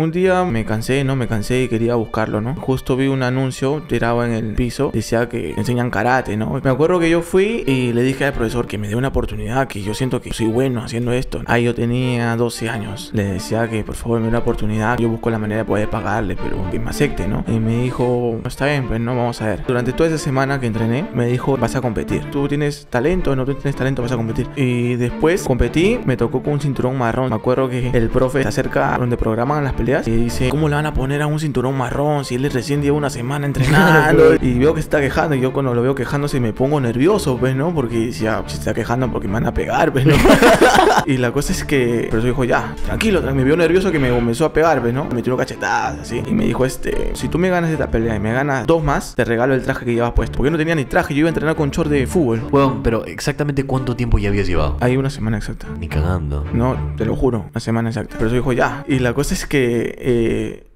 Un día me cansé, ¿no? Me cansé y quería buscarlo, ¿no? Justo vi un anuncio tirado en el piso, decía que enseñan karate, ¿no? Me acuerdo que yo fui y le dije al profesor que me dé una oportunidad, que yo siento que soy bueno haciendo esto. Ahí yo tenía 12 años. Le decía que por favor me dé una oportunidad, yo busco la manera de poder pagarle, pero que me acepte, ¿no? Y me dijo, no está bien, pues no, vamos a ver. Durante toda esa semana que entrené, me dijo, vas a competir. Tú tienes talento, no tú tienes talento, vas a competir. Y después competí, me tocó con un cinturón marrón. Me acuerdo que el profe se acerca donde programan las y dice, ¿cómo le van a poner a un cinturón marrón si él recién lleva una semana entrenando? y veo que se está quejando y yo cuando lo veo quejándose me pongo nervioso, pues, ¿no? Porque decía, ah, pues, se está quejando porque me van a pegar, pues, ¿no? y la cosa es que, pero dijo, ya, tranquilo, me vio nervioso que me comenzó a pegar, pues, ¿no? Me tiró cachetadas, así. Y me dijo, este, si tú me ganas esta pelea y me ganas dos más, te regalo el traje que llevas puesto. Porque yo no tenía ni traje, yo iba a entrenar con short de fútbol. Bueno, pero exactamente cuánto tiempo ya habías llevado. Ahí una semana exacta. Ni cagando. No, te lo juro, una semana exacta. Pero eso dijo, ya. Y la cosa es que eh,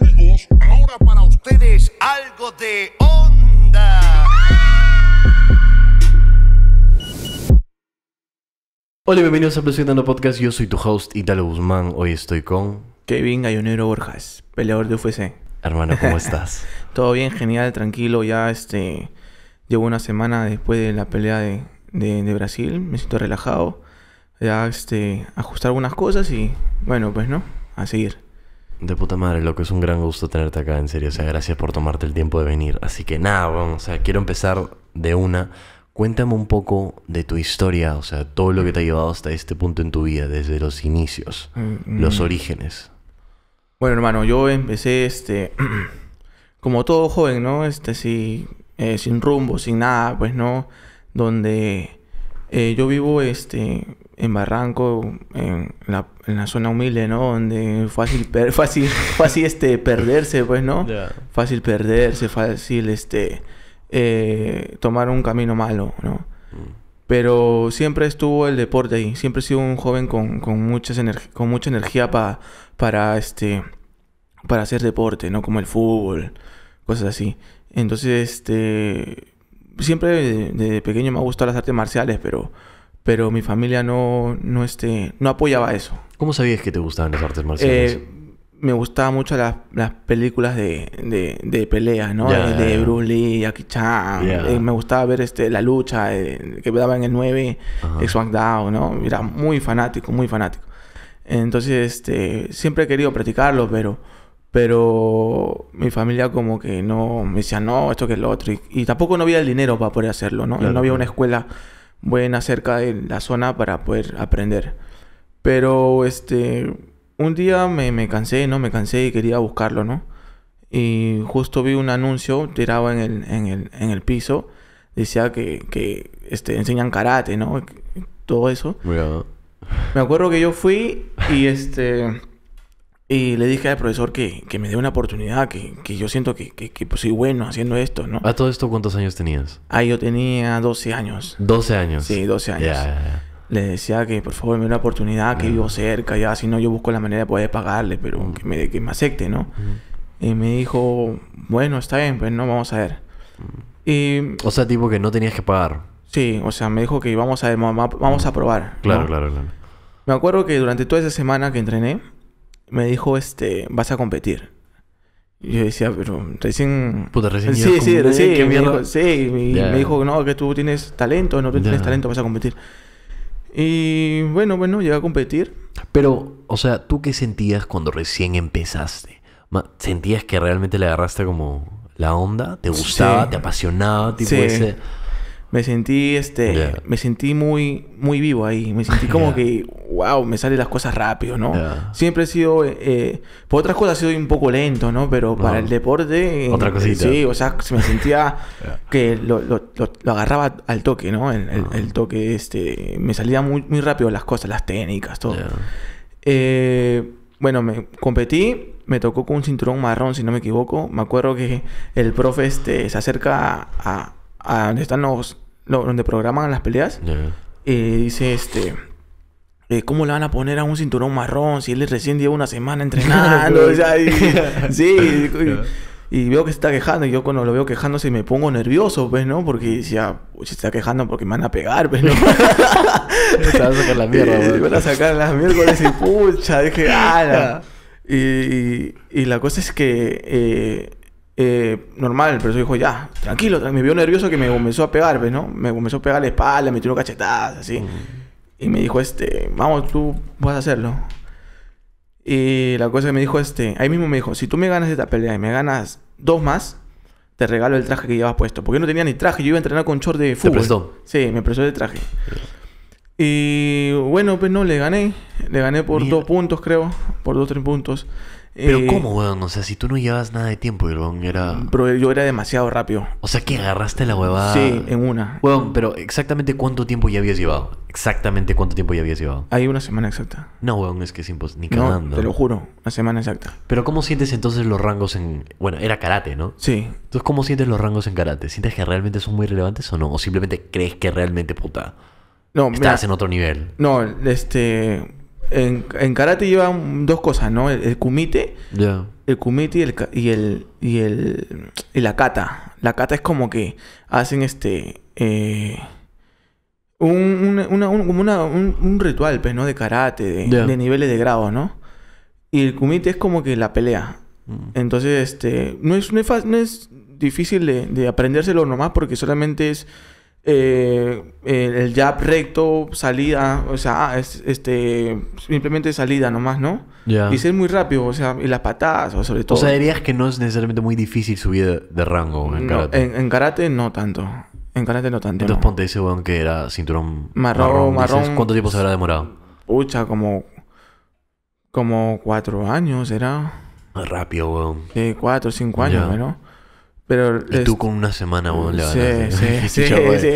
amigos, ahora para ustedes algo de onda. Hola, bienvenidos a Presentando Podcast. Yo soy tu host, Italo Guzmán. Hoy estoy con. Kevin Gallonero Borjas, peleador de UFC. Hermano, ¿cómo estás? Todo bien, genial, tranquilo. Ya este. Llevo una semana después de la pelea de, de Brasil. Me siento relajado. Ya este. Ajustar algunas cosas y. Bueno, pues no. A seguir. De puta madre, loco, es un gran gusto tenerte acá, en serio. O sea, gracias por tomarte el tiempo de venir. Así que nada, vamos, o sea, quiero empezar de una. Cuéntame un poco de tu historia, o sea, todo lo que te ha llevado hasta este punto en tu vida, desde los inicios, mm, los mm. orígenes. Bueno, hermano, yo empecé, este, como todo joven, ¿no? Este, sí, eh, sin rumbo, sin nada, pues, ¿no? Donde eh, yo vivo, este, en Barranco, en la, zona humilde, ¿no? Donde fácil, per fácil, fácil este, perderse, pues, ¿no? Fácil perderse, fácil este, eh, tomar un camino malo, ¿no? Mm. Pero siempre estuvo el deporte ahí. Siempre he sido un joven con, con, con mucha energía para, este, para hacer deporte, ¿no? Como el fútbol, cosas así. Entonces, este... Siempre desde pequeño me ha gustado las artes marciales, pero pero mi familia no, no, este, no apoyaba eso. ¿Cómo sabías que te gustaban las artes marciales? Eh, me gustaban mucho las, las películas de, de, de peleas, ¿no? Eh, de, Bruce Lee, Jackie Chan. Eh, me gustaba ver este, la lucha que que daba en el 9, uh -huh. ¿no? Era muy fanático, muy fanático. Entonces, este, siempre he querido practicarlo, pero, pero mi familia como que no, me decía, no, esto que es lo otro. Y, tampoco no había el dinero para poder hacerlo, ¿no? no había una escuela buena cerca de la zona para poder aprender. Pero este, un día me, cansé, ¿no? Me cansé y quería buscarlo, ¿no? Y justo vi un anuncio tirado en el, piso. Decía que, que este, enseñan karate, ¿no? Todo eso. Me acuerdo que yo fui y este... Y le dije al profesor que, que me dé una oportunidad, que, que yo siento que, que pues, soy bueno haciendo esto, ¿no? ¿A todo esto cuántos años tenías? Ah, yo tenía 12 años. ¿12 años? Sí, 12 años. Le decía que por favor me dé una oportunidad, que vivo cerca, ya, si no yo busco la manera de poder pagarle, pero mm. que, me, que me acepte, ¿no? Mm. Y me dijo, bueno, está bien, pues no, vamos a ver. Mm. Y, o sea, tipo que no tenías que pagar. Sí, o sea, me dijo que vamos a, vamos a probar. Claro, claro, claro. Me acuerdo que durante toda esa semana que entrené, me dijo, este, vas a competir. yo decía, pero recién... Puta, recién Sí, sí, recién. sí, y me dijo, no, que tú tienes talento, no, tú tienes talento, vas a competir. Y bueno, bueno, llegué a competir. Pero, o sea, ¿tú qué sentías cuando recién empezaste? ¿Sentías que realmente le agarraste como la onda? ¿Te gustaba? ¿Te apasionaba? Tipo ese me sentí este me sentí muy muy vivo ahí me sentí como que wow me salen las cosas rápido no siempre he sido eh, por otras cosas he sido un poco lento no pero para el deporte otra cosita sí o sea me sentía que lo, lo, agarraba al toque no el, ah. el, toque este me salía muy muy rápido las cosas las técnicas todo eh, bueno me competí me tocó con un cinturón marrón si no me equivoco me acuerdo que el profe este se acerca a, a a donde están los, donde programan las peleas, eh, dice este. Eh, ¿Cómo le van a poner a un cinturón marrón si él recién lleva una semana entrenando? sí, y, veo que se está quejando. Y yo cuando lo veo quejándose me pongo nervioso, pues, ¿no? Porque decía, se está quejando porque me van a pegar, pues, ¿no? Se van a sacar la mierda, Me van a sacar las miércoles y pucha, dije, ¡ala! Ah, y, y, la cosa es que eh, eh, normal, pero eso dijo, ya, tranquilo, me vio nervioso que me comenzó a pegar, ¿ves, pues, no? Me comenzó a pegar la espalda, me tiró cachetadas, así. Y me dijo, este, vamos, tú vas a hacerlo. Y la cosa que me dijo, este, ahí mismo me dijo, si tú me ganas esta pelea y me ganas dos más, te regalo el traje que llevas puesto. Porque yo no tenía ni traje, yo iba a entrenar con short de fútbol. ¿Te prestó? Sí, me prestó el traje. Y bueno, pues no, le gané. Le gané por dos puntos, creo. Por dos, tres puntos. Pero eh, ¿cómo, weón? O sea, si tú no llevas nada de tiempo, weón, era... Pero yo era demasiado rápido. O sea, que agarraste la huevada... Sí, en una. Weón, pero exactamente cuánto tiempo ya habías llevado. Exactamente cuánto tiempo ya habías llevado. Hay una semana exacta. No, weón, es que es imposible. Ni cagando. No, te lo juro, una semana exacta. Pero ¿cómo sientes entonces los rangos en... Bueno, era karate, ¿no? Sí. Entonces, ¿cómo sientes los rangos en karate? ¿Sientes que realmente son muy relevantes o no? ¿O simplemente crees que realmente puta? No, Estás en otro nivel. No, este... En, karate llevan dos cosas, ¿no? El, kumite. El kumite y el, y y el, la kata. La kata es como que hacen este... Eh, un, ritual, pues, ¿no? De karate, de, niveles de grado, ¿no? Y el kumite es como que la pelea. Mm. Entonces, este... No es, no es, difícil de, de aprendérselo nomás porque solamente es eh, el jab recto, salida, o sea, ah, este, simplemente salida nomás, ¿no? Y ser muy rápido, o sea, y las patadas, sobre todo. O sea, dirías que no es necesariamente muy difícil subir de, rango en karate. En, karate no tanto. En karate no tanto. Entonces ponte ese weón que era cinturón marrón. ¿Cuánto tiempo se habrá demorado? Pucha, como. Como cuatro años, era. Rápido, weón. cuatro, cinco años, yeah. Pero y tú con una semana, vos, le Sí, sí, sí, sí, sí.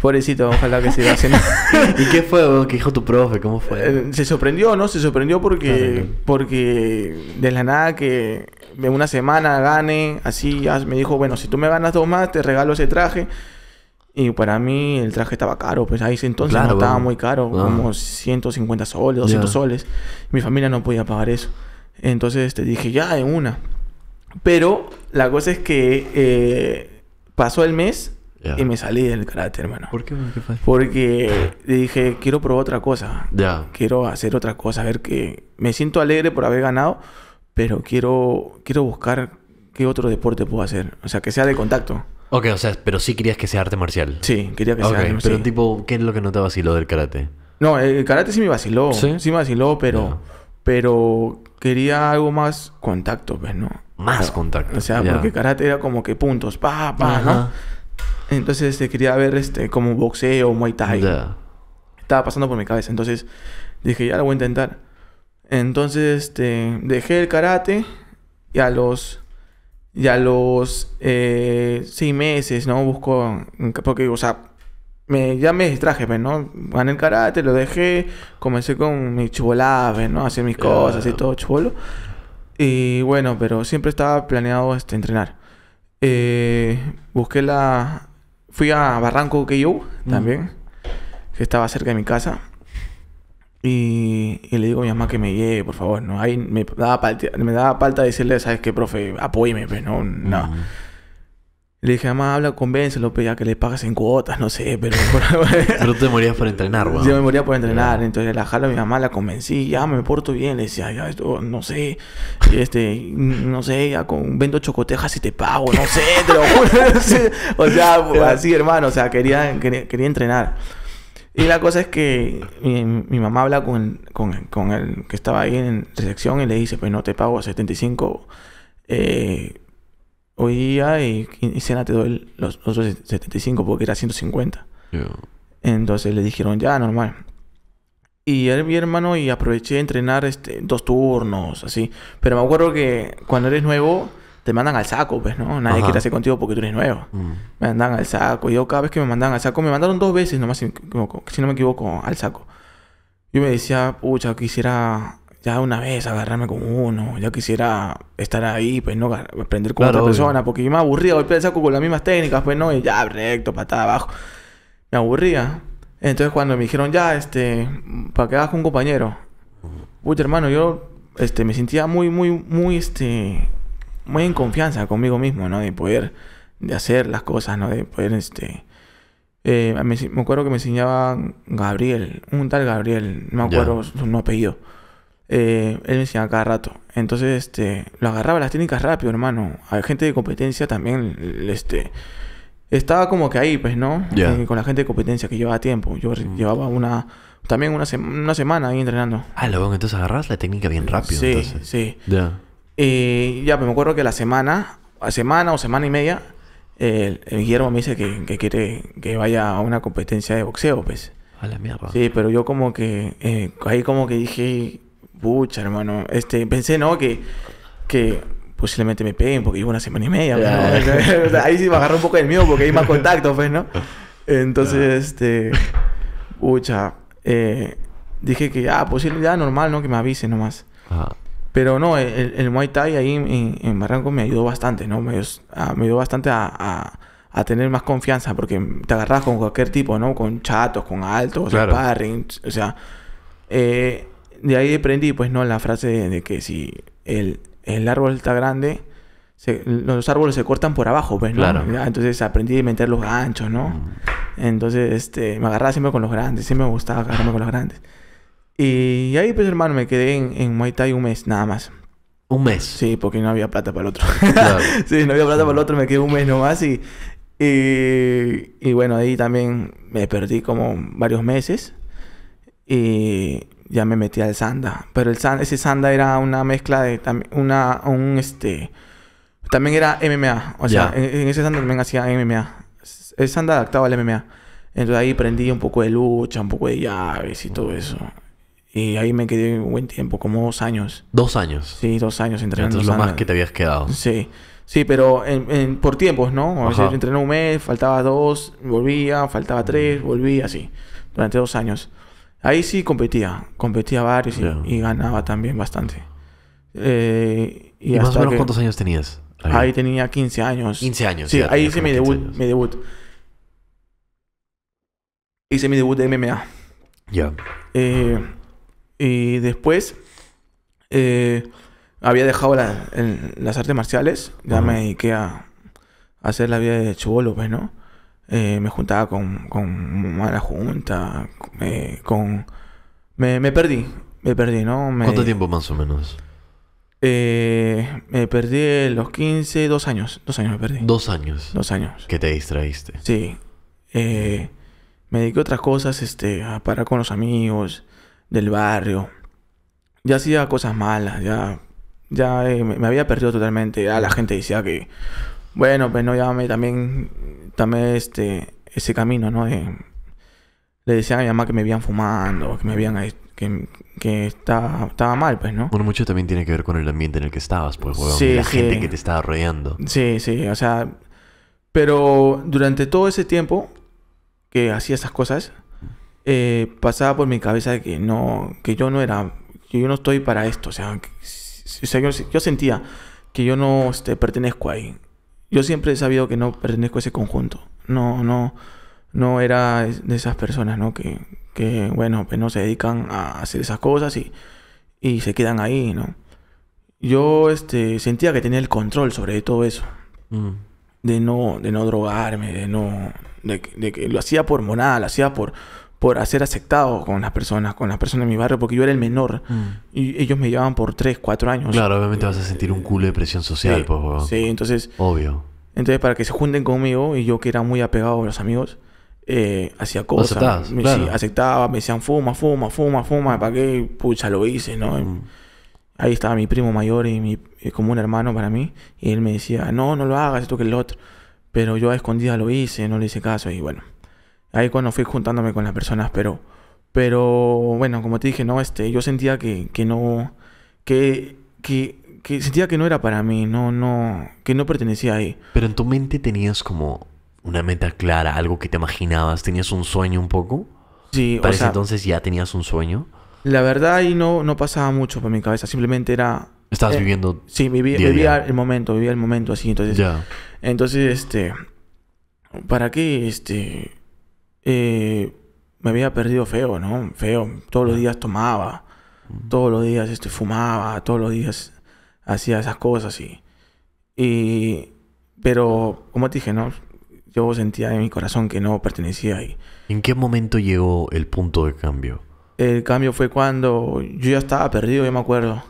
Pobrecito, ojalá que siga haciendo. ¿Y qué fue lo ¿Qué dijo tu profe? ¿Cómo fue? Eh, se sorprendió, ¿no? Se sorprendió porque, porque de la nada que en una semana gane, así ya... me dijo, bueno, si tú me ganas dos más, te regalo ese traje. Y para mí el traje estaba caro, pues ahí entonces no estaba muy caro, ah. como 150 soles, 200 soles. Mi familia no podía pagar eso. Entonces te dije, ya, en una. Pero la cosa es que eh, pasó el mes y me salí del karate, hermano. ¿Por qué? ¿Qué fue? Porque dije, quiero probar otra cosa. Quiero hacer otra cosa. A ver que me siento alegre por haber ganado, pero quiero, quiero buscar qué otro deporte puedo hacer. O sea, que sea de contacto. Ok, o sea, pero sí querías que sea arte marcial. Sí, quería que sea arte marcial. Pero tipo, ¿qué es lo que no te vaciló del karate? No, el karate sí me vaciló. Sí, me vaciló, pero, pero quería algo más contacto, pues, ¿no? Más contacto. O sea, porque karate era como que puntos, pa, pa, ¿no? Entonces este, quería ver este, como boxeo, muay thai. Estaba pasando por mi cabeza. Entonces dije, ya lo voy a intentar. Entonces este, dejé el karate y a los y los eh, seis meses, ¿no? Busco, porque, o sea, ya me distraje, pues, ¿no? Gané el karate, lo dejé, comencé con mi chubolave, ¿no? Hacer mis cosas y todo chubolo. Y bueno, pero siempre estaba planeado este, entrenar. Eh, busqué la... Fui a Barranco yo también, que estaba cerca de mi casa. Y, le digo a mi mamá que me lleve, por favor, ¿no? hay me daba, me falta decirle, ¿sabes qué, profe? Apóyeme, pero pues, no, no. Le dije, mamá, habla, convéncelo, pues, ya que le pagas en cuotas, no sé, pero... pero tú te morías por entrenar, güey. Yo me moría por entrenar, entonces la jalo a mi mamá, la convencí, ya me porto bien, le decía, ya, esto, no sé, Y este, no sé, ya con, vendo chocotejas y te pago, no sé, te lo juro, O sea, pues, así, hermano, o sea, quería, quería, entrenar. Y la cosa es que mi, mamá habla con, con, con, el que estaba ahí en recepción y le dice, pues no te pago a 75... Eh, hoy día eh, y cena te doy los otros 75 porque era 150. Entonces le dijeron, ya, normal. Y era mi hermano y aproveché de entrenar este, dos turnos, así. Pero me acuerdo que cuando eres nuevo, te mandan al saco, pues, ¿no? Nadie quiere hacer contigo porque tú eres nuevo. Mm. Me mandan al saco. Yo cada vez que me mandan al saco, me mandaron dos veces nomás, si, si no me equivoco, al saco. Yo me decía, pucha, quisiera ya una vez agarrarme con uno, ya quisiera estar ahí, pues no, aprender con otra persona, porque yo me aburría, Hoy el saco con las mismas técnicas, pues no, y ya, recto, patada abajo. Me aburría. Entonces cuando me dijeron, ya, este, para que hagas con un compañero. Uy, hermano, yo, este, me sentía muy, muy, muy, este, muy en confianza conmigo mismo, ¿no? De poder, de hacer las cosas, ¿no? De poder, este... Eh, me, acuerdo que me enseñaba Gabriel, un tal Gabriel, no me acuerdo su, apellido eh, él me enseñaba cada rato. Entonces, este, lo agarraba las técnicas rápido, hermano. Hay gente de competencia también, este, estaba como que ahí, pues, ¿no? Eh, con la gente de competencia que llevaba tiempo. Yo mm. llevaba una, también una, una semana ahí entrenando. Ah, luego, entonces agarras la técnica bien rápido. Sí, sí. Ya. Y... Eh, ya, pues me acuerdo que la semana, a semana o semana y media, el, el Guillermo me dice que, que, quiere que vaya a una competencia de boxeo, pues. A la mierda. Sí, pero yo como que, eh, ahí como que dije, Pucha, hermano. Este, pensé, ¿no? Que, que posiblemente me peguen porque llevo una semana y media. ahí sí me agarró un poco el mío porque hay más contacto, pues, ¿no? Entonces, este... Pucha. Eh, dije que, ah, posiblemente pues normal, ¿no? Que me avise nomás. Ajá. Pero no, el, Muay Thai ahí en, Barranco me ayudó bastante, ¿no? Me, ah, ayudó bastante a, a, tener más confianza porque te agarras con cualquier tipo, ¿no? Con chatos, con altos, con o o sea... Eh, de ahí aprendí, pues, ¿no? La frase de, que si el, árbol está grande, los árboles se cortan por abajo, pues, ¿no? Claro. entonces aprendí a meter los ganchos, ¿no? Mm. Entonces, este, me agarraba siempre con los grandes, siempre me gustaba agarrarme con los grandes. Y, ahí, pues, hermano, me quedé en, en Muay Thai un mes, nada más. ¿Un mes? Sí, porque no había plata para el otro. Claro. sí, no había plata para el otro, me quedé un mes nomás y... Y, y bueno, ahí también me perdí como varios meses. Y ya me metí al Sanda. Pero el Sanda, ese Sanda era una mezcla de una, un este. También era MMA. O sea, en, ese Sanda también hacía MMA. El Sanda adaptaba al MMA. Entonces ahí aprendí un poco de lucha, un poco de llaves y todo eso. Y ahí me quedé un buen tiempo, como dos años. ¿Dos años? Sí, dos años entrenando. Entonces lo más que te habías quedado. Sí. Sí, pero en, por tiempos, ¿no? A entrené un mes, faltaba dos, volvía, faltaba tres, mm. volvía, así. Durante dos años. Ahí sí competía, competía varios y, ganaba también bastante. Eh, ¿Y, más o menos cuántos años tenías? Ahí. tenía 15 años. 15 años. Sí, ahí hice mi debut, Hice mi debut de MMA. Ya. Eh, y después eh, había dejado las artes marciales. Ya me dediqué a, hacer la vida de chubolo, pues, ¿no? Eh, me juntaba con, con mala junta, eh, con... Me, me, perdí, me perdí, ¿no? Me, ¿Cuánto tiempo más o menos? Eh, me perdí los 15, dos años, dos años me perdí. Dos años. Dos años. Que te distraíste. Sí. Eh, me dediqué a otras cosas, este, a parar con los amigos del barrio. Ya hacía cosas malas, ya, ya me, había perdido totalmente. Ya la gente decía que bueno, pues no, ya me también ...también este, ese camino, ¿no? le decía a mi mamá que me habían fumando, que me habían Que, que estaba, estaba mal, pues, ¿no? Bueno, mucho también tiene que ver con el ambiente en el que estabas, pues, huevón. la gente que te estaba rodeando. Sí, sí, o sea... Pero durante todo ese tiempo que hacía esas cosas, eh, pasaba por mi cabeza que no... Que yo no era... Que yo no estoy para esto, o sea... o sea yo, sentía que yo no este, pertenezco ahí yo siempre he sabido que no pertenezco a ese conjunto. No, no, no era de esas personas, ¿no? Que, que bueno, pues no se dedican a hacer esas cosas y, y se quedan ahí, ¿no? Yo este, sentía que tenía el control sobre todo eso. Mm. De, no, de no drogarme, de no... De, que lo hacía por moral, lo hacía por, por hacer aceptado con las personas, con las personas de mi barrio, porque yo era el menor. Mm. Y ellos me llevaban por 3, 4 años. Claro, obviamente vas a sentir un culo de presión social, sí, pues. Sí, entonces. Obvio. Entonces, para que se junten conmigo, y yo que era muy apegado a los amigos, eh, hacía cosas. sí, aceptaba, me decían, fuma, fuma, fuma, fuma, ¿para qué? Pucha, lo hice, ¿no? Mm. Ahí estaba mi primo mayor y mi, como un hermano para mí, y él me decía, no, no lo hagas, esto que el otro. Pero yo a escondidas lo hice, no le hice caso, y bueno. Ahí cuando fui juntándome con las personas, pero, pero bueno, como te dije, no, este, yo sentía que, que no, que, que, sentía que no era para mí, no, no, que no pertenecía ahí. Pero en tu mente tenías como una meta clara, algo que te imaginabas, tenías un sueño un poco. Sí, ¿Para ese entonces ya tenías un sueño? La verdad ahí no, no pasaba mucho por mi cabeza, simplemente era... Estabas eh, viviendo... Sí, vivía, el momento, vivía el momento así, entonces... Ya. Entonces, este... ¿Para qué, este... Eh, me había perdido feo, ¿no? Feo. Todos los ah. días tomaba, mm. todos los días este, fumaba, todos los días hacía esas cosas y, y... Pero, como te dije, ¿no? Yo sentía en mi corazón que no pertenecía ahí. ¿En qué momento llegó el punto de cambio? El cambio fue cuando yo ya estaba perdido, yo me acuerdo.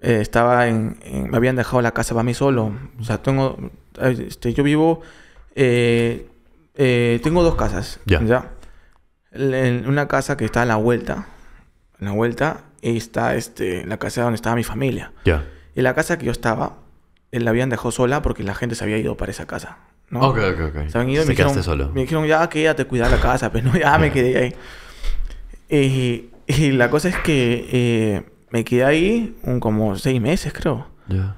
Eh, estaba en, Me habían dejado la casa para mí solo. O sea, tengo... Este, yo vivo... Eh, eh, tengo dos casas. Ya. En una casa que está a la vuelta. En la vuelta está este, la casa donde estaba mi familia. Ya. Y la casa que yo estaba, eh, la habían dejado sola porque la gente se había ido para esa casa. ¿no? Ok, ok, Se habían ido y me dijeron, solo. me dijeron, ya te cuidar la casa, pero pues, no, ya me quedé ahí. Y, y, la cosa es que eh, me quedé ahí un, como seis meses, creo. Ya.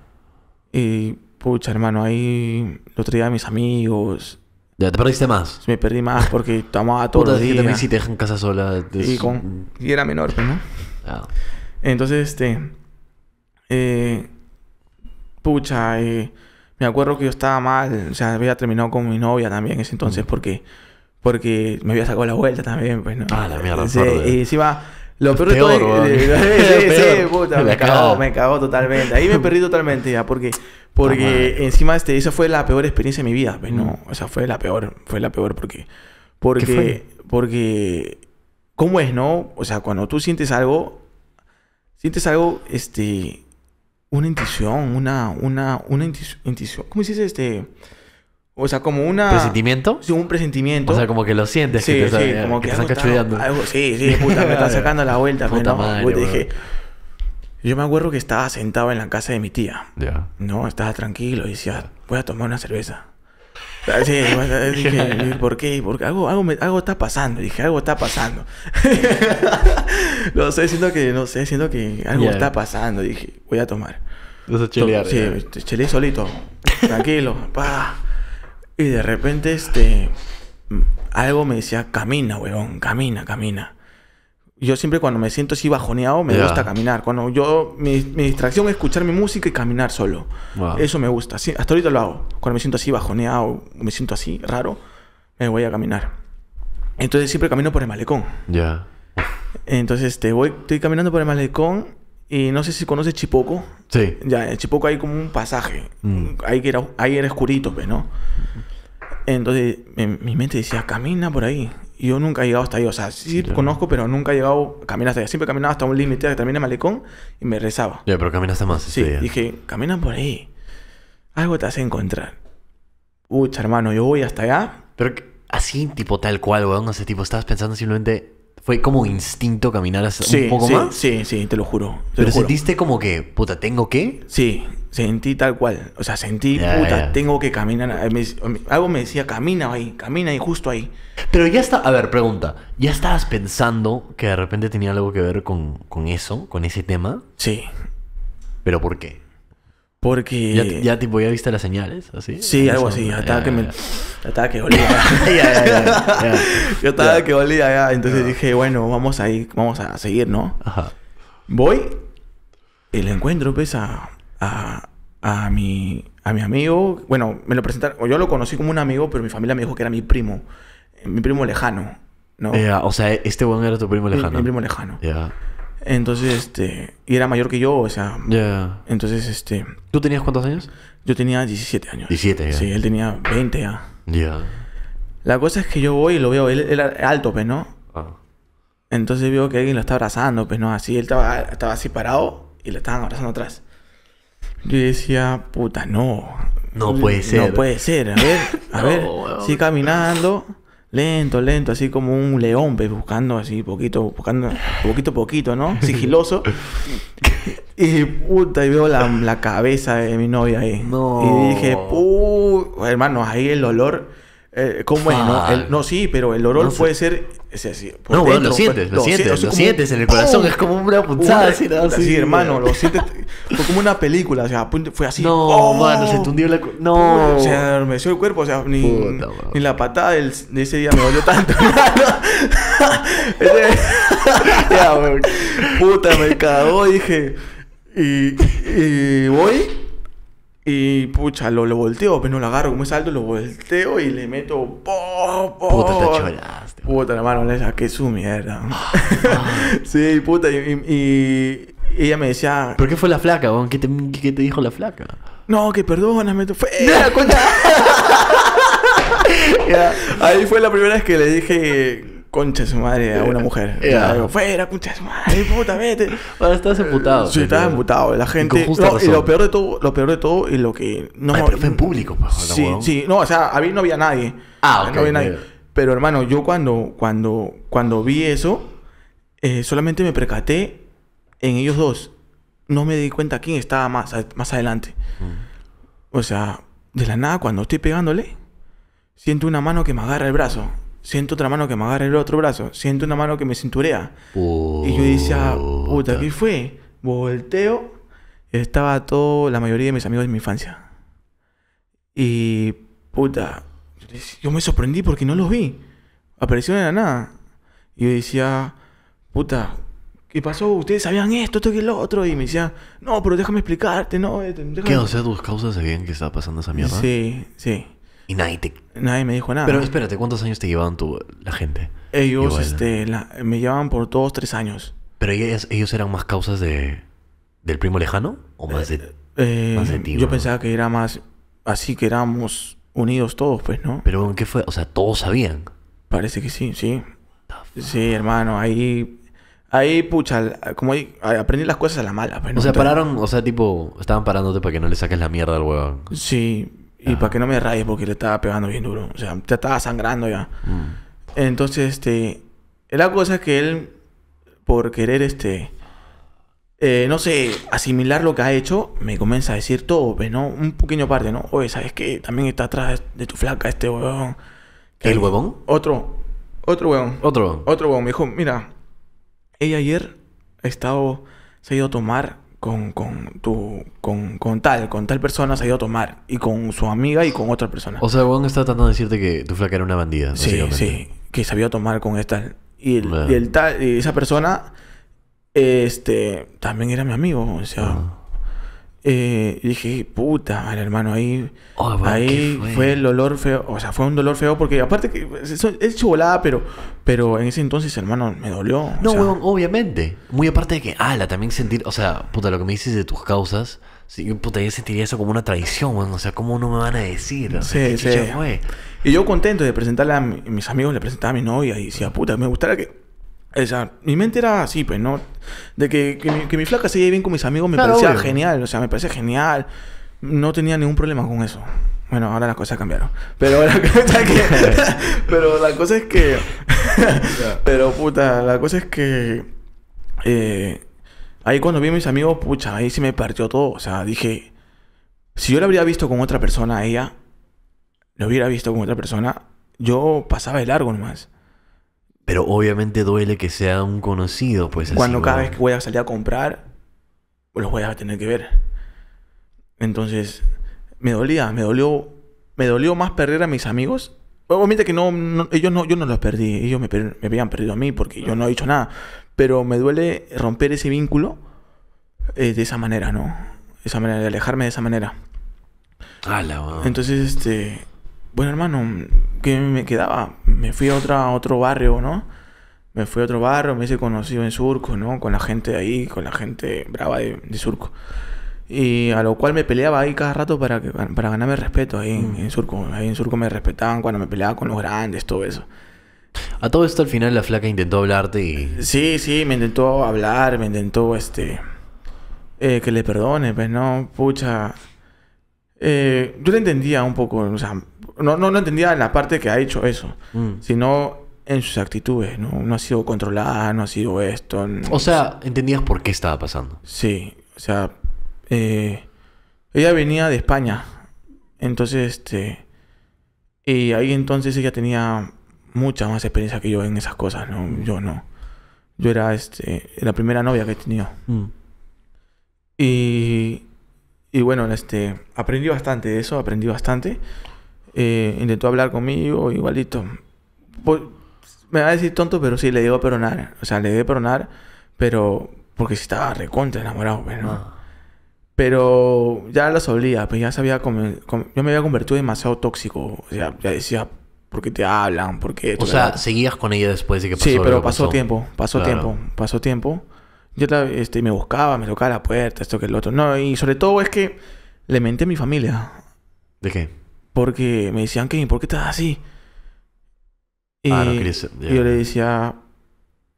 Y, pucha, hermano, ahí lo traía a mis amigos, ya, te perdiste más. Me perdí más porque tomaba todos Puta, los días. también si te dejan casa sola. Y, con... y, era menor, pues, ¿no? Ah. Entonces, este... Eh, pucha, eh, me acuerdo que yo estaba mal. O sea, había terminado con mi novia también ese entonces mm. porque... Porque me había sacado la vuelta también, pues, ¿no? Ah, la mierda. Y y iba... Lo peor, me cagó, totalmente. Ahí me perdí totalmente ya, porque ah, porque encima este esa fue la peor experiencia de mi vida, pues no, o mm. sea, fue la peor, fue la peor porque porque ¿Qué porque cómo es, ¿no? O sea, cuando tú sientes algo sientes algo este una intuición, una una una intuición, ¿cómo dices este? O sea, como una... ¿Presentimiento? Sí, un presentimiento. O sea, como que lo sientes. Sí, que te sí, como que, te están cachudeando. Algo, sí, sí, me están sacando la vuelta. Puta ¿no? dije... Yo me acuerdo que estaba sentado en la casa de mi tía. Ya. No, estaba tranquilo y decía, voy a tomar una cerveza. Ah, sí, dije, ¿por qué? Porque algo, algo, está pasando. Dije, algo está pasando. no sé, siento que, no sé, siento que algo está pasando. Dije, voy a tomar. Eso chelear. Sí, este, chelé solito. Tranquilo, pa. Y de repente, este. Mm, algo me decía, camina, huevón, camina, camina. Yo siempre cuando me siento así bajoneado, me gusta caminar. Cuando yo, mi, distracción es escuchar mi música y caminar solo. Eso me gusta. Sí, hasta ahorita lo hago. Cuando me siento así bajoneado, me siento así raro, me voy a caminar. Entonces siempre camino por el malecón. Ya. Entonces este, voy, estoy caminando por el malecón y no sé si conoces Chipoco. Sí. Ya, en Chipoco hay como un pasaje. Mm. Ahí, era, ahí era oscurito, pues, ¿no? Entonces mi mente decía, camina por ahí. Y yo nunca he llegado hasta ahí. O sea, sí conozco, pero nunca he llegado Camina hasta allá. Siempre caminaba hasta un límite que termina Malecón y me rezaba. Ya, pero caminaste más. Sí, dije, camina por ahí. Algo te hace encontrar. Uy, hermano, yo voy hasta allá. Pero así, tipo tal cual, weón. sé, tipo, estabas pensando simplemente. Fue como instinto caminar hasta un poco más. Sí, sí, te lo juro. pero sentiste como que, puta, ¿tengo que. Sí, Sentí tal cual. O sea, sentí, puta, tengo que caminar. algo me decía, camina ahí, camina ahí, justo ahí. Pero ya está, a ver, pregunta. ¿Ya estabas pensando que de repente tenía algo que ver con, eso, con ese tema? Sí. ¿Pero por qué? Porque... ¿Ya, tipo, ya viste las señales? ¿Así? Sí, algo así. Ya estaba, que me, Ya estaba que olía. yo estaba que olía ya. Entonces dije, bueno, vamos ir, vamos a seguir, ¿no? Ajá. Voy y encuentro, pues, a a, a, mi, a mi amigo. Bueno, me lo presentaron. Yo lo conocí como un amigo, pero mi familia me dijo que era mi primo. Mi primo lejano. ¿no? o sea, este bueno era tu primo lejano. Mi, primo lejano. Entonces, este. Y era mayor que yo, o sea. Entonces, este. ¿Tú tenías cuántos años? Yo tenía 17 años. 17 Sí, él tenía 20 ya. Ya. La cosa es que yo voy y lo veo, él era alto, pues, ¿no? Ah. Entonces veo que alguien lo está abrazando, pues, ¿no? Así, él estaba, estaba así parado y lo estaban abrazando atrás. Yo decía, puta, no. No puede ser. No puede ser. A ver, a ver. Sí, caminando. Lento, lento, así como un león, pues, buscando así, poquito, buscando, poquito, poquito, ¿no? Sigiloso. y puta, y veo la, cabeza de mi novia ahí. Y dije, puh, hermano, ahí el olor eh, ¿Cómo No? sí, pero el olor puede ser. no, dentro, lo sientes, pues, lo, sientes, lo, sientes en el corazón, es como una punzada. no, sí, hermano, eh. lo sientes. Fue como una película, o sea, fue así. No, ¡oh! mano, se hundió la. No. O sea, adormeció el cuerpo, o sea, ni, la patada de ese día me dolió tanto. ya, Puta, me cagó, dije. Y, y voy. Y pucha, lo, lo volteo, pero pues, no lo agarro como es alto, lo volteo y le meto. ¡Oh, Puta, te cholaste. Puta, le saqué su mierda. Ah, sí, puta, y, ella me decía. ¿Por qué fue la flaca, weón? ¿Qué te, qué te dijo la flaca? No, que perdón tú fue. Ahí fue la primera vez que le dije concha su madre a una eh, mujer. Eh, ah. fuera, concha su madre, puta, vete. Ahora estás emputado. Sí, estás emputado. La gente. Y, lo peor de todo, lo peor de todo, y lo que. No, fue en público, pues, Sí, sí. No, o sea, a mí no había nadie. Ah, ok. Pero hermano, yo cuando, cuando, cuando vi eso, eh, solamente me percaté en ellos dos. No me di cuenta quién estaba más, más adelante. Mm. O sea, de la nada, cuando estoy pegándole, siento una mano que me agarra el brazo. Siento otra mano que me agarra el otro brazo. Siento una mano que me cinturea. Y yo decía, ah, puta, ¿qué fue? Volteo. Estaba todo, la mayoría de mis amigos de mi infancia. Y, puta, yo me sorprendí porque no los vi. Apareció de la nada. Y yo decía, puta, ¿qué pasó? ¿Ustedes sabían esto, esto y lo otro? Y me decía, no, pero déjame explicarte, no. Este, déjame... ¿Qué? O sea, tus causas sabían que estaba pasando esa mierda. Sí, sí. Y nadie te... me dijo nada. Pero espérate, ¿cuántos años te llevaban tú, la gente? Ellos, este, me llevaban por todos tres años. ¿Pero ellos eran más causas de... del primo lejano? ¿O más de, eh, eh, ti? Yo pensaba que era más... Así que éramos unidos todos, pues, ¿no? Pero ¿en qué fue? O sea, ¿todos sabían? Parece que sí, sí. Sí, hermano, ahí... Ahí, pucha, como ahí, aprendí las cosas a la mala. Pues, o sea, pararon, o sea, tipo, estaban parándote para que no le saques la mierda al huevón. Sí, y para que no me rayes porque le estaba pegando bien duro. O sea, te estaba sangrando ya. Mm. Entonces, este... La cosa es que él, por querer, este... Eh, no sé, asimilar lo que ha hecho, me comienza a decir todo, pues, ¿no? Un pequeño parte, ¿no? Oye, ¿sabes qué? También está atrás de tu flaca este huevón. ¿El, huevón? Otro. Otro huevón. Otro. Otro huevón. Me dijo, mira, ella ayer ha estado, se ha ido a tomar con, con, tu, con, tal, con tal persona se ha ido a tomar. Y con su amiga y con otra persona. O sea, Juan está tratando de decirte que tu flaca era una bandida. Sí, sí. Que se había a tomar con esta. Y, el, tal, y esa persona, este, también era mi amigo. O sea, ah. Eh, dije, puta, el hermano, ahí, oh, fue? el dolor feo, o sea, fue un dolor feo porque aparte que es chubolada, pero, pero en ese entonces, hermano, me dolió. No, weón, obviamente. Muy aparte de que, ala, ah, también sentir, o sea, puta, lo que me dices de tus causas, sí, puta, yo sentiría eso como una traición, weón, o sea, ¿cómo no me van a decir? sí, sí. y yo contento de presentarla a mis amigos, le presentaba a mi novia y decía, puta, me gustaría que o mi mente era así, pues, ¿no? De que, mi, flaca se bien con mis amigos me parecía genial, o sea, me parecía genial. No tenía ningún problema con eso. Bueno, ahora las cosas cambiaron. Pero la cosa es que. pero la cosa es que. pero puta, la cosa es que. Eh, ahí cuando vi a mis amigos, pucha, ahí sí me partió todo. O sea, dije. Si yo la habría visto con otra persona ella, lo hubiera visto con otra persona, yo pasaba el largo nomás. Pero obviamente duele que sea un conocido, pues Cuando cada vez que voy a salir a comprar, los voy a tener que ver. Entonces, me dolía, me dolió, me dolió más perder a mis amigos. Obviamente que no, ellos no, yo no los perdí, ellos me, habían perdido a mí porque yo no he dicho nada. Pero me duele romper ese vínculo eh, de esa manera, ¿no? Esa manera, de alejarme de esa manera. Entonces, este, bueno, hermano, ¿qué me quedaba? Me fui a, otra, otro barrio, ¿no? Me fui a otro barrio, me hice conocido en Surco, ¿no? Con la gente de ahí, con la gente brava de, Surco. Y a lo cual me peleaba ahí cada rato para, que, para ganarme respeto ahí mm. en Surco. Ahí en Surco me respetaban cuando me peleaba con los grandes, todo eso. A todo esto al final la flaca intentó hablarte y... Sí, sí, me intentó hablar, me intentó, este... Eh, que le perdone, pues no, pucha... Eh, yo te entendía un poco, o sea, no, no, no entendía la parte que ha hecho eso, mm. sino en sus actitudes, ¿no? No ha sido controlada, no ha sido esto. o sea, entendías por qué estaba pasando. Sí, o sea, eh, ella venía de España, entonces, este, y ahí entonces ella tenía mucha más experiencia que yo en esas cosas, Yo no. Yo era, este, la primera novia que he tenido. Mm. Y, y bueno, este, aprendí bastante de eso, aprendí bastante. Eh, intentó hablar conmigo, igualito. Pues, me va a decir tonto, pero sí, le digo a peronar. O sea, le digo peronar, pero porque si estaba recontra enamorado, pero pues, ah. Pero ya las olía, pues ya sabía. como... yo me había convertido demasiado tóxico. O sea, ya decía, ¿por qué te hablan? ¿Por qué? O sea, seguías con ella después de que pasó Sí, pero pasó, tiempo, pasó tiempo, pasó tiempo. Yo este, me buscaba, me tocaba la puerta, esto que el otro. No, y sobre todo es que le menté a mi familia. ¿De qué? Porque me decían, Kevin, ¿por qué estás así? Ah, eh, y yo le decía,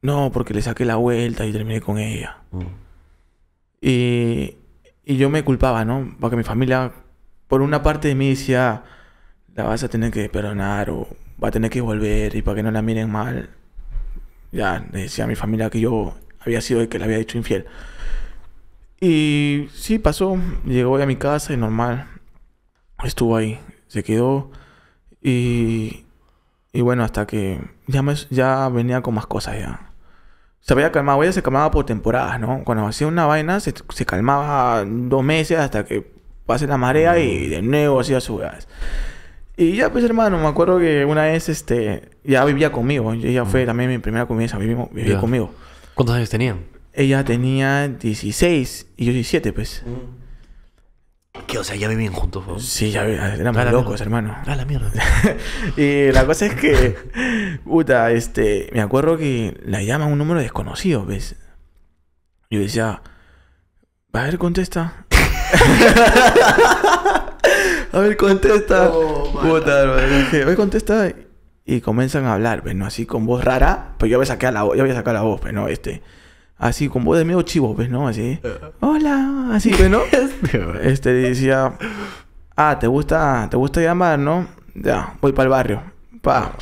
no, porque le saqué la vuelta y terminé con ella. Mm. Y, yo me culpaba, ¿no? Porque mi familia, por una parte de mí decía, la vas a tener que perdonar o va a tener que volver y para que no la miren mal. Ya, le decía a mi familia que yo había sido el que la había dicho infiel. Y sí, pasó. Llegó a mi casa y normal. Estuvo ahí se quedó. Y, y bueno, hasta que ya, me, ya venía con más cosas ya. Se había calmado, ella se calmaba por temporadas, ¿no? Cuando hacía una vaina, se, se calmaba dos meses hasta que pase la marea y de nuevo hacía sus Y ya, pues hermano, me acuerdo que una vez este, ya vivía conmigo. Ella fue también mi primera comienza, vivía, vivía conmigo. ¿Cuántos años tenía? Ella tenía 16 y yo 17, pues. Que, o sea, ya vivían juntos, ¿no? Sí, ya Eran más locos, hermano. A la mierda. y la cosa es que, puta, este, me acuerdo que la llama un número desconocido, ¿ves? Yo decía, a ver, contesta. a ver, contesta. Oh, puta, hermano. Dije, a ver, contesta. Y comienzan a hablar, ¿ves? ¿no? Así con voz rara. Pues yo voy sacar la voz, yo la voz, pero no, este así con voz de medio chivo, pues, ¿no? Así, eh. hola, así, pues, ¿no? este decía, ah, te gusta, te gusta llamar, ¿no? Ya, voy para el barrio. Pa.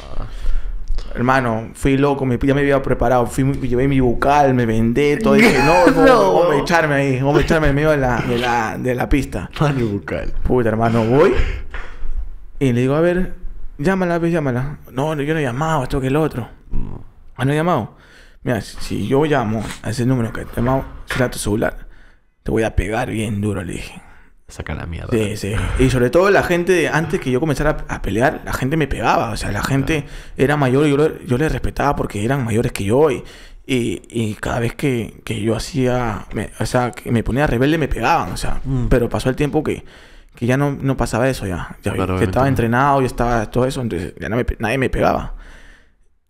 Hermano, fui loco, me, ya me había preparado, fui, llevé mi bucal, me vendé, todo, dije, no, no, no. a echarme ahí, voy a echarme en medio de la, de la, de la pista. bucal. Puta, hermano, voy y le digo, a ver, llámala, pues llámala. No, yo no he llamado, esto que el otro. Mm. Ah, no he llamado. Mira, si yo llamo a ese número que te llamaba, tu celular, te voy a pegar bien duro, le dije. Saca la mierda. Sí, sí. Y sobre todo la gente, antes que yo comenzara a, pelear, la gente me pegaba. O sea, la gente era mayor y yo, yo les respetaba porque eran mayores que yo. Y, cada vez que, yo hacía, o sea, que me ponía rebelde, me pegaban. O sea, mm. pero pasó el tiempo que, ya no, pasaba eso ya. estaba entrenado, y estaba todo eso, entonces ya nadie me pegaba.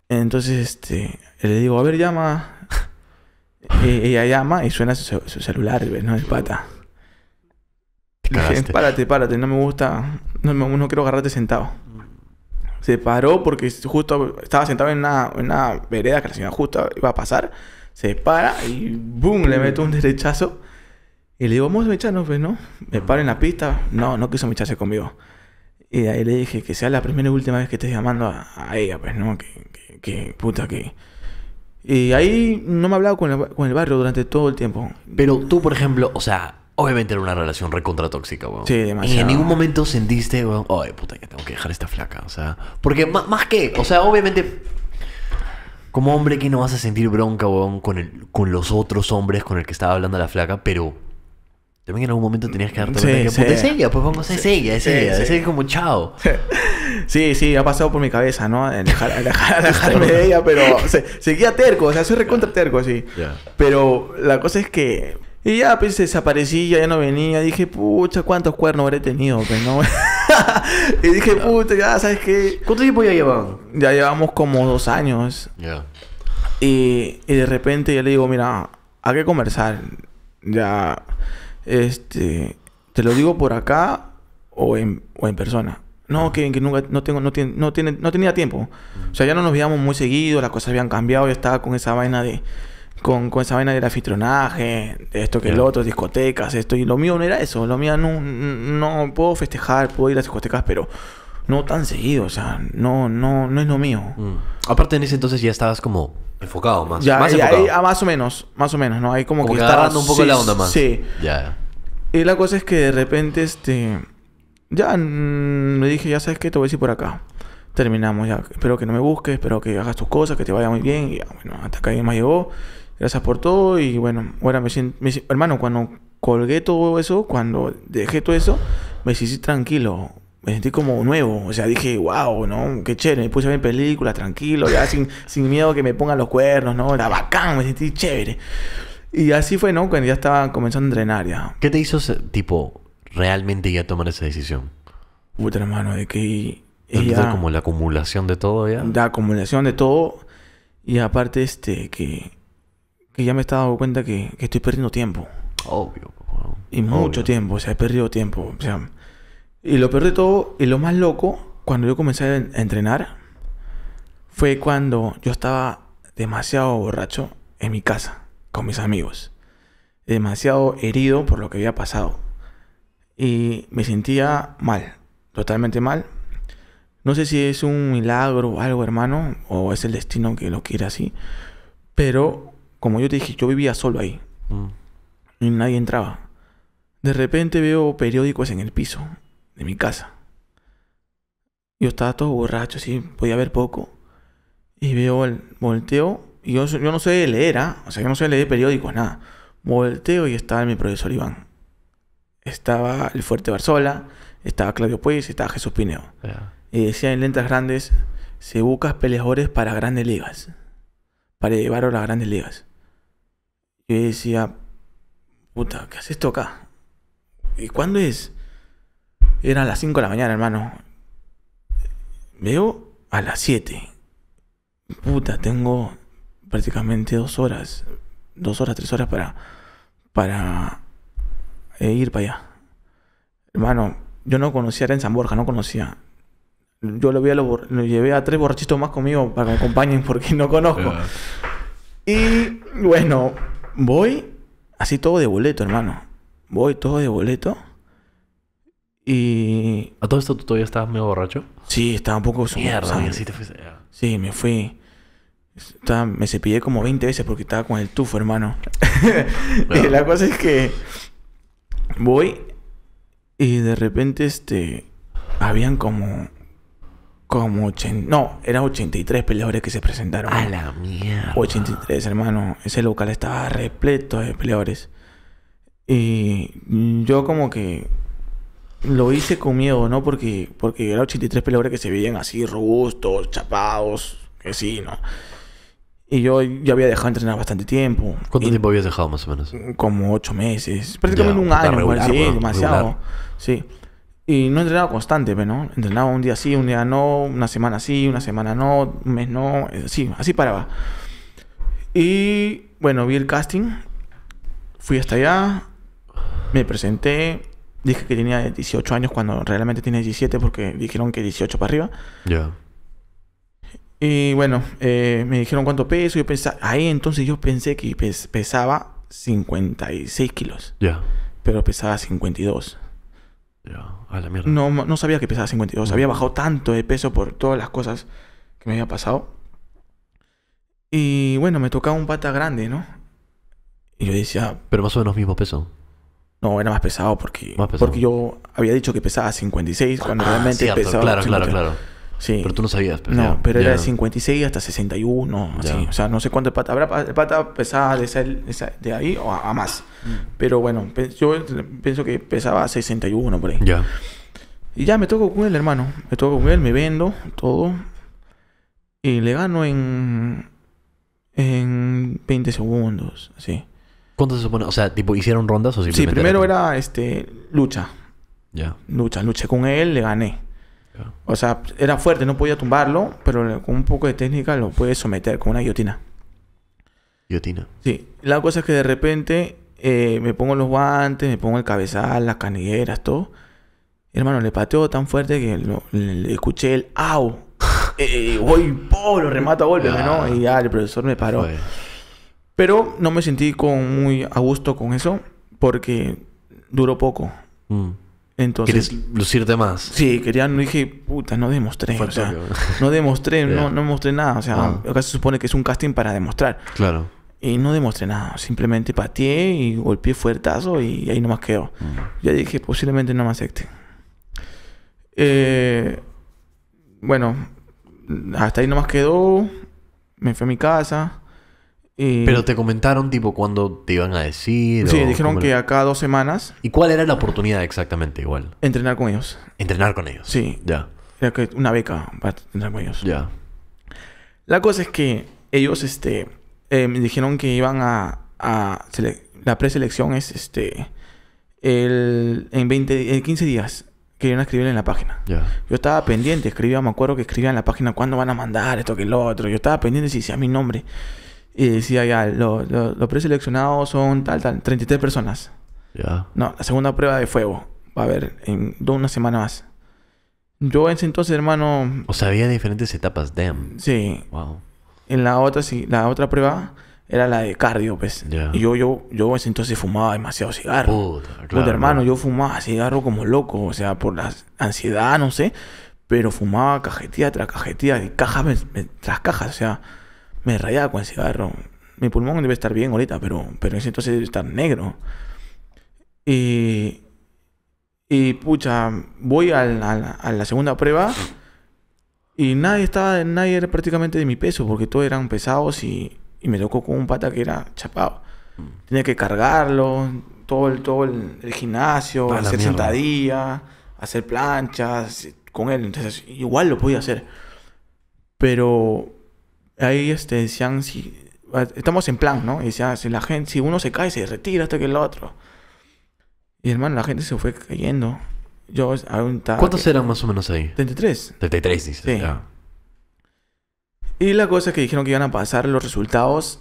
Entonces, este, y le digo, a ver, llama. E-, ella llama y suena su, celular, celular, ¿no? El pata. Le dije, párate, párate, no me gusta, no, no quiero agarrarte sentado. Se paró porque justo estaba sentado en una, vereda que la señora justo iba a pasar. Se para y ¡boom! Le meto un derechazo. Y le digo, vamos a echarnos, pues, ¿no? Me paro en la pista. No, no quiso echarse conmigo. Y ahí le dije que sea la primera y última vez que estés llamando a, ella, pues, ¿no? Que, que, que puta, que y eh, ahí no me ha hablado con el, barrio durante todo el tiempo. Pero tú, por ejemplo, o sea, Obviamente era una relación recontra tóxica, weón. Sí, demasiado. Y en ningún momento sentiste, weón, ay, puta, ya tengo que dejar esta flaca, o sea. Porque más que, o sea, obviamente, como hombre, que no vas a sentir bronca, weón, con, el, con los otros hombres con el que estaba hablando la flaca, pero también en algún momento tenías que darte cuenta sí, que es ella, pues pongo es ella, es ella, es ella como chao. Sí, sí, ha pasado por mi cabeza, ¿no? dejar, dejar, dejarme de ella, pero seguía terco, o sea, soy recontra terco así. Pero la cosa es que y ya, pues, desaparecí, ya no venía. Dije, pucha, ¿cuántos cuernos habré tenido? Pues, ¿no? y dije, puta ya, ¿sabes qué? ¿Cuánto tiempo ya llevamos? Ya llevamos como dos años. Ya. Y, y de repente yo le digo, mira, hay que conversar. Ya este, te lo digo por acá o en, o en persona. No, que nunca, no tengo, no, tiene, no, tiene, no tenía tiempo. O sea, ya no nos veíamos muy seguido, las cosas habían cambiado, yo estaba con esa vaina de, con, con esa vaina del la de esto que el otro, discotecas, esto. Y lo mío no era eso. Lo mío no, no puedo festejar, puedo ir a las discotecas, pero no tan seguido, o sea, no, no, no es lo mío. Mm. Aparte en ese entonces ya estabas como enfocado más. Ya, más, ya, ah, más o menos, más o menos, ¿no? Ahí como, que, que un poco la onda más. Sí. Ya. Y la cosa es que de repente, este, ya Me mm, dije, ya sabes qué, te voy a decir por acá. Terminamos ya. Espero que no me busques, espero que hagas tus cosas, que te vaya muy bien. Y bueno, hasta acá más llegó. Gracias por todo y bueno, ahora me siento, me siento hermano, cuando colgué todo eso, cuando dejé todo eso, me sentí tranquilo me sentí como nuevo. O sea, dije, wow, ¿no? Qué chévere. Me puse a ver películas, tranquilo, ya sin, sin miedo que me pongan los cuernos, ¿no? Era bacán, me sentí chévere. Y así fue, ¿no? Cuando ya estaba comenzando a entrenar ya. ¿Qué te hizo, tipo, realmente ya tomar esa decisión? Otra hermano, de que... Ella, como la acumulación de todo ya? La acumulación de todo. Y aparte, este, que... Que ya me estaba dando cuenta que, que estoy perdiendo tiempo. Obvio. Y mucho tiempo. O sea, he perdido tiempo. O sea... Y lo peor de todo, y lo más loco, cuando yo comencé a entrenar, fue cuando yo estaba demasiado borracho en mi casa, con mis amigos. Demasiado herido por lo que había pasado. Y me sentía mal, totalmente mal. No sé si es un milagro o algo, hermano, o es el destino que lo quiere así. Pero, como yo te dije, yo vivía solo ahí. Mm. Y nadie entraba. De repente veo periódicos en el piso de mi casa. Yo estaba todo borracho, así, podía ver poco. Y veo el volteo, y yo, no sé leer, ¿ah? o sea, yo no sé leer periódicos, nada. Volteo y estaba mi profesor Iván. Estaba el Fuerte Barzola, estaba Claudio Puig, estaba Jesús Pineo. Y decía en lentas grandes, se busca peleadores para grandes ligas, para llevar a las grandes ligas. Y yo decía, puta, ¿qué haces esto acá? ¿Y cuándo es? Era a las 5 de la mañana, hermano. Veo a las 7. Puta, tengo prácticamente dos horas. Dos horas, tres horas para. para eh, ir para allá. Hermano, yo no conocía, a en San Borja, no conocía. Yo lo, vi a lo, lo llevé a tres borrachitos más conmigo para que me acompañen porque no conozco. Y bueno, voy así todo de boleto, hermano. Voy todo de boleto. Y. ¿A todo esto tú todavía estabas medio borracho? Sí, estaba un poco. Mierda, te Sí, me fui. Estaba, me cepillé como 20 veces porque estaba con el tufo, hermano. y la cosa es que voy y de repente este habían como como 80, no, eran 83 peleadores que se presentaron. A la mierda. 83, hermano, ese local estaba repleto de peleadores. Y yo como que lo hice con miedo, ¿no? Porque, porque era 83 peleadores que se veían así, robustos, chapados, que sí, ¿no? Y yo ya había dejado de entrenar bastante tiempo. ¿Cuánto tiempo habías dejado más o menos? Como ocho meses. Prácticamente un año, regular, sí, demasiado. Sí. Y no entrenaba constante, ¿no? Entrenaba un día sí, un día no, una semana sí, una semana no, un mes no, así, eh, así paraba. Y bueno, vi el casting, fui hasta allá, me presenté, dije que tenía 18 años cuando realmente tenía 17 porque dijeron que 18 para arriba. Ya. Y bueno, eh, me dijeron cuánto peso. Yo pensaba, ahí entonces yo pensé que pesaba 56 kilos. Ya. Pero pesaba 52. Ya, mierda. No, sabía que pesaba 52. Había mm. bajado tanto de peso por todas las cosas que me había pasado. Y bueno, me tocaba un pata grande, ¿no? Y yo decía. Pero más o menos mismo peso. No, era más pesado porque, porque yo había dicho que pesaba 56 cuando ah, realmente cierto, pesaba. Claro, claro, claro. Sí. Pero tú no sabías. Pero no, pero era de 56 hasta 61, O sea, no sé cuánto el pata. Habrá el pata pesaba de, de ahí o a, más. Mm. Pero bueno, yo pienso que pesaba 61 por ahí. Ya. Y ya me toco con él, hermano. Me toco con él, me vendo todo. Y le gano en. en 20 segundos, así. ¿Cuánto se supone? O sea, tipo, ¿hicieron rondas o simplemente? Sí, primero era, este lucha. Ya. Lucha, luché con él, le gané. O sea, era fuerte, no podía tumbarlo, pero con un poco de técnica lo puede someter con una guillotina. Guillotina. Sí. La cosa es que de repente eh, me pongo los guantes, me pongo el cabezal, las canilleras, todo. Hermano, le pateó tan fuerte que lo, escuché el au. Eh, eh, voy, por lo remato a golpe, ¿no? Y ya, el profesor me paró. Pero no me sentí con muy a gusto con eso porque duró poco. Mm. Entonces, ¿Quieres lucirte más? Sí, quería, no dije, puta, no demostré. O sea, no demostré, no, no mostré nada. O sea, ah. acá se supone que es un casting para demostrar. Claro. Y no demostré nada. Simplemente pateé y golpeé fuertazo y ahí nomás quedó. Mm. Ya dije, posiblemente no me acepte. Eh, bueno, hasta ahí nomás quedó. Me fui a mi casa. Eh, Pero te comentaron, tipo, cuándo te iban a decir. Sí, dijeron que cada dos semanas. ¿Y cuál era la oportunidad exactamente igual? Entrenar con ellos. Entrenar con ellos. Sí. Ya. Era que una beca para entrenar con ellos. Ya. La cosa es que ellos, este, me em, dijeron que iban a. a la preselección es, este, en 20, en 15 días querían escribir en la página. Ya. Yo estaba pendiente, escribía, me acuerdo que escribía en la página cuándo van a mandar esto que lo otro. Yo estaba pendiente si decía mi nombre. Y decía ya, los lo, preseleccionados son tal, tal, 33 personas. Ya. No, la segunda prueba de fuego. Va a haber en una semana más. Yo en ese entonces, hermano... O sea, había diferentes etapas, damn. Sí. Wow. En la otra, sí, la otra prueba era la de cardio, pues. Y yo, yo, yo en ese entonces fumaba demasiado cigarro. Puta, hermano, yo fumaba cigarro como loco. O sea, por la ansiedad, no sé. Pero fumaba cajetilla tras cajetilla y cajas tras cajas. O sea me rayaba con el cigarro. Mi pulmón debe estar bien ahorita, pero, pero en ese entonces debe estar negro. Y, y pucha, voy a la, segunda prueba y nadie estaba, nadie era prácticamente de mi peso, porque todos eran pesados y, y me tocó con un pata que era chapado. Tenía que cargarlo, todo el, todo el, gimnasio, hacer sentadillas, hacer planchas con él. Entonces, igual lo podía hacer. Pero ahí este, decían, si, ah, estamos en plan, ¿no? Y decían, si, la gente, si uno se cae, se retira hasta que el otro. Y hermano, la gente se fue cayendo. Yo ¿Cuántos eran más o menos ahí? 33. 33, dice. Sí. Y la cosa es que dijeron que iban a pasar los resultados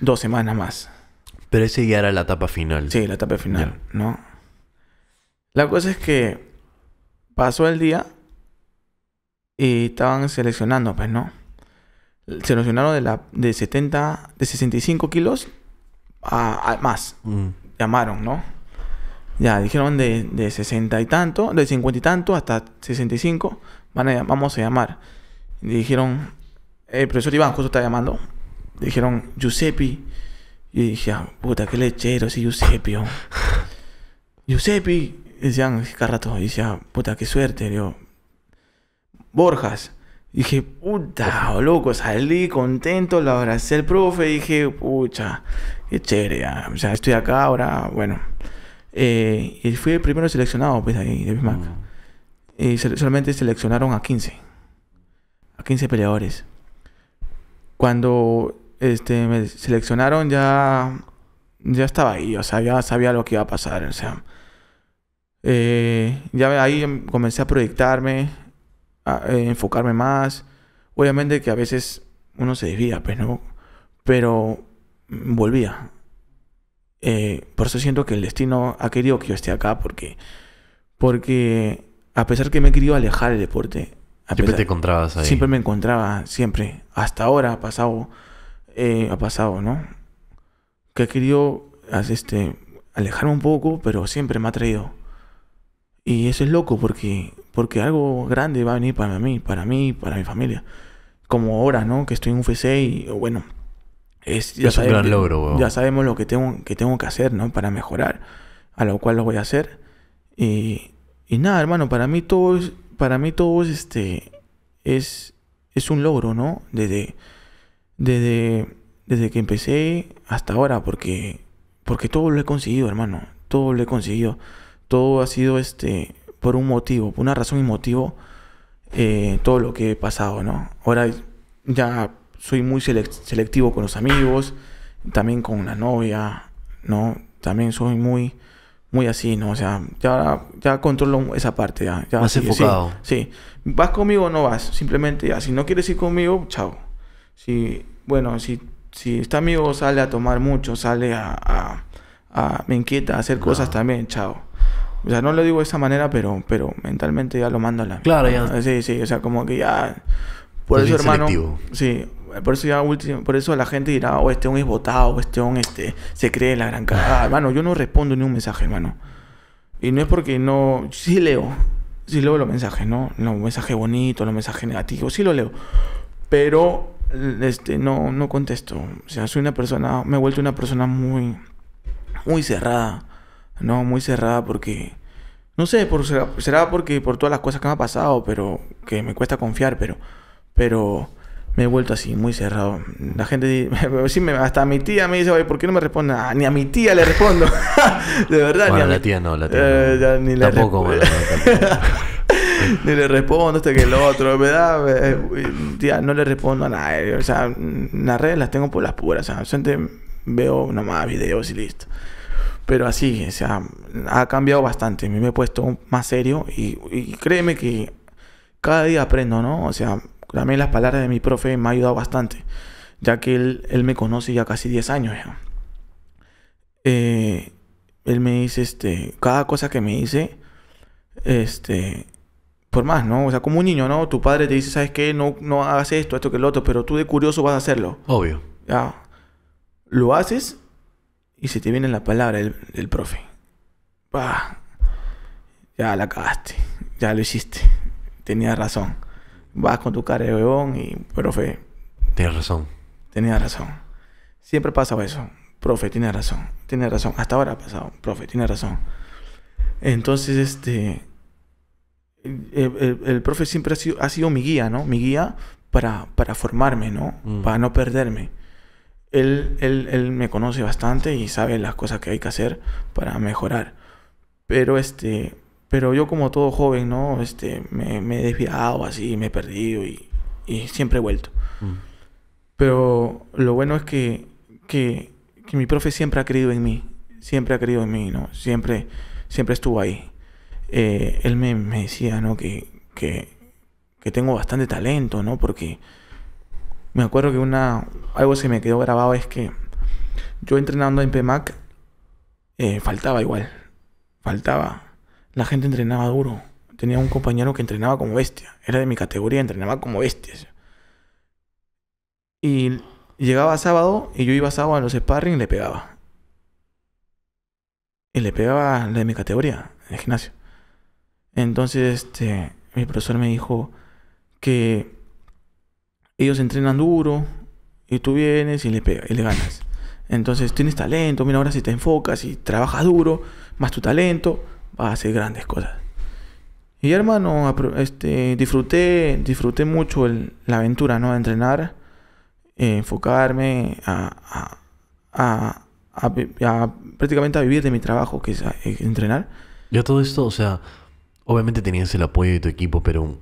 dos semanas más. Pero ese ya era la etapa final. Sí, la etapa final, ¿no? La cosa es que pasó el día y estaban seleccionando, pues, ¿no? se lesionaron de, la, de 70, de 65 kilos a, más. Mm. Llamaron, ¿no? Ya, dijeron de, de 60 y tanto, de 50 y tanto hasta 65, van vamos a llamar. dijeron, el profesor Iván justo está llamando. Dijeron, Giuseppe. Y dije, ah, puta, qué lechero ese Giuseppe. Oh". Giuseppe. Decían, cada rato. Y puta, qué suerte. Digo, Borjas dije, puta, loco, salí contento, lo abracé el profe, dije, pucha, qué chévere, ya, sea, estoy acá, ahora, bueno. Eh, y fui el primero seleccionado, pues, ahí, de Bismarck. Ah. Y solamente seleccionaron a 15, a 15 peleadores. Cuando este, me seleccionaron ya, ya estaba ahí, o sea, ya sabía lo que iba a pasar, o sea. Eh, ya ahí em, comencé a proyectarme, eh, enfocarme más. Obviamente que a veces uno se desvía, pues, ¿no? Pero volvía. Eh, por eso siento que el destino ha querido que yo esté acá, porque, porque a pesar que me he querido alejar del deporte. Siempre pesar, te encontrabas ahí. Siempre me encontraba, siempre. Hasta ahora ha pasado, eh, ha pasado, ¿no? Que he querido este, alejarme un poco, pero siempre me ha traído. Y eso es loco porque porque algo grande va a venir para mí, para mí, para mi familia. Como ahora, ¿no? Que estoy en un UFC y bueno, es, ya un gran logro, Ya sabemos lo que tengo, que tengo que hacer, ¿no? Para mejorar, a lo cual lo voy a hacer. Y, y nada, hermano, para mí todo es, para mí todo este, es, es un logro, ¿no? Desde, desde, desde que empecé hasta ahora, porque, porque todo lo he conseguido, hermano, todo lo he conseguido. Todo ha sido, este, por un motivo, por una razón y motivo, eh, todo lo que he pasado, ¿no? Ahora ya soy muy selectivo con los amigos, también con la novia, ¿no? También soy muy, muy así, ¿no? O sea, ya, ya controlo esa parte, ya. ya Más enfocado. Sí, Vas conmigo o no vas, simplemente ya. Si no quieres ir conmigo, chao. Si, bueno, si, si este amigo sale a tomar mucho, sale a... me inquieta hacer cosas también, chao. O sea, no lo digo de esa manera, pero, pero mentalmente ya lo mando a la... Claro, ya. Sí, sí, o sea, como que ya... Por eso, hermano... Sí, por eso ya último, por eso la gente dirá, oh, este un es votado, o este un este, se cree la gran cagada. hermano, yo no respondo ni un mensaje, hermano. Y no es porque no... Sí leo. Sí leo los mensajes, ¿no? Los mensajes bonitos, los mensajes negativos, sí lo leo. Pero este, no, no contesto. O sea, soy una persona, me he vuelto una persona muy, muy cerrada. No, muy cerrada porque... No sé, será porque por todas las cosas que me ha pasado, pero que me cuesta confiar, pero... Pero me he vuelto así, muy cerrado. La gente, sí, hasta mi tía me dice, oye, ¿por qué no me responde? Ah, ni a mi tía le respondo. de verdad. ni a la tía no, la tía. Eh, ya, ni tampoco, le ni le respondo hasta este que el otro, ¿verdad? Eh, tía, no le respondo a nadie. O sea, las redes las tengo por las puras. O sea, veo nomás videos y listo. Pero así, o sea, ha cambiado bastante. A mí me he puesto más serio y, créeme que cada día aprendo, ¿no? O sea, también las palabras de mi profe me ha ayudado bastante, ya que él, él me conoce ya casi 10 años eh, él me dice, este, cada cosa que me dice, este, por más, ¿no? O sea, como un niño, ¿no? Tu padre te dice, ¿sabes qué? No, no hagas esto, esto que el otro, pero tú de curioso vas a hacerlo. Obvio. Ya. Lo haces y se te viene la palabra del, profe. Bah, ya la cagaste, ya lo hiciste, tenía razón. Vas con tu cara de y, profe. Tienes razón. Tenía razón. Siempre pasa eso. Profe, tiene razón. Tiene razón. Hasta ahora ha pasado. Profe, tiene razón. Entonces, este. El, profe siempre ha sido, ha sido mi guía, ¿no? Mi guía para, formarme, ¿no? Mm. Para no perderme él, me conoce bastante y sabe las cosas que hay que hacer para mejorar. Pero este, pero yo como todo joven, ¿no? Este, me, he desviado así, me he perdido y, y siempre he vuelto. Mm. Pero lo bueno es que, que, que, mi profe siempre ha creído en mí, siempre ha creído en mí, ¿no? Siempre, siempre estuvo ahí. Eh, él me, decía, ¿no? Que, que, que tengo bastante talento, ¿no? Porque me acuerdo que una algo se me quedó grabado es que yo entrenando en PMAC eh, faltaba igual. Faltaba. La gente entrenaba duro. Tenía un compañero que entrenaba como bestia. Era de mi categoría, entrenaba como bestias. Y llegaba sábado y yo iba sábado a los sparring y le pegaba. Y le pegaba la de mi categoría, en el gimnasio. Entonces, este, mi profesor me dijo que ellos entrenan duro y tú vienes y le, pegas, y le ganas. Entonces tienes talento, mira, ahora si te enfocas y trabajas duro, más tu talento, vas a hacer grandes cosas. Y hermano, este, disfruté, disfruté mucho la aventura, ¿no? De entrenar, eh, enfocarme a, prácticamente a vivir de mi trabajo, que es eh, entrenar. Yo todo esto, o sea, obviamente tenías el apoyo de tu equipo, pero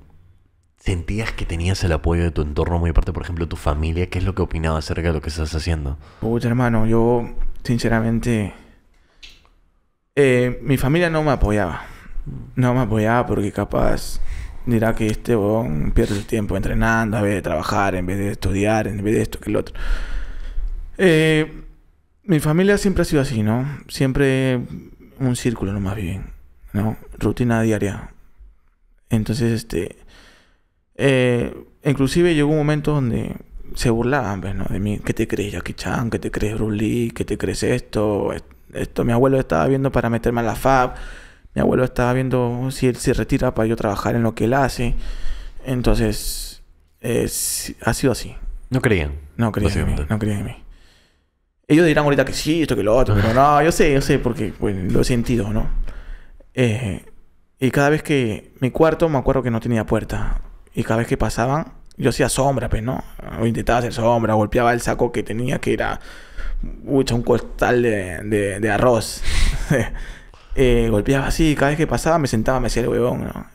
¿Sentías que tenías el apoyo de tu entorno, muy aparte, por ejemplo, tu familia? ¿Qué es lo que opinaba acerca de lo que estás haciendo? Puta, hermano, yo, sinceramente, eh, mi familia no me apoyaba. No me apoyaba porque capaz dirá que este bon pierde el tiempo entrenando, a vez de trabajar, en vez de estudiar, en vez de esto que el otro. Eh, mi familia siempre ha sido así, ¿no? Siempre un círculo más bien, ¿no? Rutina diaria. Entonces, este, eh, inclusive llegó un momento donde se burlaban, pues, De mí, ¿qué te crees Jackie Chan? ¿Qué te crees Bruce Lee? ¿Qué te crees esto? Esto, mi abuelo estaba viendo para meterme a la FAB. Mi abuelo estaba viendo si él se retira para yo trabajar en lo que él hace. Entonces, es, ha sido así. No creían. No creían en mí. No creían en mí. Ellos dirán ahorita que sí, esto que lo otro, pero no, yo sé, yo sé, porque pues, lo he sentido, ¿no? Eh, y cada vez que mi cuarto, me acuerdo que no tenía puerta. Y cada vez que pasaban, yo hacía sombra, pues, ¿no? O intentaba hacer sombra, golpeaba el saco que tenía, que era un costal de, de, arroz. Eh, golpeaba así, cada vez que pasaba me sentaba, me hacía el huevón, ¿no?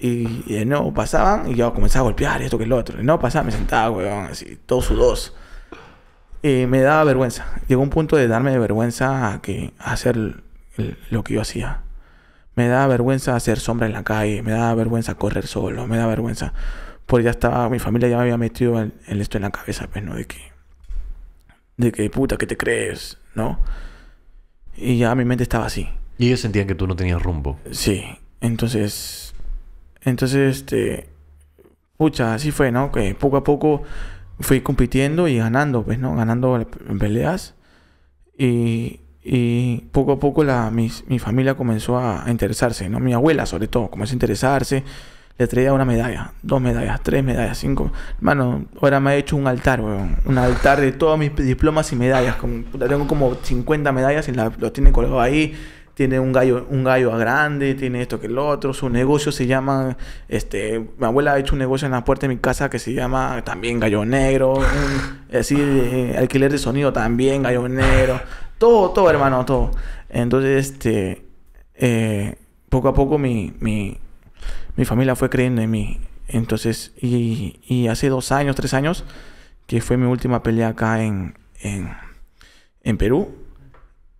Y, no de nuevo pasaban y yo comenzaba a golpear esto que es lo otro. No pasaba, me sentaba, huevón, así, todo sudoso. y eh, me daba vergüenza. Llegó un punto de darme vergüenza a que hacer lo que yo hacía. Me da vergüenza hacer sombra en la calle, me da vergüenza correr solo, me da vergüenza. Porque ya estaba, mi familia ya me había metido el, esto en la cabeza, pues, ¿no? De que, de que puta, ¿qué te crees? ¿No? Y ya mi mente estaba así. Y ellos sentían que tú no tenías rumbo. Sí, entonces, entonces, este, pucha, así fue, ¿no? Que poco a poco fui compitiendo y ganando, pues, ¿no? Ganando peleas. Y y poco a poco la, mi, mi, familia comenzó a, interesarse, ¿no? Mi abuela sobre todo comenzó a interesarse. Le traía una medalla, dos medallas, tres medallas, cinco. Hermano, ahora me ha hecho un altar, Un altar de todos mis diplomas y medallas. Como, tengo como 50 medallas y los tiene colgado ahí. Tiene un gallo, un gallo grande, tiene esto que el otro. Su negocio se llama, este, mi abuela ha hecho un negocio en la puerta de mi casa que se llama también Gallo Negro. Es así, alquiler de sonido también, Gallo Negro. Todo, todo, hermano, todo. Entonces, este, eh, poco a poco mi, mi, familia fue creyendo en mí. Entonces, y, hace dos años, tres años, que fue mi última pelea acá en, en, en Perú,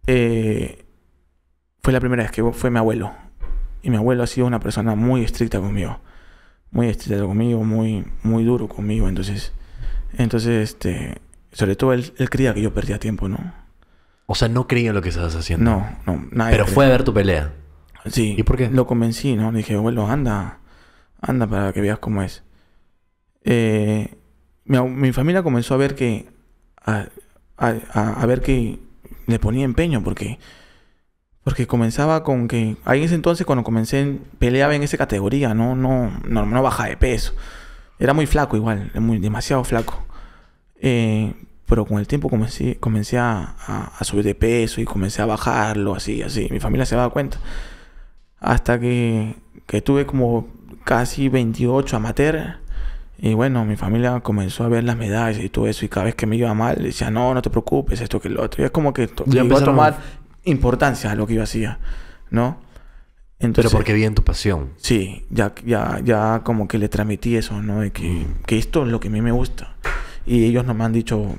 eh, fue la primera vez que fue mi abuelo. Y mi abuelo ha sido una persona muy estricta conmigo. Muy estricta conmigo, muy, muy duro conmigo. Entonces, entonces este, sobre todo él, él creía que yo perdía tiempo, ¿no? O sea, no creía lo que estabas haciendo. No, no, nadie Pero fue a ver tu pelea. Sí. ¿Y por qué? Lo convencí, ¿no? Le dije, bueno, anda, anda para que veas cómo es. Eh, mi, familia comenzó a ver que. A, ver que le ponía empeño, porque. Porque comenzaba con que. Ahí en ese entonces, cuando comencé, peleaba en esa categoría, no, no, no, no de peso. Era muy flaco igual, muy, demasiado flaco. Eh, pero con el tiempo comencé, comencé a, a, subir de peso y comencé a bajarlo, así, así. Mi familia se daba cuenta. Hasta que, que tuve como casi 28 amateur. Y bueno, mi familia comenzó a ver las medallas y todo eso. Y cada vez que me iba mal, decía, no, no te preocupes, esto que lo otro. Y es como que Yo iba a tomar importancia a lo que yo hacía, ¿no? Entonces, Pero porque vi en tu pasión. Sí, ya, ya, ya como que le transmití eso, ¿no? que, mm. que esto es lo que a mí me gusta. Y ellos no me han dicho,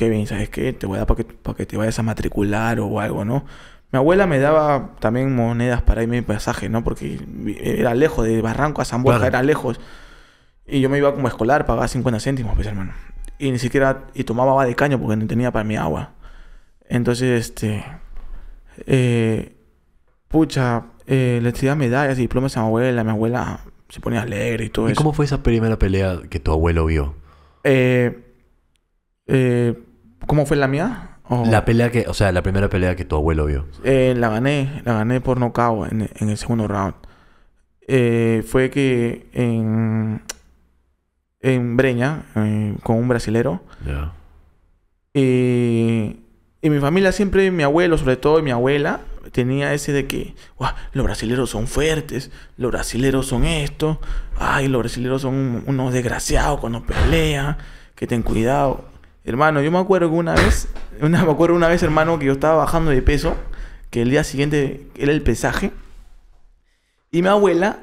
Kevin, ¿sabes qué? Te voy a dar para que, te vayas a matricular o algo, ¿no? Mi abuela me daba también monedas para irme mi pasaje, ¿no? Porque era lejos, de Barranco a San Borja era lejos. Y yo me iba como escolar, pagaba 50 céntimos, pues hermano. Y ni siquiera, y tomaba agua de caño porque no tenía para mi agua. Entonces, este, eh, pucha, eh, da medallas y diplomas a mi abuela. Mi abuela se ponía alegre y todo eso. ¿Y cómo fue esa primera pelea que tu abuelo vio? Eh, eh ¿Cómo fue la mía? La pelea que, o sea, la primera pelea que tu abuelo vio. Eh, la gané, la gané por nocaut en, en el segundo round. Eh, fue que en, Breña, eh, con un brasilero. Y, mi familia siempre, mi abuelo sobre todo, mi abuela, tenía ese de que, los brasileros son fuertes, los brasileros son esto, ay, los brasileros son unos desgraciados cuando pelean, que ten cuidado. Hermano, yo me acuerdo que una vez, me acuerdo una vez, hermano, que yo estaba bajando de peso, que el día siguiente era el pesaje, y mi abuela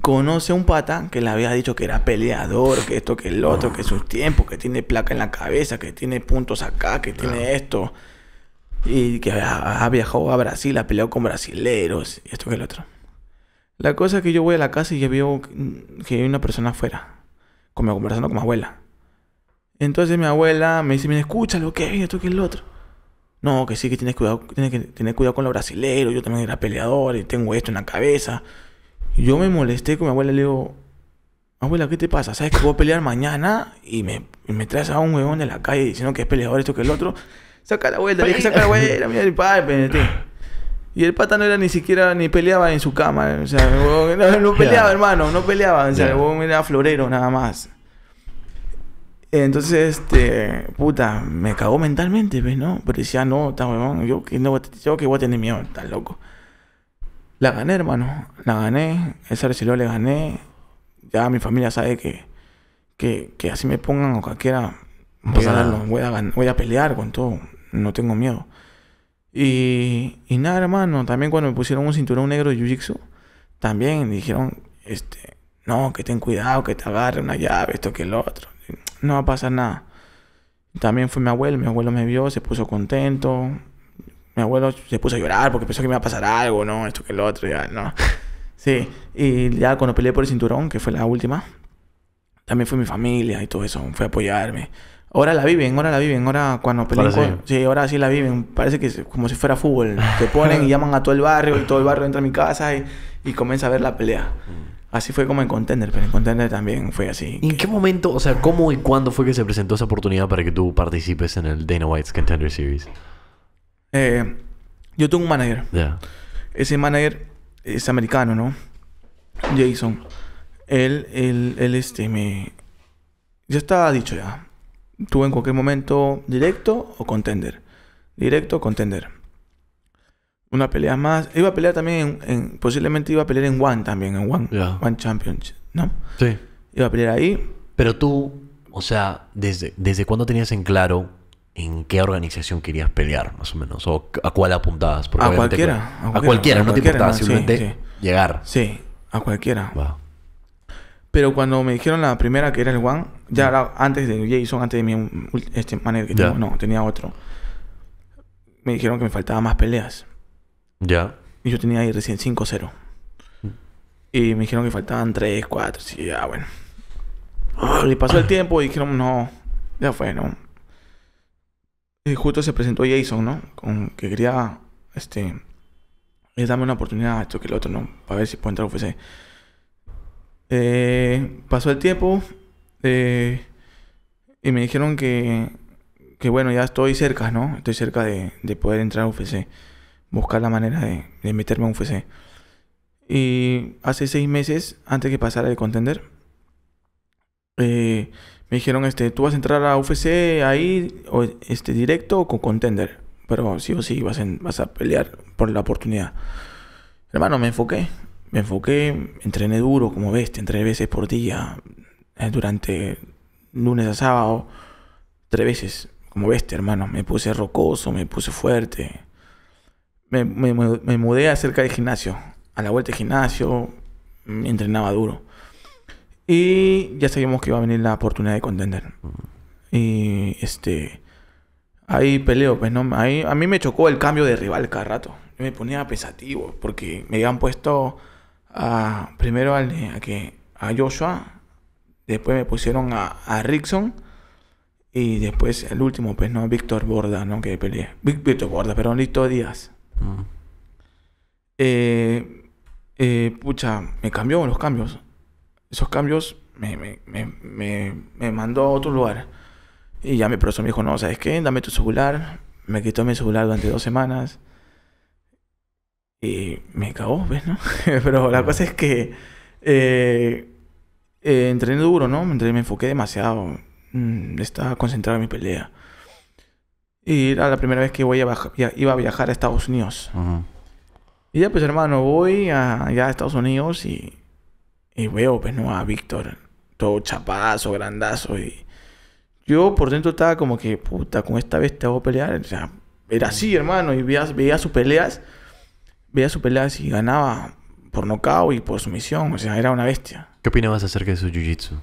conoce a un pata que le había dicho que era peleador, que esto, que el otro, que sus tiempos, que tiene placa en la cabeza, que tiene puntos acá, que tiene esto, y que ha, viajado a Brasil, ha peleado con brasileros, y esto que el otro. La cosa es que yo voy a la casa y ya veo que hay una persona afuera, conversando con mi abuela. Entonces mi abuela me dice, mira, escúchalo, que esto que es lo otro. No, que sí, que tienes cuidado, que tener cuidado con los brasileños, yo también era peleador y tengo esto en la cabeza. Y yo me molesté con mi abuela, y le digo, abuela, ¿qué te pasa? ¿Sabes que voy a pelear mañana? Y me, traes a un huevón de la calle diciendo que es peleador esto que el otro. Saca la vuelta, dije, saca la vuelta, mira el padre, Y el pata no era ni siquiera, ni peleaba en su cama. Eh, o sea, no, peleaba, hermano, no peleaba. O sea, era florero nada más. Entonces, este, puta, me cagó mentalmente, ¿ves? Pues, ¿No? Pero decía, no, está huevón, yo que, no, voy a tener miedo, está loco. La gané, hermano, la gané, esa resilio le gané. Ya mi familia sabe que, que, que así me pongan o cualquiera, voy a, voy, a voy a pelear con todo, no tengo miedo. Y, y nada, hermano, también cuando me pusieron un cinturón negro de Jiu-Jitsu, también dijeron, este, no, que ten cuidado, que te agarre una llave, esto que el otro no va a pasar nada. También fue mi abuelo, mi abuelo me vio, se puso contento. Mi abuelo se puso a llorar porque pensó que me iba a pasar algo, ¿no? Esto que el otro, ya, no. Sí, y ya cuando peleé por el cinturón, que fue la última, también fue mi familia y todo eso, fue a apoyarme. Ahora la viven, ahora la viven, ahora cuando pelean. Sí. ahora sí la viven. Parece que como si fuera fútbol. Te ponen y llaman a todo el barrio y todo el barrio entra a mi casa y, y comienza a ver la pelea. Mm. Así fue como en Contender, pero en Contender también fue así. ¿En qué momento, o sea, cómo y cuándo fue que se presentó esa oportunidad para que tú participes en el Dana White's Contender Series? Eh, yo tengo un manager. Ese manager es americano, ¿no? Jason. Él, él, él, este, me... Ya estaba dicho ya. Tuve en cualquier momento directo o Contender. Directo o Contender. Una pelea más. Iba a pelear también en, posiblemente iba a pelear en One también, en One, One Championship, ¿no? Sí. Iba a pelear ahí. Pero tú, o sea, ¿desde, desde cuándo tenías en claro en qué organización querías pelear, más o menos? ¿O a cuál apuntabas? Porque a, pues, cualquiera, a, cualquiera, no te importaba, simplemente llegar. Sí, a cualquiera. Pero cuando me dijeron la primera que era el One, ya antes de Jason, antes de mi este manager no, tenía otro. Me dijeron que me faltaban más peleas. Ya. Y yo tenía ahí recién 5-0. Mm. Y me dijeron que faltaban 3, 4. Sí, ya, bueno. y ah, pasó el tiempo y dijeron, no, ya fue, no. Y justo se presentó Jason, ¿no? que quería, este, eh, dame una oportunidad, esto que el otro, ¿no? Para ver si puedo entrar a UFC. Eh, pasó el tiempo eh, y me dijeron que, que, bueno, ya estoy cerca, ¿no? Estoy cerca de, de poder entrar a UFC buscar la manera de, meterme a un UFC. Y hace seis meses, antes que pasara de contender, eh, me dijeron, este, tú vas a entrar a UFC ahí, o, este, directo o con contender. Pero sí o sí, vas, vas a pelear por la oportunidad. Hermano, me enfoqué. Me enfoqué, entrené duro como bestia, tres veces por día, eh, durante lunes a sábado, tres veces como bestia, hermano. Me puse rocoso, me puse fuerte me, mudé acerca del gimnasio. A la vuelta del gimnasio, me mm, entrenaba duro. Y ya sabíamos que iba a venir la oportunidad de contender. Y este. Ahí peleo, pues no. a mí me chocó el cambio de rival cada rato. me ponía pesativo porque me habían puesto a, primero al, a, que, a Joshua, después me pusieron a, Rickson y después el último, pues no, Víctor Borda, ¿no? Que peleé. Víctor Borda, perdón, Víctor Díaz. Eh, eh, pucha, me cambió los cambios. Esos cambios me, me, me, mandó a otro lugar. Y ya mi profesor me dijo, no, ¿sabes qué? Dame tu celular. Me quitó mi celular durante dos semanas. Y me cagó, ¿ves? Pues, Pero la cosa es que eh, eh entrené duro, ¿no? Me enfoqué demasiado. Mm, estaba concentrado en mi pelea. Y era la primera vez que voy a iba a viajar a Estados Unidos. Y ya pues hermano, voy allá a Estados Unidos y, veo pues no a Víctor, todo chapazo, grandazo. Y yo por dentro estaba como que, puta, con esta vez te voy a pelear. O sea, era así hermano y veía, veía sus peleas, veía sus peleas y ganaba por nocao y por sumisión. O sea, era una bestia. ¿Qué opinabas acerca de su jiu-jitsu?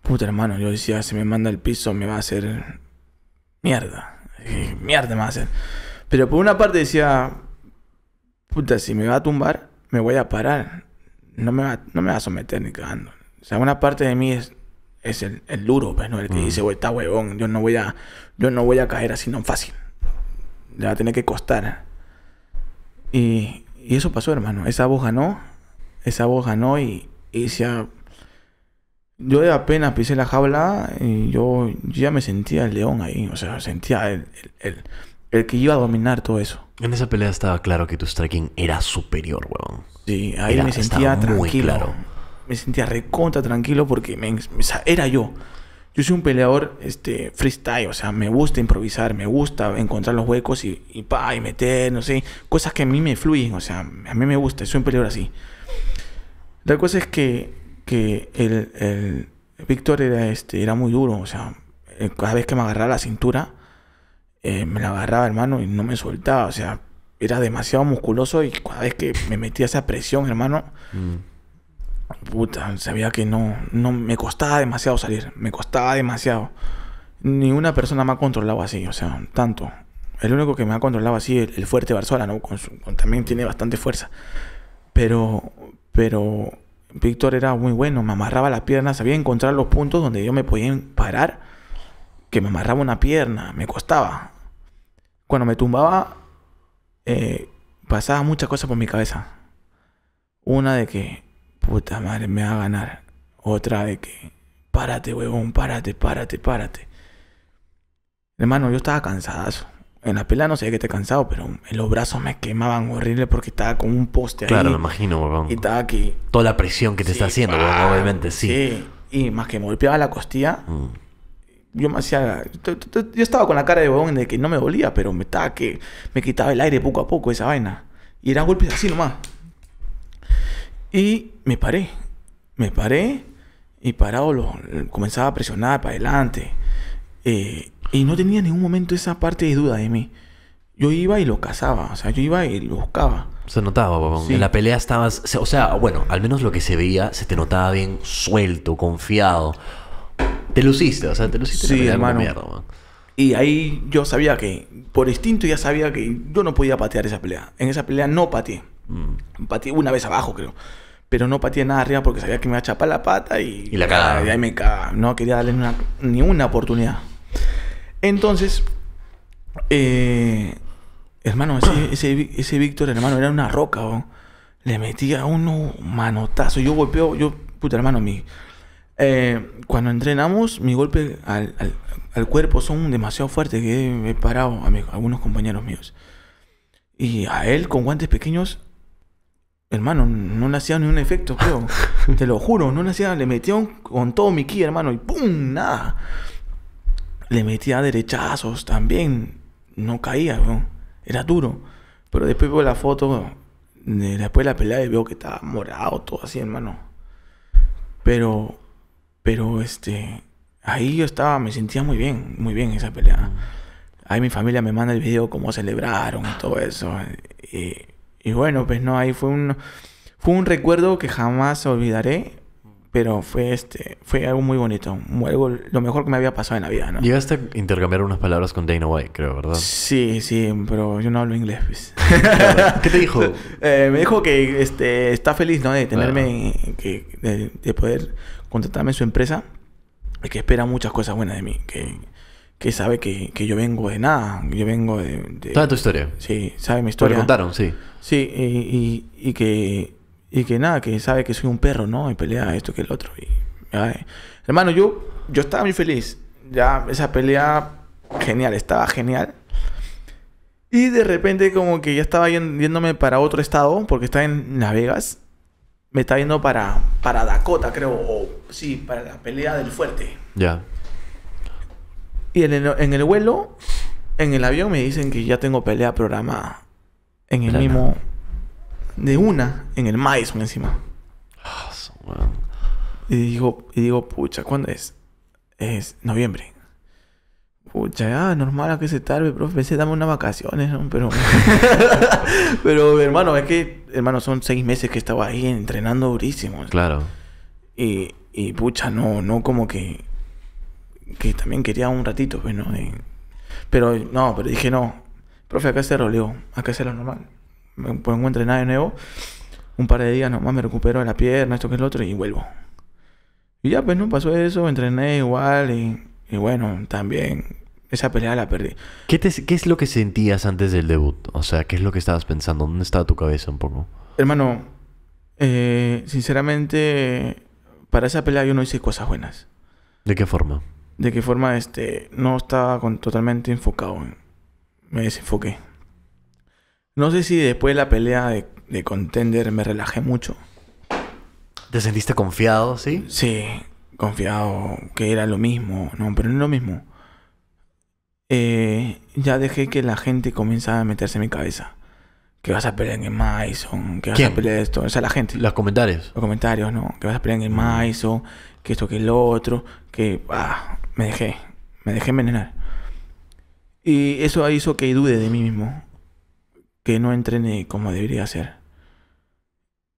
Puta hermano, yo decía, si me manda el piso me va a hacer mierda mierda me va a Pero por una parte decía, puta, si me va a tumbar, me voy a parar. No me va, no me va a someter ni cagando. O sea, una parte de mí es, es el, el duro, pues, El que mm. dice, está huevón, yo no voy a, yo no voy a caer así no fácil. Le va a tener que costar. Y, y eso pasó, hermano. Esa voz ganó. Esa voz ganó y, y decía, yo apenas pisé la jaula y yo, ya me sentía el león ahí. O sea, sentía el, el, que iba a dominar todo eso. En esa pelea estaba claro que tu striking era superior, weón. Sí, ahí me sentía tranquilo. Me sentía recontra tranquilo porque me, era yo. Yo soy un peleador este, freestyle, o sea, me gusta improvisar, me gusta encontrar los huecos y, y, pa, y meter, no sé, cosas que a mí me fluyen, o sea, a mí me gusta, soy un peleador así. La cosa es que que el, el Víctor era, este, era muy duro, o sea, eh, cada vez que me agarraba la cintura, eh, me la agarraba, hermano, y no me soltaba, o sea, era demasiado musculoso y cada vez que me metía esa presión, hermano, mm. puta, sabía que no, no, me costaba demasiado salir, me costaba demasiado. Ni una persona me ha controlado así, o sea, tanto. El único que me ha controlado así el, fuerte Barzola, ¿no? también tiene bastante fuerza. Pero, pero Víctor era muy bueno, me amarraba las piernas, sabía encontrar los puntos donde yo me podía parar, que me amarraba una pierna, me costaba. Cuando me tumbaba, eh, pasaba muchas cosas por mi cabeza. Una de que, puta madre, me va a ganar. Otra de que, párate, huevón, párate, párate, párate. Hermano, yo estaba cansadazo en la pelea no sé que te cansado, pero en los brazos me quemaban horrible porque estaba con un poste ahí. Claro, lo imagino, weón. Y estaba aquí. Toda la presión que te está haciendo, weón, obviamente, sí. Sí, y más que me golpeaba la costilla. Mm. Yo me hacía. Yo, estaba con la cara de huevón de que no me dolía, pero me estaba que. Me quitaba el aire poco a poco esa vaina. Y eran golpes así nomás. Y me paré. Me paré y parado lo, comenzaba a presionar para adelante. Eh, y no tenía en ningún momento esa parte de duda de mí. Yo iba y lo cazaba, o sea, yo iba y lo buscaba. Se notaba, papá. En la pelea estabas, o sea, bueno, al menos lo que se veía, se te notaba bien suelto, confiado. Te luciste, o sea, te luciste sí, hermano. Y ahí yo sabía que, por instinto ya sabía que yo no podía patear esa pelea. En esa pelea no pateé. Mm. Pateé una vez abajo, creo. Pero no pateé nada arriba porque sabía que me iba a chapar la pata y... Y la ahí me cagaba. No quería darle ni una oportunidad. Entonces, eh, hermano, ese, ese, Víctor, hermano, era una roca, Le metía uno manotazo. Yo golpeo, yo, puta hermano, mi. Eh, cuando entrenamos, mi golpe al, al, al, cuerpo son demasiado fuertes que he parado a, algunos compañeros míos. Y a él con guantes pequeños, hermano, no le hacía ni un efecto, creo. Te lo juro, no le hacía, le metió con todo mi ki, hermano, y ¡pum! Nada le metía derechazos también. No caía, era duro. Pero después veo la foto, después de la pelea, y veo que estaba morado, todo así, hermano. Pero, pero este, ahí yo estaba, me sentía muy bien, muy bien esa pelea. Mm. Ahí mi familia me manda el video cómo celebraron y todo eso. Y, y bueno, pues no, ahí fue un, fue un recuerdo que jamás olvidaré. Pero fue, este, fue algo muy bonito. lo mejor que me había pasado en la vida, ¿no? Llegaste a intercambiar unas palabras con Dana White, creo, ¿verdad? Sí, sí, pero yo no hablo inglés, pues. ¿Qué te dijo? Eh, me dijo que este, está feliz, ¿no? De tenerme, que, de, poder contratarme en su empresa. Y que espera muchas cosas buenas de mí. Que, sabe que, yo vengo de nada. Yo vengo de... tu historia? Sí, sabe mi historia. Te contaron, sí. Sí, y, y que y que nada, que sabe que soy un perro, ¿no? Y pelea esto que el otro. Y, Hermano, yo, yo estaba muy feliz. Ya esa pelea, genial, estaba genial. Y de repente como que ya estaba yéndome para otro estado, porque estaba en Las Vegas. Me estaba yendo para, para Dakota, creo. O sí, para la pelea del fuerte. Ya. Y en el, vuelo, en el avión me dicen que ya tengo pelea programada. En el mismo de una en el Madison encima. Ah, y digo, y digo, pucha, ¿cuándo es? Es noviembre. Pucha, ya, normal a que se tarde, profe. Pensé, dame unas vacaciones, ¿no? Pero. pero, hermano, es que, hermano, son seis meses que estaba ahí entrenando durísimo. Claro. Y, y pucha, no, no como que. Que también quería un ratito, pues, ¿no? pero, no, pero dije, no. Profe, acá se roleó, acá se lo normal me pongo a entrenar de nuevo. Un par de días nomás me recupero de la pierna, esto que es lo otro, y vuelvo. Y ya, pues no pasó eso, entrené igual y, bueno, también esa pelea la perdí. ¿Qué, ¿Qué es lo que sentías antes del debut? O sea, ¿qué es lo que estabas pensando? ¿Dónde estaba tu cabeza un poco? Hermano, eh, sinceramente, para esa pelea yo no hice cosas buenas. ¿De qué forma? De qué forma, este, no estaba con, totalmente enfocado. Me desenfoqué. No sé si después de la pelea de, Contender me relajé mucho. ¿Te sentiste confiado, sí? Sí, confiado que era lo mismo. No, pero no lo mismo. Eh, ya dejé que la gente comenzara a meterse en mi cabeza. Que vas a pelear en el Maison, que vas a pelear esto. O sea, la gente. Los comentarios. Los comentarios, no. Que vas a pelear en el Maison, que esto, que el otro. Que. Ah, me dejé. Me dejé envenenar. Y eso hizo que dude de mí mismo que no entrené eh, como debería ser.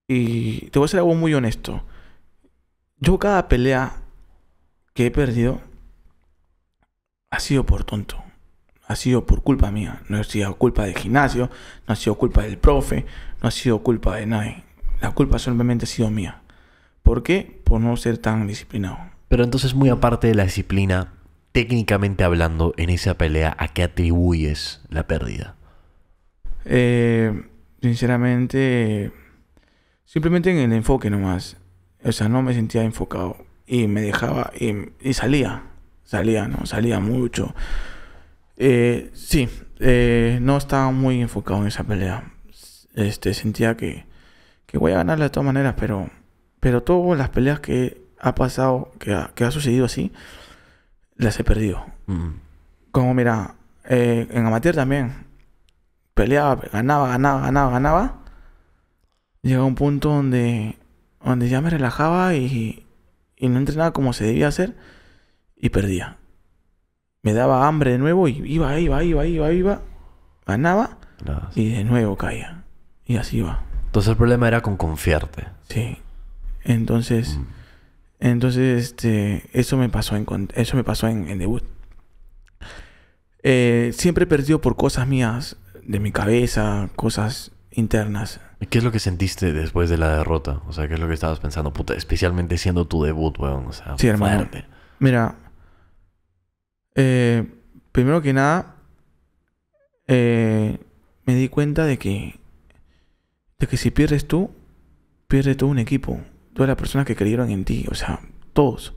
Y te voy a ser algo muy honesto. Yo cada pelea que he perdido ha sido por tonto. Ha sido por culpa mía. No ha sido culpa del gimnasio, no ha sido culpa del profe, no ha sido culpa de nadie. La culpa solamente ha sido mía. ¿Por qué? Por no ser tan disciplinado. Pero entonces, muy aparte de la disciplina, técnicamente hablando, en esa pelea, ¿a qué atribuyes la pérdida? Eh, sinceramente, simplemente en el enfoque nomás. O sea, no me sentía enfocado. Y me dejaba, y, salía. Salía, ¿no? Salía mucho. Eh, sí, eh, no estaba muy enfocado en esa pelea. Este, sentía que, que voy a ganarla de todas maneras, pero, pero todas las peleas que ha pasado, que ha, sucedido así, las he perdido. Mm. Como mira, en amateur también, peleaba, ganaba, ganaba, ganaba, ganaba. Llegaba un punto donde, donde ya me relajaba y, y no entrenaba como se debía hacer y perdía. Me daba hambre de nuevo y iba, iba, iba, iba, iba. Ganaba y de nuevo caía. Y así iba. Entonces el problema era con confiarte. Sí. Entonces, mm. entonces este, eso me pasó en, eso me pasó en, debut. Eh, siempre perdido por cosas mías de mi cabeza, cosas internas. ¿Qué es lo que sentiste después de la derrota? O sea, ¿qué es lo que estabas pensando? Puta, especialmente siendo tu debut, weón. sí, hermano. Mira, eh, primero que nada, eh, me di cuenta de que, de que si pierdes tú, pierde todo un equipo. Todas las personas que creyeron en ti, o sea, todos.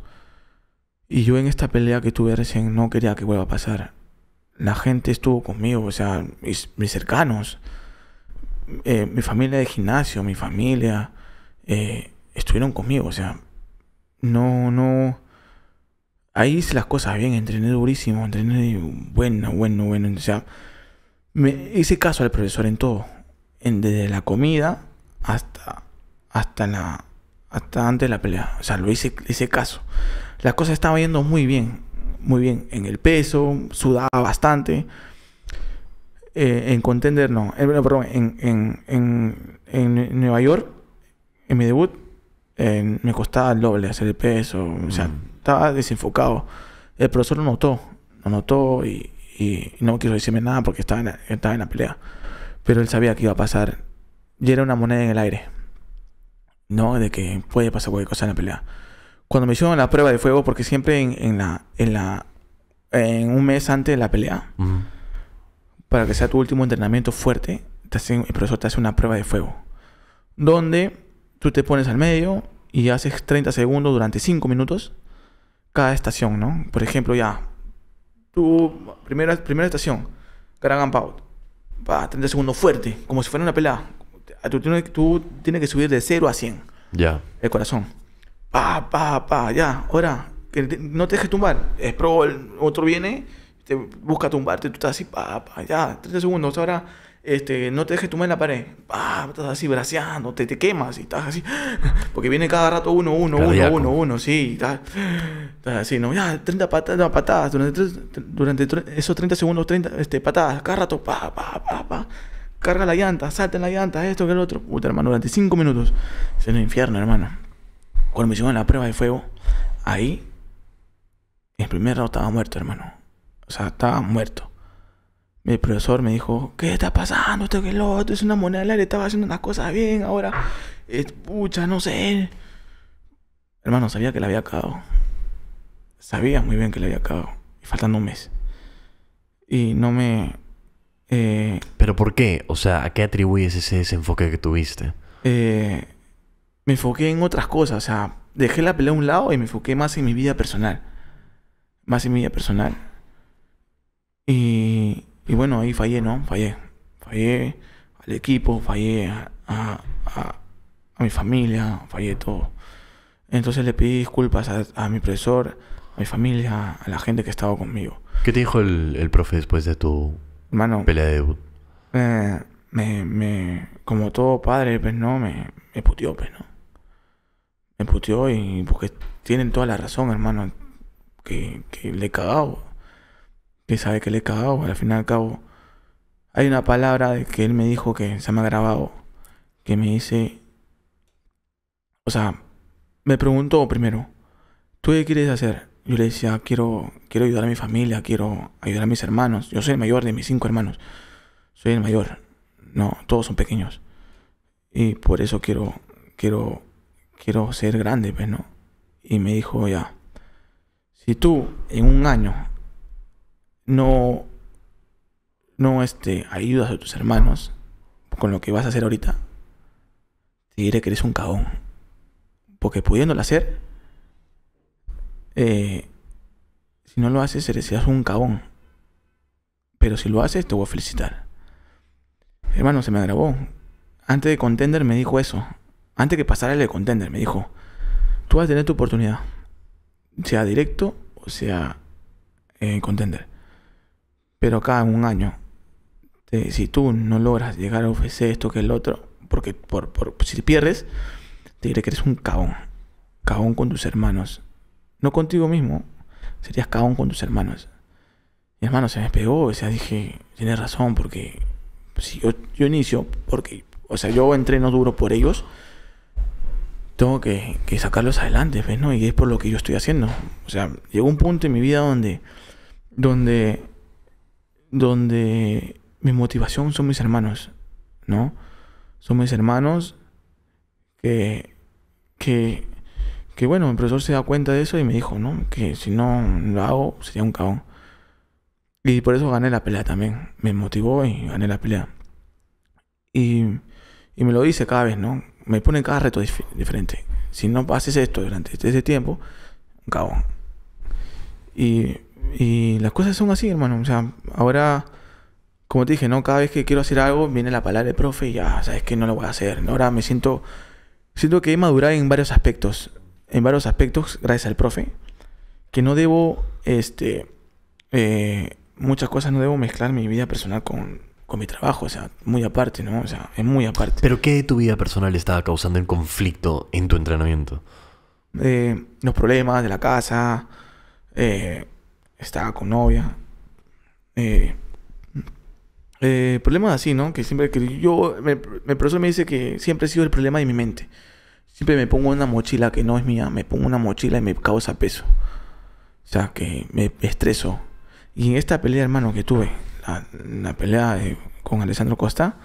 Y yo en esta pelea que tuve recién no quería que vuelva a pasar la gente estuvo conmigo, o sea, mis, cercanos, eh, mi familia de gimnasio, mi familia, eh, estuvieron conmigo, o sea, no, no. Ahí hice las cosas bien, entrené durísimo, entrené bueno, bueno, bueno, o sea, me hice caso al profesor en todo, en, desde la comida hasta, hasta la hasta antes de la pelea. O sea, lo hice, hice caso. Las cosas estaban yendo muy bien muy bien en el peso, sudaba bastante. Eh, en contender, no, eh, en, en, en, en, Nueva York, en mi debut, eh, me costaba el doble hacer el peso, o sea, estaba desenfocado. El profesor lo notó, lo notó y, y no quiso decirme nada porque estaba en, estaba en la pelea. Pero él sabía que iba a pasar. Y era una moneda en el aire. ¿No? De que puede pasar cualquier cosa en la pelea cuando me hicieron la prueba de fuego, porque siempre en, la, en la, en un mes antes de la pelea, para que sea tu último entrenamiento fuerte, el profesor te hace una prueba de fuego, donde tú te pones al medio y haces 30 segundos durante 5 minutos cada estación, ¿no? Por ejemplo, ya, tu primera, primera estación, Gran Ampout, 30 segundos fuerte, como si fuera una pelea. Tú, tienes que subir de 0 a 100 ya. el corazón pa, pa, pa, ya, ahora, que no te dejes tumbar. Es pro, otro viene, te busca tumbarte, tú estás así, pa, pa, ya, 30 segundos, ahora, este, no te dejes tumbar en la pared, pa, estás así braceando, te, quemas y estás así, porque viene cada rato uno, uno, uno, uno, uno, sí, estás, así, no, ya, 30 patadas, patadas, durante, esos 30 segundos, 30 este, patadas, cada rato, pa, pa, pa, pa carga la llanta, salta en la llanta, esto que el otro. Puta, hermano, durante 5 minutos. Es el infierno, hermano. Cuando me hicieron la prueba de fuego, ahí, en primer rato estaba muerto, hermano. O sea, estaba muerto. Mi profesor me dijo, ¿qué está pasando? Esto que es otro, es una moneda al aire, estaba haciendo unas cosas bien, ahora, es, eh, pucha, no sé. Hermano, sabía que le había acabado. Sabía muy bien que le había acabado. Y faltando un mes. Y no me... Eh, ¿Pero por qué? O sea, ¿a qué atribuyes ese desenfoque que tuviste? Eh, me enfoqué en otras cosas. O sea, dejé la pelea a un lado y me enfoqué más en mi vida personal. Más en mi vida personal. Y, y bueno, ahí fallé, ¿no? Fallé. Fallé al equipo, fallé a, a, mi familia, fallé todo. Entonces le pedí disculpas a, a, mi profesor, a mi familia, a la gente que estaba conmigo. ¿Qué te dijo el, el profe después de tu Mano, pelea de debut? Eh, me, me, como todo padre, pues no, me, me putió, pues no puteó y porque tienen toda la razón, hermano, que, le he cagado. Que sabe que le he cagado, al fin y al cabo. Hay una palabra de que él me dijo que se me ha grabado, que me dice, o sea, me preguntó primero, ¿tú qué quieres hacer? Yo le decía, quiero, quiero ayudar a mi familia, quiero ayudar a mis hermanos. Yo soy el mayor de mis cinco hermanos. Soy el mayor. No, todos son pequeños. Y por eso quiero, quiero quiero ser grande, pues, ¿no? Y me dijo, ya, si tú en un año no, no este, ayudas a tus hermanos con lo que vas a hacer ahorita, te diré que eres un cabón. Porque pudiéndolo hacer, eh, si no lo haces, eres un cabón. Pero si lo haces, te voy a felicitar. Hermano, se me grabó. Antes de contender me dijo eso. Antes que pasara el de contender, me dijo, tú vas a tener tu oportunidad, sea directo o sea eh, contender. Pero acá en un año, si tú no logras llegar a UFC esto que el otro, porque por, si pierdes, te diré que eres un cabón. Cabón con tus hermanos. No contigo mismo, serías cabón con tus hermanos. Mi hermano se me pegó, o sea, dije, tienes razón, porque pues, si yo, yo inicio, porque, o sea, yo entreno duro por ellos tengo que, que sacarlos adelante, ¿ves? Pues, ¿no? Y es por lo que yo estoy haciendo. O sea, llegó un punto en mi vida donde, donde, donde mi motivación son mis hermanos, ¿no? Son mis hermanos que, que, que bueno, el profesor se da cuenta de eso y me dijo, ¿no? Que si no lo hago, sería un cagón. Y por eso gané la pelea también. Me motivó y gané la pelea. Y, y me lo dice cada vez, ¿no? me ponen cada reto diferente. Si no haces esto durante este, este tiempo, cabrón. Y, las cosas son así, hermano. O sea, ahora, como te dije, ¿no? Cada vez que quiero hacer algo, viene la palabra del profe y ya, sabes que no lo voy a hacer. Ahora me siento, siento que he madurado en varios aspectos. En varios aspectos, gracias al profe. Que no debo, este, eh, muchas cosas no debo mezclar mi vida personal con con mi trabajo, o sea, muy aparte, ¿no? O sea, es muy aparte. ¿Pero qué de tu vida personal estaba causando el conflicto en tu entrenamiento? Eh, los problemas de la casa, eh, estaba con novia, eh, eh, problemas así, ¿no? Que siempre que yo, me, profesor me dice que siempre ha sido el problema de mi mente. Siempre me pongo una mochila que no es mía, me pongo una mochila y me causa peso. O sea, que me estreso. Y en esta pelea, hermano, que tuve, la, pelea eh, con Alessandro Costa,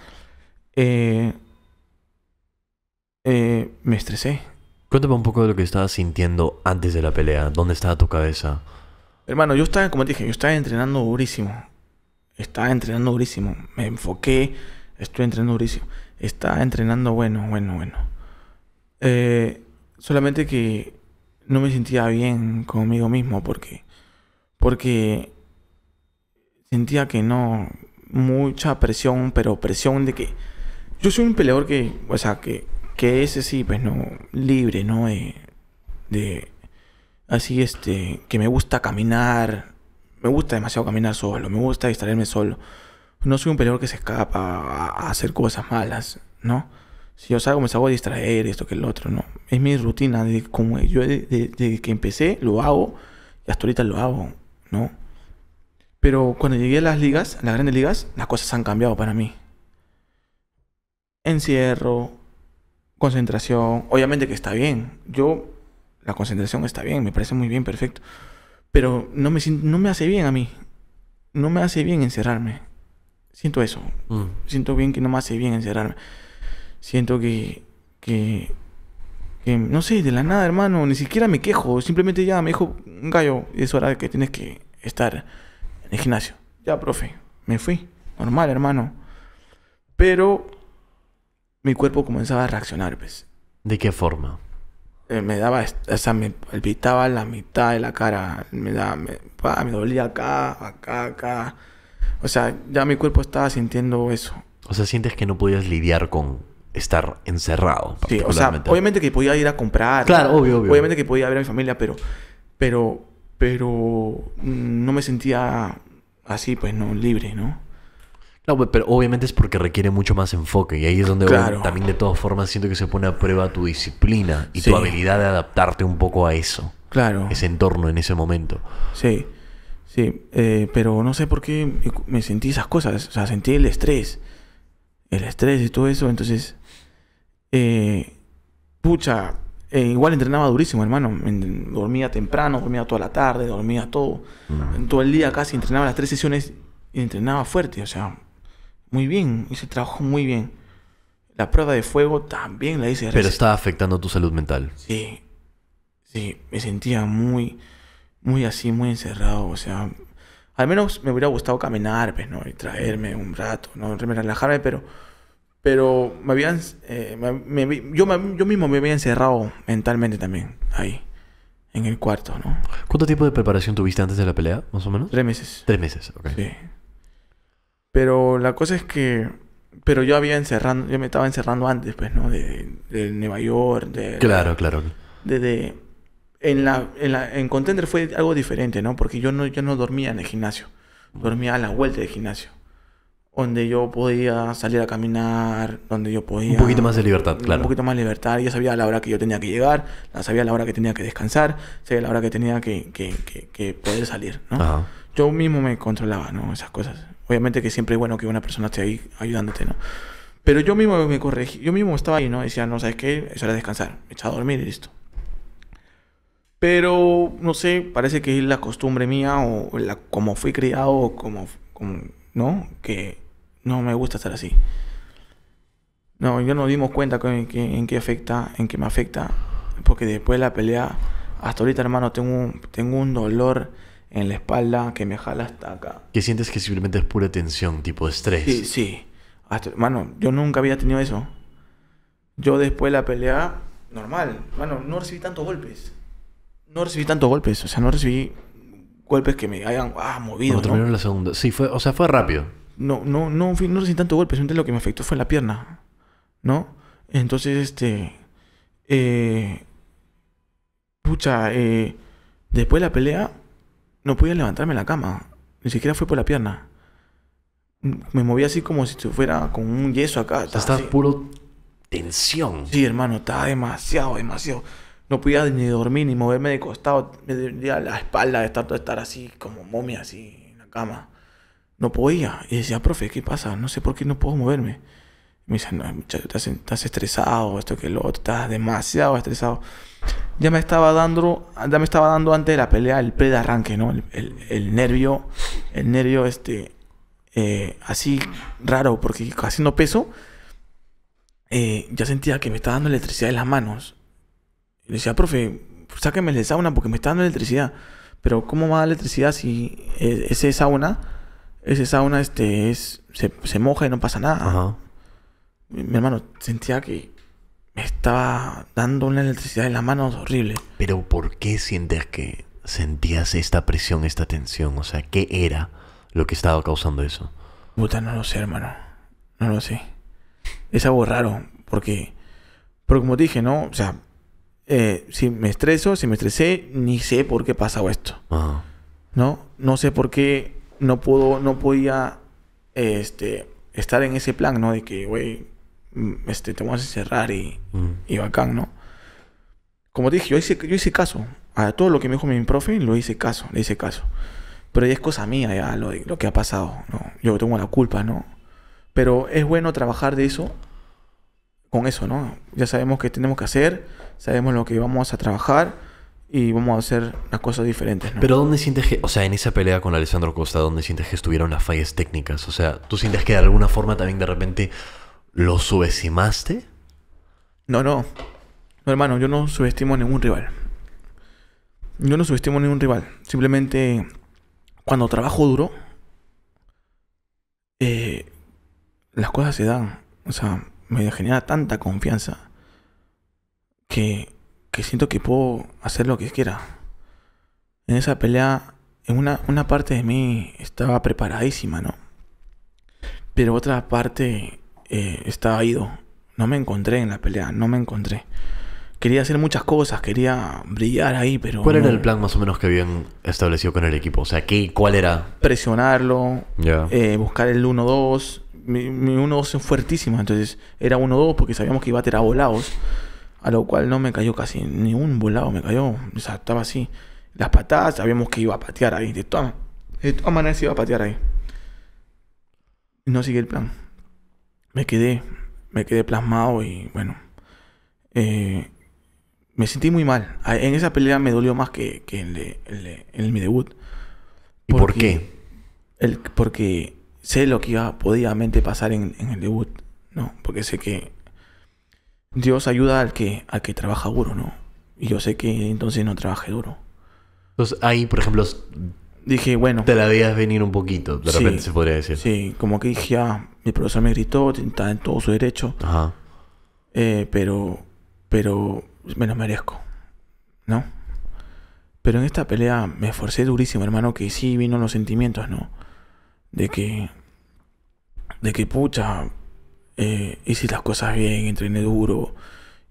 eh, eh, me estresé. Cuéntame un poco de lo que estabas sintiendo antes de la pelea. ¿Dónde estaba tu cabeza? Hermano, yo estaba, como te dije, yo estaba entrenando durísimo. Estaba entrenando durísimo. Me enfoqué. Estoy entrenando durísimo. Estaba entrenando bueno, bueno, bueno. solamente que no me sentía bien conmigo mismo porque... Porque sentía que no, mucha presión, pero presión de que yo soy un peleador que, o sea, que, que ese sí, pues no, libre, ¿no? De, así, este, que me gusta caminar, me gusta demasiado caminar solo, me gusta distraerme solo. No soy un peleador que se escapa a, hacer cosas malas, ¿no? Si yo salgo, me salgo a distraer, esto que el otro, ¿no? Es mi rutina, desde, como yo desde que empecé, lo hago, y hasta ahorita lo hago, ¿no? Pero cuando llegué a las ligas, a las grandes ligas, las cosas han cambiado para mí. Encierro, concentración, obviamente que está bien. Yo, la concentración está bien, me parece muy bien, perfecto. Pero no me, no me hace bien a mí. No me hace bien encerrarme. Siento eso. Mm. Siento bien que no me hace bien encerrarme. Siento que, que, no sé, de la nada, hermano, ni siquiera me quejo. Simplemente ya me dijo, gallo, es hora que tienes que estar en el gimnasio. Ya, profe, me fui. Normal, hermano. Pero mi cuerpo comenzaba a reaccionar, pues. ¿De qué forma? Eh, me daba, o sea, me palpitaba la mitad de la cara. Me, daba, me, dolía acá, acá, acá. O sea, ya mi cuerpo estaba sintiendo eso. O sea, sientes que no podías lidiar con estar encerrado. Sí, o sea, obviamente que podía ir a comprar. Claro, obvio, obvio. Obviamente que podía ver a mi familia, pero, pero pero no me sentía así, pues no, libre, ¿no? Claro, pero obviamente es porque requiere mucho más enfoque y ahí es donde también de todas formas siento que se pone a prueba tu disciplina y tu habilidad de adaptarte un poco a eso. Claro. Ese entorno en ese momento. Sí, sí, eh, pero no sé por qué me sentí esas cosas, o sea, sentí el estrés, el estrés y todo eso, entonces, eh, pucha, eh, igual entrenaba durísimo, hermano. Dormía temprano, dormía toda la tarde, dormía todo. en Todo el día casi entrenaba las tres sesiones y entrenaba fuerte. O sea, muy bien. Hice trabajo muy bien. La prueba de fuego también la hice. Pero estaba afectando tu salud mental. Sí. Sí, me sentía muy, muy así, muy encerrado. O sea, al menos me hubiera gustado caminar, pues, ¿no? Y traerme un rato, ¿no? Relajarme, pero pero me habían. Eh, yo, mismo me había encerrado mentalmente también ahí, en el cuarto, ¿no? ¿Cuánto tiempo de preparación tuviste antes de la pelea, más o menos? Tres meses. Tres meses, ok. Sí. Pero la cosa es que. Pero yo había encerrando. Yo me estaba encerrando antes, pues, ¿no? De, Nueva York, de. Claro, claro. De. en, la, en, Contender fue algo diferente, ¿no? Porque yo no, yo no dormía en el gimnasio. Dormía a la vuelta del gimnasio donde yo podía salir a caminar, donde yo podía... Un poquito más de libertad, claro. Un poquito más de libertad. Yo sabía la hora que yo tenía que llegar, sabía la hora que tenía que descansar, sabía la hora que tenía que, poder salir, ¿no? Yo mismo me controlaba, ¿no? Esas cosas. Obviamente que siempre es bueno que una persona esté ahí ayudándote, ¿no? Pero yo mismo me corregí, yo mismo estaba ahí, ¿no? Decía, no, ¿sabes qué? Es hora de descansar, me echaba a dormir y listo. Pero, no sé, parece que es la costumbre mía o la, como fui criado o como, como ¿no? Que no me gusta estar así. No, yo no dimos cuenta en qué afecta, en qué me afecta, porque después de la pelea, hasta ahorita hermano, tengo un, tengo un dolor en la espalda que me jala hasta acá. qué sientes que simplemente es pura tensión, tipo estrés. Sí, sí. hermano, yo nunca había tenido eso. Yo después de la pelea, normal, hermano, no recibí tantos golpes. No recibí tantos golpes, o sea, no recibí golpes que me hayan ah, movido. Bueno, ¿no? la segunda. Sí, fue, o sea, fue rápido. No, no, no, no, no recibí tanto golpe, simplemente lo que me afectó fue la pierna. ¿No? Entonces, este. Eh, pucha, eh, después de la pelea, no podía levantarme de la cama. Ni siquiera fue por la pierna. Me movía así como si fuera con un yeso acá. O estaba puro tensión. Sí, hermano, estaba demasiado, demasiado. No podía ni dormir, ni moverme de costado. Me dolía la espalda de estar, estar así, como momia, así, en la cama. No podía. Y decía, profe, ¿qué pasa? No sé por qué no puedo moverme. Me dice, no, muchacho, estás, estresado, esto que lo otro, estás demasiado estresado. Ya me estaba dando, ya me estaba dando antes de la pelea el pre arranque, ¿no? El, el, nervio, el nervio este, eh, así raro, porque haciendo peso, eh, ya sentía que me estaba dando electricidad en las manos le decía, profe, sáqueme el de sauna porque me está dando electricidad. Pero ¿cómo va a electricidad si e-, ese sauna, este, es, se, moja y no pasa nada? Mi, hermano sentía que me estaba dando una electricidad en las mano horrible. Pero ¿por qué sientes que sentías esta presión, esta tensión? O sea, ¿qué era lo que estaba causando eso? Puta, no lo sé, hermano. No lo sé. Es algo raro, porque, como te dije, ¿no? O sea, eh, si me estreso, si me estresé, ni sé por qué pasado esto. ¿No? No sé por qué no puedo, no podía este, estar en ese plan, ¿no? De que, güey, mm, este, te vamos a encerrar y, mm. y bacán, ¿no? Como dije, yo hice, yo hice caso. A todo lo que me dijo mi profe, lo hice caso, le hice caso. Pero ya es cosa mía, ya, lo, lo que ha pasado, ¿no? Yo tengo la culpa, ¿no? Pero es bueno trabajar de eso con eso, ¿no? Ya sabemos qué tenemos que hacer, sabemos lo que vamos a trabajar y vamos a hacer las cosas diferentes, Pero ¿dónde sientes que, o sea, en esa pelea con Alessandro Costa, ¿dónde sientes que estuvieron las fallas técnicas? O sea, ¿tú sientes que de alguna forma también de repente lo subestimaste? No, no. No, hermano, yo no subestimo a ningún rival. Yo no subestimo a ningún rival. Simplemente cuando trabajo duro, eh, las cosas se dan. O sea, me genera tanta confianza que, que siento que puedo hacer lo que quiera. En esa pelea, en una, una parte de mí estaba preparadísima, ¿no? Pero otra parte eh, estaba ido. No me encontré en la pelea, no me encontré. Quería hacer muchas cosas, quería brillar ahí, pero... ¿Cuál era el plan más o menos que bien establecido con el equipo? O sea, ¿qué, ¿cuál era? Presionarlo, eh, buscar el 1-2, mi, 1-2 fuertísima. Entonces era 1-2 porque sabíamos que iba a tirar volados. A lo cual no me cayó casi ni un volado, me cayó. O sea, estaba así. Las patadas, sabíamos que iba a patear ahí. De todas, de maneras iba a patear ahí. No sigue el plan. Me quedé, me quedé plasmado y bueno. Eh, me sentí muy mal. En esa pelea me dolió más que, en, el, mi debut. ¿Y por qué? El, porque sé lo que iba podidamente pasar en, el debut, ¿no? Porque sé que Dios ayuda al que, que trabaja duro, ¿no? Y yo sé que entonces no trabajé duro. Entonces ahí, por ejemplo, dije, bueno. Te la veías venir un poquito, de repente se podría decir. Sí, como que dije, ah, mi profesor me gritó, está en todo su derecho. Ajá. Eh, pero, pero me lo merezco, ¿no? Pero en esta pelea me esforcé durísimo, hermano, que sí vino los sentimientos, ¿no? De que de que pucha, eh, hice las cosas bien, entrené duro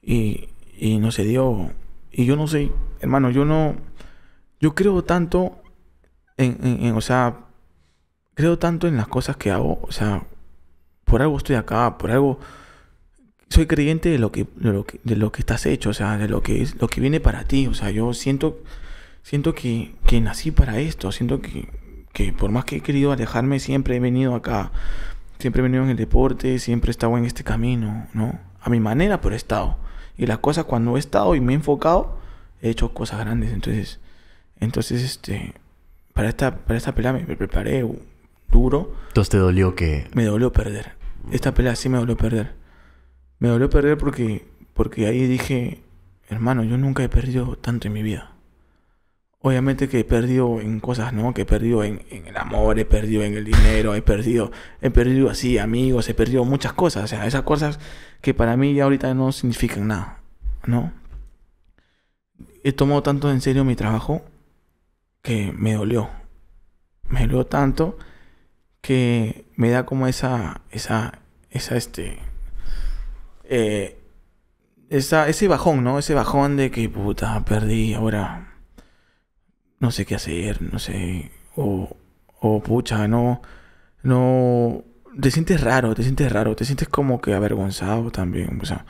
y, no se dio. Y yo no sé, hermano, yo no, yo creo tanto en, o sea, creo tanto en las cosas que hago, o sea, por algo estoy acá, por algo soy creyente de lo que, de lo que, estás hecho, o sea, de lo que es, lo que viene para ti, o sea, yo siento, siento que, que nací para esto, siento que, que por más que he querido alejarme, siempre he venido acá, siempre he venido en el deporte, siempre he estado en este camino, ¿no? A mi manera, pero he estado. Y las cosas cuando he estado y me he enfocado, he hecho cosas grandes. Entonces, entonces este, para esta, para esta pelea me, preparé duro. Entonces te dolió que... Me dolió perder. Esta pelea sí me dolió perder. Me dolió perder porque, porque ahí dije, hermano, yo nunca he perdido tanto en mi vida. Obviamente que he perdido en cosas, ¿no? Que he perdido en, el amor, he perdido en el dinero, he perdido, he perdido así amigos, he perdido muchas cosas. O sea, esas cosas que para mí ya ahorita no significan nada, ¿no? He tomado tanto en serio mi trabajo que me dolió. Me dolió tanto que me da como esa, esa, esa, este, eh, esa, ese bajón, ¿no? Ese bajón de que puta, perdí ahora no sé qué hacer, no sé, o, o pucha, no, no, te sientes raro, te sientes raro, te sientes como que avergonzado también, o sea,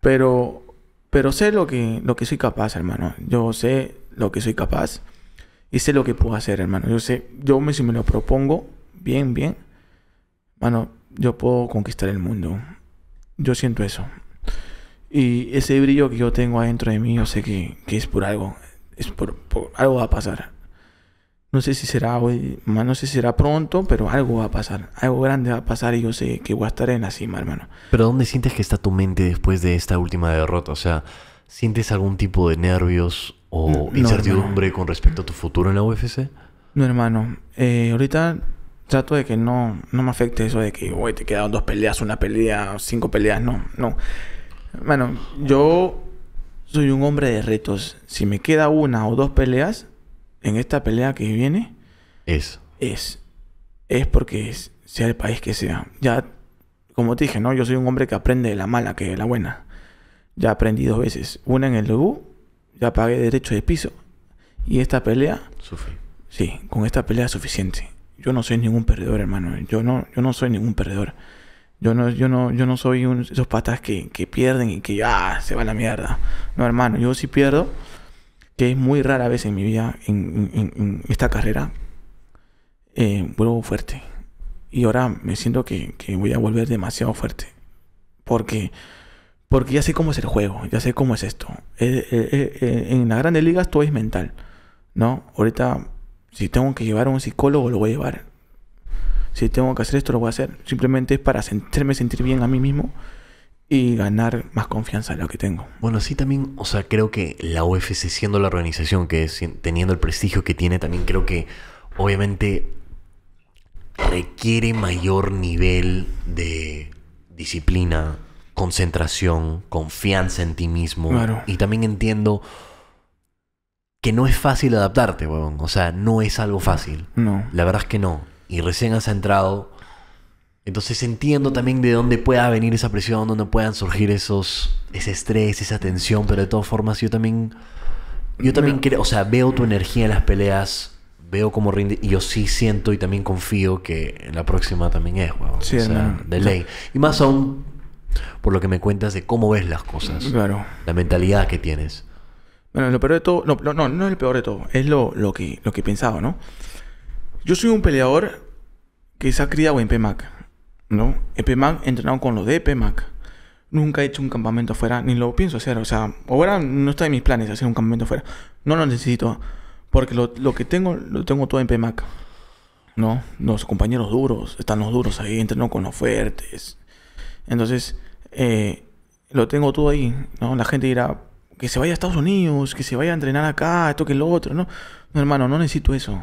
pero, pero sé lo que, lo que soy capaz, hermano, yo sé lo que soy capaz y sé lo que puedo hacer, hermano, yo sé, yo me, si me lo propongo, bien, bien, hermano, yo puedo conquistar el mundo, yo siento eso. Y ese brillo que yo tengo adentro de mí, yo sé que, que es por algo, es por, algo va a pasar. No sé si será hoy, no sé si será pronto, pero algo va a pasar. Algo grande va a pasar y yo sé que voy a estar en la cima, hermano. Pero ¿dónde sientes que está tu mente después de esta última derrota? O sea, ¿sientes algún tipo de nervios o incertidumbre con respecto a tu futuro en la UFC? No, hermano. Eh, ahorita trato de que no, no me afecte eso de que, güey, te quedaron dos peleas, una pelea, cinco peleas. No, no. Bueno, yo soy un hombre de retos. Si me queda una o dos peleas, en esta pelea que viene... Es. Es. Es porque sea el país que sea. Ya, como te dije, ¿no? Yo soy un hombre que aprende de la mala que de la buena. Ya aprendí dos veces. Una en el debut, ya pagué derecho de piso. Y esta pelea... sufí. Sí, con esta pelea es suficiente. Yo no soy ningún perdedor, hermano. Yo no, yo no soy ningún perdedor. Yo no, yo no, yo soy esos patas que, que pierden y que ya ah, se va a la mierda. No, hermano, yo sí pierdo, que es muy rara vez en mi vida, en, esta carrera, eh, vuelvo fuerte. Y ahora me siento que, voy a volver demasiado fuerte. Porque, porque ya sé cómo es el juego, ya sé cómo es esto. Eh, eh, en las grandes ligas todo es mental. ¿no? Ahorita, si tengo que llevar a un psicólogo, lo voy a llevar si tengo que hacer esto, lo voy a hacer. Simplemente es para sentirme sentir bien a mí mismo y ganar más confianza en lo que tengo. Bueno, sí también, o sea, creo que la UFC siendo la organización que es, teniendo el prestigio que tiene, también creo que obviamente requiere mayor nivel de disciplina, concentración, confianza en ti mismo. Y también entiendo que no es fácil adaptarte, weón. O sea, no es algo fácil. No. La verdad es que no y recién has entrado. Entonces entiendo también de dónde pueda venir esa presión, dónde puedan surgir esos, ese estrés, esa tensión, pero de todas formas yo también, yo también creo, o sea, veo tu energía en las peleas, veo cómo rinde y yo sí siento y también confío que en la próxima también es, weón. o sea, de ley. Y más aún por lo que me cuentas de cómo ves las cosas. Claro. La mentalidad que tienes. Bueno, lo peor de todo, no, no, no es el peor de todo, es lo, lo, que, lo que pensaba, ¿no? Yo soy un peleador que se ha criado en PMAC, ¿no? En entrenado con los de Pemac Nunca he hecho un campamento afuera, ni lo pienso hacer. O sea, ahora no está en mis planes hacer un campamento afuera. No lo necesito, porque lo, que tengo, lo tengo todo en Pemac ¿no? Los compañeros duros, están los duros ahí, entreno con los fuertes. Entonces, eh, lo tengo todo ahí, ¿no? La gente dirá, que se vaya a Estados Unidos, que se vaya a entrenar acá, esto que lo otro, ¿no? No, hermano, no necesito eso.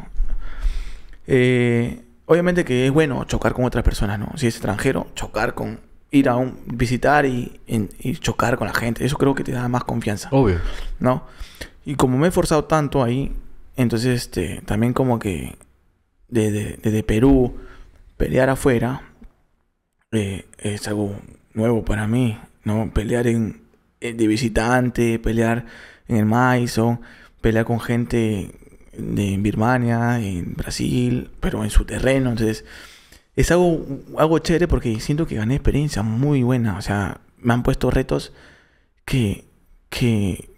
Eh, Obviamente que es bueno chocar con otras personas, ¿no? Si es extranjero, chocar con ir a un visitar y, chocar con la gente. Eso creo que te da más confianza. Obvio. ¿No? Y como me he esforzado tanto ahí, entonces este, también como que desde, Perú, pelear afuera eh, es algo nuevo para mí, ¿no? Pelear en, eh, de visitante, pelear en el Maison, pelear con gente en Birmania, en Brasil, pero en su terreno. Entonces, es algo, algo chévere porque siento que gané experiencia muy buena. O sea, me han puesto retos que, que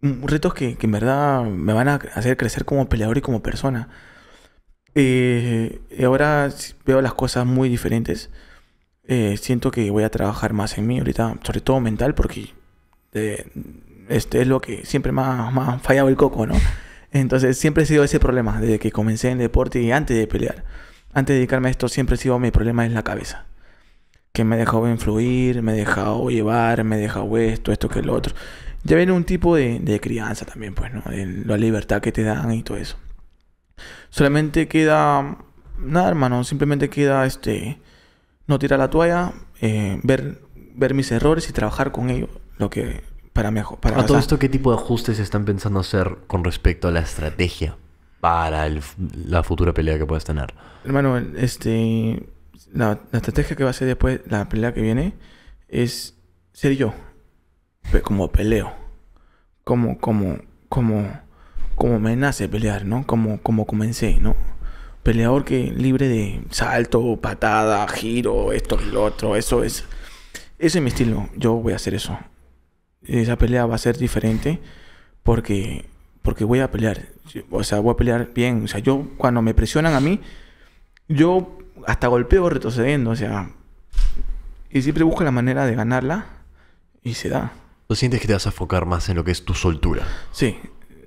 mm, retos que, en verdad me van a hacer crecer como peleador y como persona. y eh, ahora veo las cosas muy diferentes. Eh, siento que voy a trabajar más en mí ahorita, sobre todo mental, porque eh, este es lo que siempre más, más fallado el coco, ¿no? Entonces siempre he sido ese problema desde que comencé en deporte y antes de pelear. Antes de dedicarme a esto siempre ha sido mi problema es la cabeza. Que me he dejado influir, me he dejado llevar, me he dejado esto, esto que el otro. Ya viene un tipo de, crianza también, pues, ¿no? la libertad que te dan y todo eso. Solamente queda... Nada, hermano. Simplemente queda, este... No tirar la toalla, eh, ver, ver mis errores y trabajar con ellos. Lo que para Para, a todo esto, ¿qué tipo de ajustes están pensando hacer con respecto a la estrategia para el, la futura pelea que puedas tener? Hermano, este, la, la, estrategia que va a ser después, la pelea que viene, es ser yo. Como peleo. Como, como, como, como me nace pelear, ¿no? Como, como comencé, ¿no? Peleador que libre de salto, patada, giro, esto y lo otro. Eso es. Ese es mi estilo. Yo voy a hacer eso esa pelea va a ser diferente porque, porque voy a pelear. O sea, voy a pelear bien. O sea, yo cuando me presionan a mí, yo hasta golpeo retrocediendo. O sea, y siempre busco la manera de ganarla y se da. ¿Tú sientes que te vas a enfocar más en lo que es tu soltura? Sí,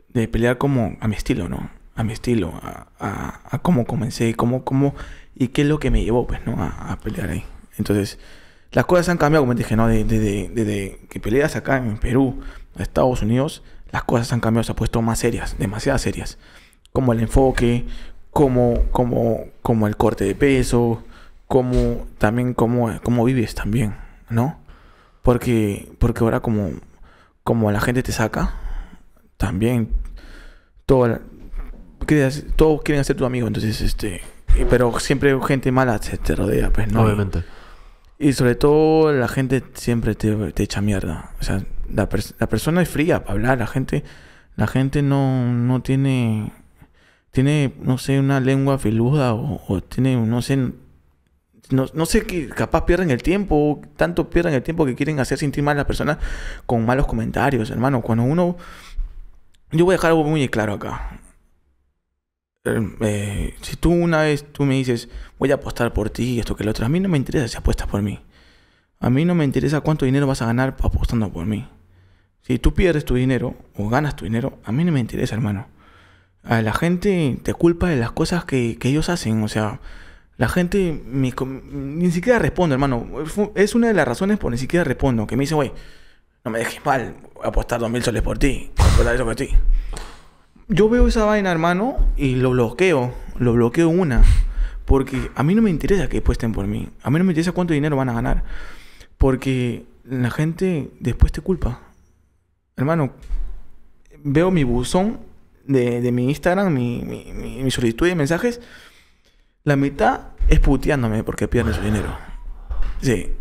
de pelear como a mi estilo, ¿no? A mi estilo, a, cómo comencé, cómo, cómo y qué es lo que me llevó, pues, ¿no? A, a pelear ahí. Entonces, las cosas han cambiado, como te dije, ¿no? Desde, que peleas acá en Perú, Estados Unidos, las cosas han cambiado, se han puesto más serias, demasiadas serias. Como el enfoque, como, como, como el corte de peso, como también como como vives también, ¿no? Porque, porque ahora como, como la gente te saca, también todo, todos quieren ser tu amigo, entonces este, pero siempre gente mala se te rodea, pues no. Obviamente. Y sobre todo la gente siempre te, echa mierda. O sea, la, persona es fría para hablar. La gente, la gente no, tiene, tiene, no sé, una lengua filuda o, tiene, no sé, no, sé, qué capaz pierden el tiempo, tanto pierden el tiempo que quieren hacer sentir mal a las personas con malos comentarios, hermano. Cuando uno... Yo voy a dejar algo muy claro acá. Em, eh, si tú una vez tú me dices, voy a apostar por ti, esto que lo otro, a mí no me interesa si apuestas por mí. A mí no me interesa cuánto dinero vas a ganar apostando por mí. Si tú pierdes tu dinero o ganas tu dinero, a mí no me interesa, hermano. A la gente te culpa de las cosas que, ellos hacen, o sea, la gente ni siquiera responde, hermano. Es una de las razones por ni siquiera respondo, que me dice, güey, no me dejes mal, apostar dos mil soles por ti, por eso por ti yo veo esa vaina, hermano, y lo bloqueo. Lo bloqueo una. Porque a mí no me interesa que puesten por mí. A mí no me interesa cuánto dinero van a ganar. Porque la gente después te culpa. Hermano, veo mi buzón de, mi Instagram, mi, mi, solicitud de mensajes. La mitad es puteándome porque pierden su dinero. Sí.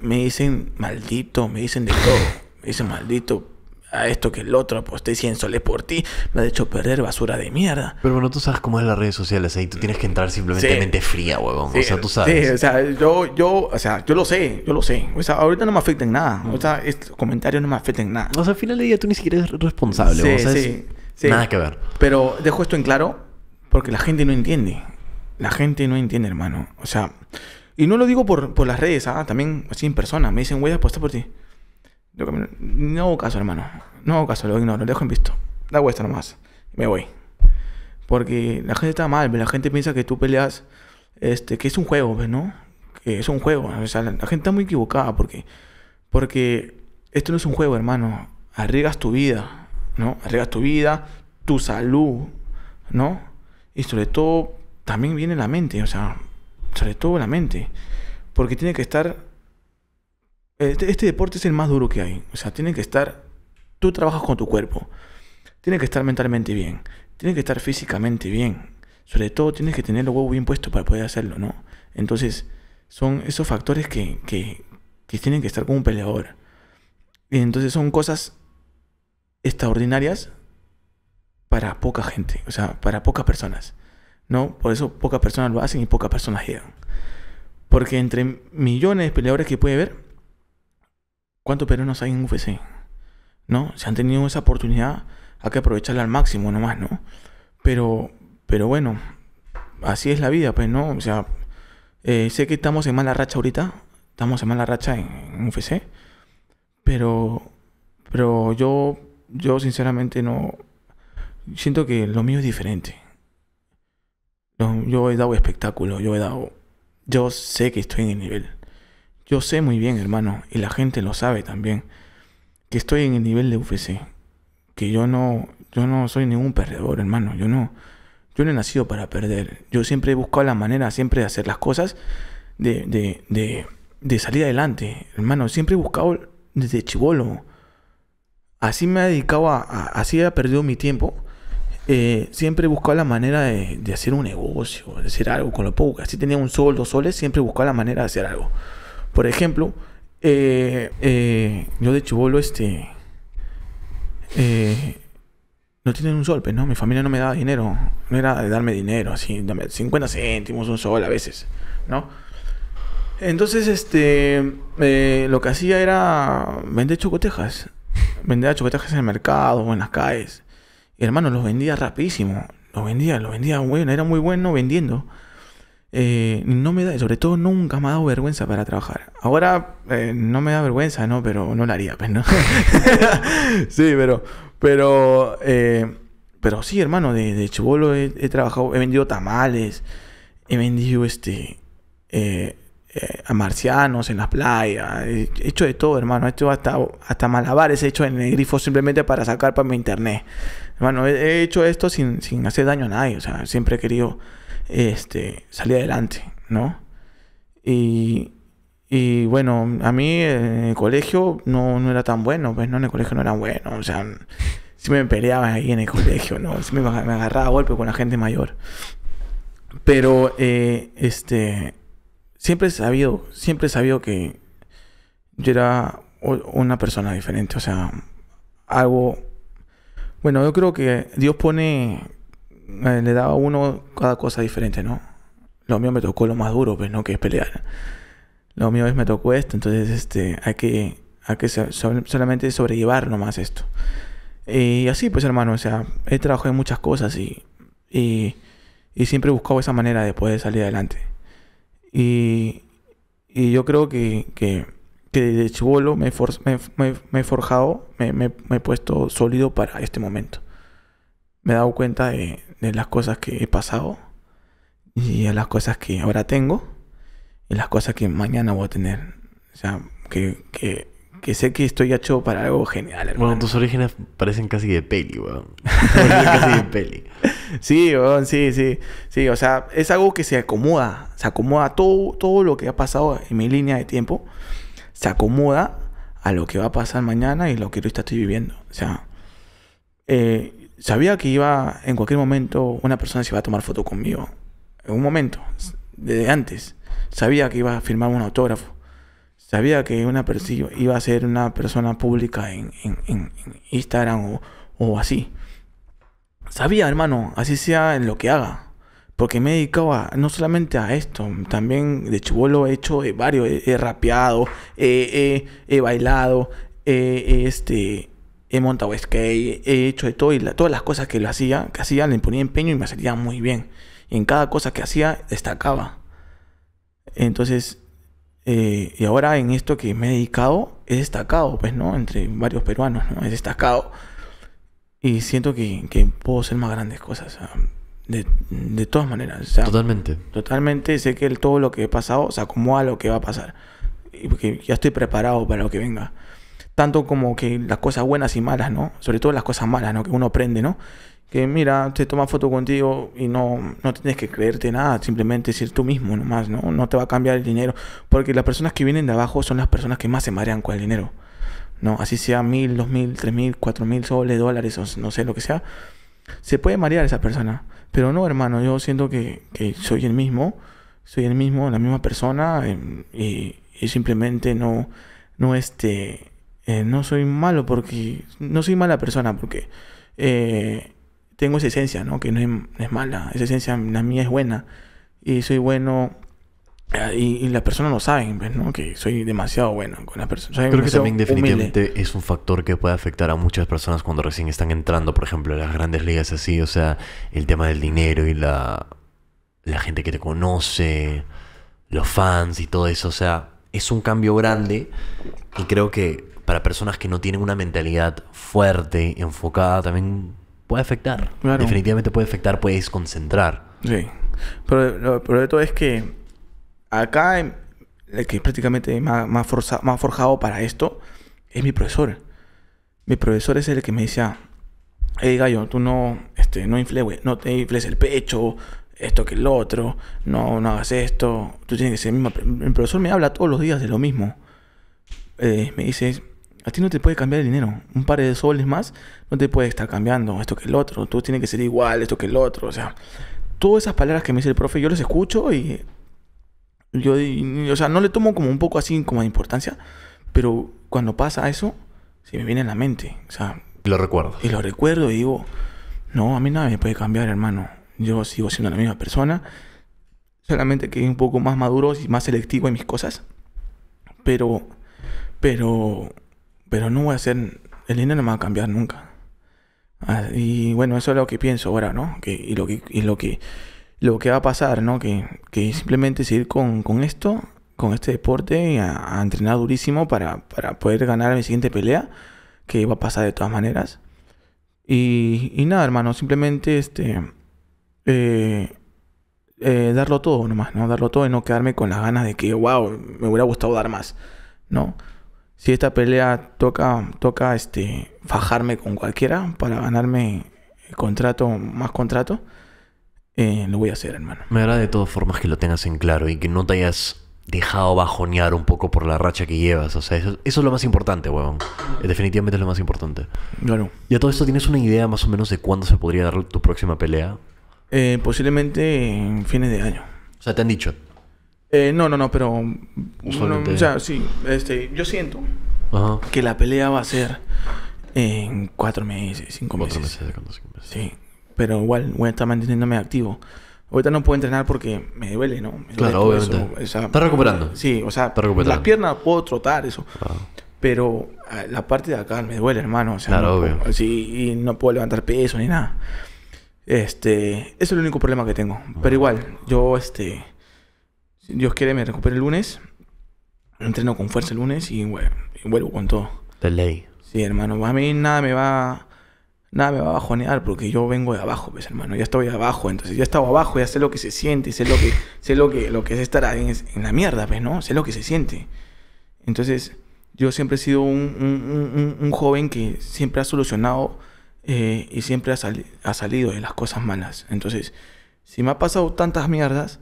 Me dicen maldito, me dicen de todo. Me dicen maldito, a esto que el otro aposté 100 soles por ti, me ha hecho perder basura de mierda. Pero bueno, tú sabes cómo es las redes sociales ahí, tú tienes que entrar simplemente mente fría, huevón. o sea, tú sabes. Sí, o sea, yo, yo, o sea, yo lo sé, yo lo sé. O sea, ahorita no me afecta en nada. Mm. O sea, estos comentarios no me afectan en nada. O sea, al final del día tú ni siquiera eres responsable, o sea, sí, sí. Nada que ver. Pero dejo esto en claro porque la gente no entiende. La gente no entiende, hermano. O sea, y no lo digo por, por las redes, ¿ah? también así en persona. Me dicen, güey, apuesta por ti. No hago caso, hermano. No hago caso, lo ignoro, lo dejo en visto. Da vuelta nomás. Me voy. Porque la gente está mal, la gente piensa que tú peleas, este, que es un juego, pues, ¿no? Que es un juego. la, gente está muy equivocada porque, porque esto no es un juego, hermano. Arriesgas tu vida, ¿no? Arriesgas tu vida, tu salud, ¿no? Y sobre todo, también viene la mente, o sea, sobre todo la mente. Porque tiene que estar este, este, deporte es el más duro que hay. O sea, tiene que estar. Tú trabajas con tu cuerpo. Tiene que estar mentalmente bien. Tiene que estar físicamente bien. Sobre todo tienes que tener los huevos bien puestos para poder hacerlo, ¿no? Entonces, son esos factores que, tienen que estar con un peleador. Y entonces son cosas extraordinarias para poca gente, o sea, para pocas personas. ¿no? Por eso pocas personas lo hacen y pocas personas llegan. Porque entre millones de peleadores que puede haber, ¿Cuántos peruanos hay en UFC? ¿No? Se han tenido esa oportunidad, hay que aprovecharla al máximo nomás, ¿no? Pero, pero bueno, así es la vida, pues, ¿no? O sea, eh, sé que estamos en mala racha ahorita, estamos en mala racha en, UFC, pero, pero yo, yo sinceramente no, siento que lo mío es diferente. yo he dado espectáculo, yo he dado, yo sé que estoy en el nivel. Yo sé muy bien, hermano, y la gente lo sabe también, que estoy en el nivel de UFC, que yo no, yo no soy ningún perdedor, hermano, yo no, yo he nacido para perder, yo siempre he buscado la manera, siempre de hacer las cosas, de, de, de, salir adelante, hermano, siempre he buscado desde chivolo, así me he dedicado así he perdido mi tiempo, eh, siempre he buscado la manera de, de hacer un negocio, de hacer algo con lo poco, así tenía un sol, dos soles, siempre he buscado la manera de hacer algo. Por ejemplo, eh, eh, yo de Chubolo este. Eh, no tienen un sol, pues, ¿no? Mi familia no me daba dinero. No era de darme dinero, así, 50 céntimos, un sol a veces, ¿no? Entonces, este. lo que hacía era vender chocotejas. Vendía chocotejas en el mercado en las calles. Y hermano, los vendía rapidísimo. Los vendía, los vendía bueno. Era muy bueno vendiendo. Eh, no me da, sobre todo nunca me ha dado vergüenza para trabajar. Ahora eh, no me da vergüenza, ¿no? Pero no lo haría, pues, sí, pero, pero, eh, pero sí, hermano, de, de he, trabajado, he vendido tamales, he vendido este, a marcianos en las playas, he hecho de todo, hermano, he hecho hasta, hasta malabares, he hecho en el grifo simplemente para sacar para mi internet. Hermano, he, hecho esto sin, sin hacer daño a nadie, o sea, siempre he querido este, adelante, ¿no? Y, bueno, a mí eh, en el colegio no, era tan bueno, pues no, en el colegio no era bueno, o sea, si me peleaba ahí en el colegio, ¿no? me, me agarraba a golpe con la gente mayor. Pero, eh, este, siempre he sabido, siempre he sabido que yo era una persona diferente, o sea, algo... Bueno, yo creo que Dios pone eh, le daba a uno cada cosa diferente, ¿no? Lo mío me tocó lo más duro, pues, ¿no? Que es pelear. Lo mío es me tocó esto, entonces este, hay que, que solamente sobrellevar nomás esto. Y así, pues, hermano, o sea, he trabajado en muchas cosas y, y, siempre he buscado esa manera de poder salir adelante. Y, y yo creo que, que, de chivolo me, he forjado, me he puesto sólido para este momento me he dado cuenta de, de las cosas que he pasado y de las cosas que ahora tengo y las cosas que mañana voy a tener. O sea, que, que, sé que estoy hecho para algo genial. Hermano. Bueno, tus orígenes parecen casi de peli, weón. casi de peli. Sí, weón, sí, sí. Sí, o sea, es algo que se acomoda. Se acomoda todo, todo lo que ha pasado en mi línea de tiempo. Se acomoda a lo que va a pasar mañana y lo que ahorita estoy viviendo. O sea, eh, sabía que iba, en cualquier momento, una persona se iba a tomar foto conmigo. En un momento, desde antes. Sabía que iba a firmar un autógrafo. Sabía que una iba a ser una persona pública en, Instagram o, así. Sabía, hermano, así sea en lo que haga. Porque me he dedicado no solamente a esto, también de chubolo he hecho varios, he, rapeado, eh, eh, he bailado, este, he montado skate, he hecho de todo y todas las cosas que lo hacía, que hacía, le ponía empeño y me salía muy bien. Y en cada cosa que hacía, destacaba. Entonces, eh, y ahora en esto que me he dedicado, he destacado, pues, ¿no? Entre varios peruanos, ¿no? He destacado. Y siento que, que puedo hacer más grandes cosas. de, todas maneras. totalmente. Totalmente. Sé que el, todo lo que he pasado se acomoda a lo que va a pasar. Y porque ya estoy preparado para lo que venga tanto como que las cosas buenas y malas, ¿no? Sobre todo las cosas malas, ¿no? Que uno aprende, ¿no? Que mira, te toma foto contigo y no, no tienes que creerte nada, simplemente ser tú mismo nomás, ¿no? No te va a cambiar el dinero, porque las personas que vienen de abajo son las personas que más se marean con el dinero, ¿no? Así sea mil, dos mil, tres mil, cuatro mil soles, dólares, no sé, lo que sea. Se puede marear esa persona, pero no, hermano, yo siento que, soy el mismo, soy el mismo, la misma persona, em, y, y simplemente no, no este eh, no soy malo porque no soy mala persona porque eh, tengo esa esencia, ¿no? Que no es, mala, esa esencia la mía es buena y soy bueno ah, y, las personas no saben, pues, ¿no? Que soy demasiado bueno con las personas. Creo que también definitivamente es un factor que puede afectar a muchas personas cuando recién están entrando, por ejemplo, a las grandes ligas así, o sea, el tema del dinero y la la gente que te conoce, los fans y todo eso. O sea, es un cambio grande y creo que para personas que no tienen una mentalidad fuerte, enfocada, también puede afectar. Definitivamente puede afectar, puede desconcentrar. Sí. Pero pero todo es que acá, el que prácticamente más ha, forjado para esto, es mi profesor. Mi profesor es el que me decía, hey gallo, tú no, este, no, infles, no te infles el pecho, esto que el otro, no, no hagas esto, tú tienes que ser el mismo. El profesor me habla todos los días de lo mismo. Eh, me dice, a ti no te puede cambiar el dinero. Un par de soles más no te puede estar cambiando esto que el otro. Tú tiene que ser igual esto que el otro. O sea, todas esas palabras que me dice el profe, yo las escucho y yo, o sea, no le tomo como un poco así como de importancia, pero cuando pasa eso, se me viene a la mente. O sea, lo recuerdo. Y lo recuerdo y digo, no, a mí nada me puede cambiar, hermano. Yo sigo siendo la misma persona, solamente que un poco más maduro y más selectivo en mis cosas. Pero, pero pero no voy a ser... el dinero no me va a cambiar nunca. Ah, y bueno, eso es lo que pienso ahora, ¿no? Que, y lo que, lo que, lo que va a pasar, ¿no? Que, simplemente seguir con, esto, con este deporte, a, a entrenar durísimo para, poder ganar mi siguiente pelea, que va a pasar de todas maneras. Y, nada, hermano, simplemente este eh, eh, darlo todo nomás, ¿no? Darlo todo y no quedarme con las ganas de que, wow, me hubiera gustado dar más, ¿no? si esta pelea toca, toca este, fajarme con cualquiera para ganarme contrato, más contrato, eh, lo voy a hacer, hermano. Me agrada de todas formas que lo tengas en claro y que no te hayas dejado bajonear un poco por la racha que llevas. O sea, eso, es lo más importante, huevón. Eh, definitivamente es lo más importante. Claro. ¿Y a todo esto tienes una idea más o menos de cuándo se podría dar tu próxima pelea? Eh, posiblemente en fines de año. O sea, te han dicho, eh, no, no, no, pero. o sea, sí, este, yo siento que la pelea va a ser en cuatro meses, cinco cuatro meses. cinco meses. Sí, pero igual voy a estar manteniéndome activo. Ahorita no puedo entrenar porque me duele, ¿no? claro, Está recuperando. Sí, o sea, las piernas puedo trotar, eso. Ah. Pero ah, la parte de acá me duele, hermano. claro, obvio. sí, y no puedo levantar peso ni nada. Este, ese es el único problema que tengo. Pero ah. igual, yo, este Dios quiere, me recupero el lunes. Entreno con fuerza el lunes y, bueno, vuelvo con todo. De ley. Sí, hermano. A mí nada me va. Nada me va a bajonear porque yo vengo de abajo, pues hermano, ya estoy abajo, entonces ya estaba abajo, ya sé lo que se siente, sé lo que, sé lo que, lo que es estar en, en la mierda, pues, ¿no? Sé lo que se siente. Entonces, yo siempre he sido un, joven que siempre ha solucionado eh, y siempre ha, ha, salido de las cosas malas. Entonces, si me ha pasado tantas mierdas,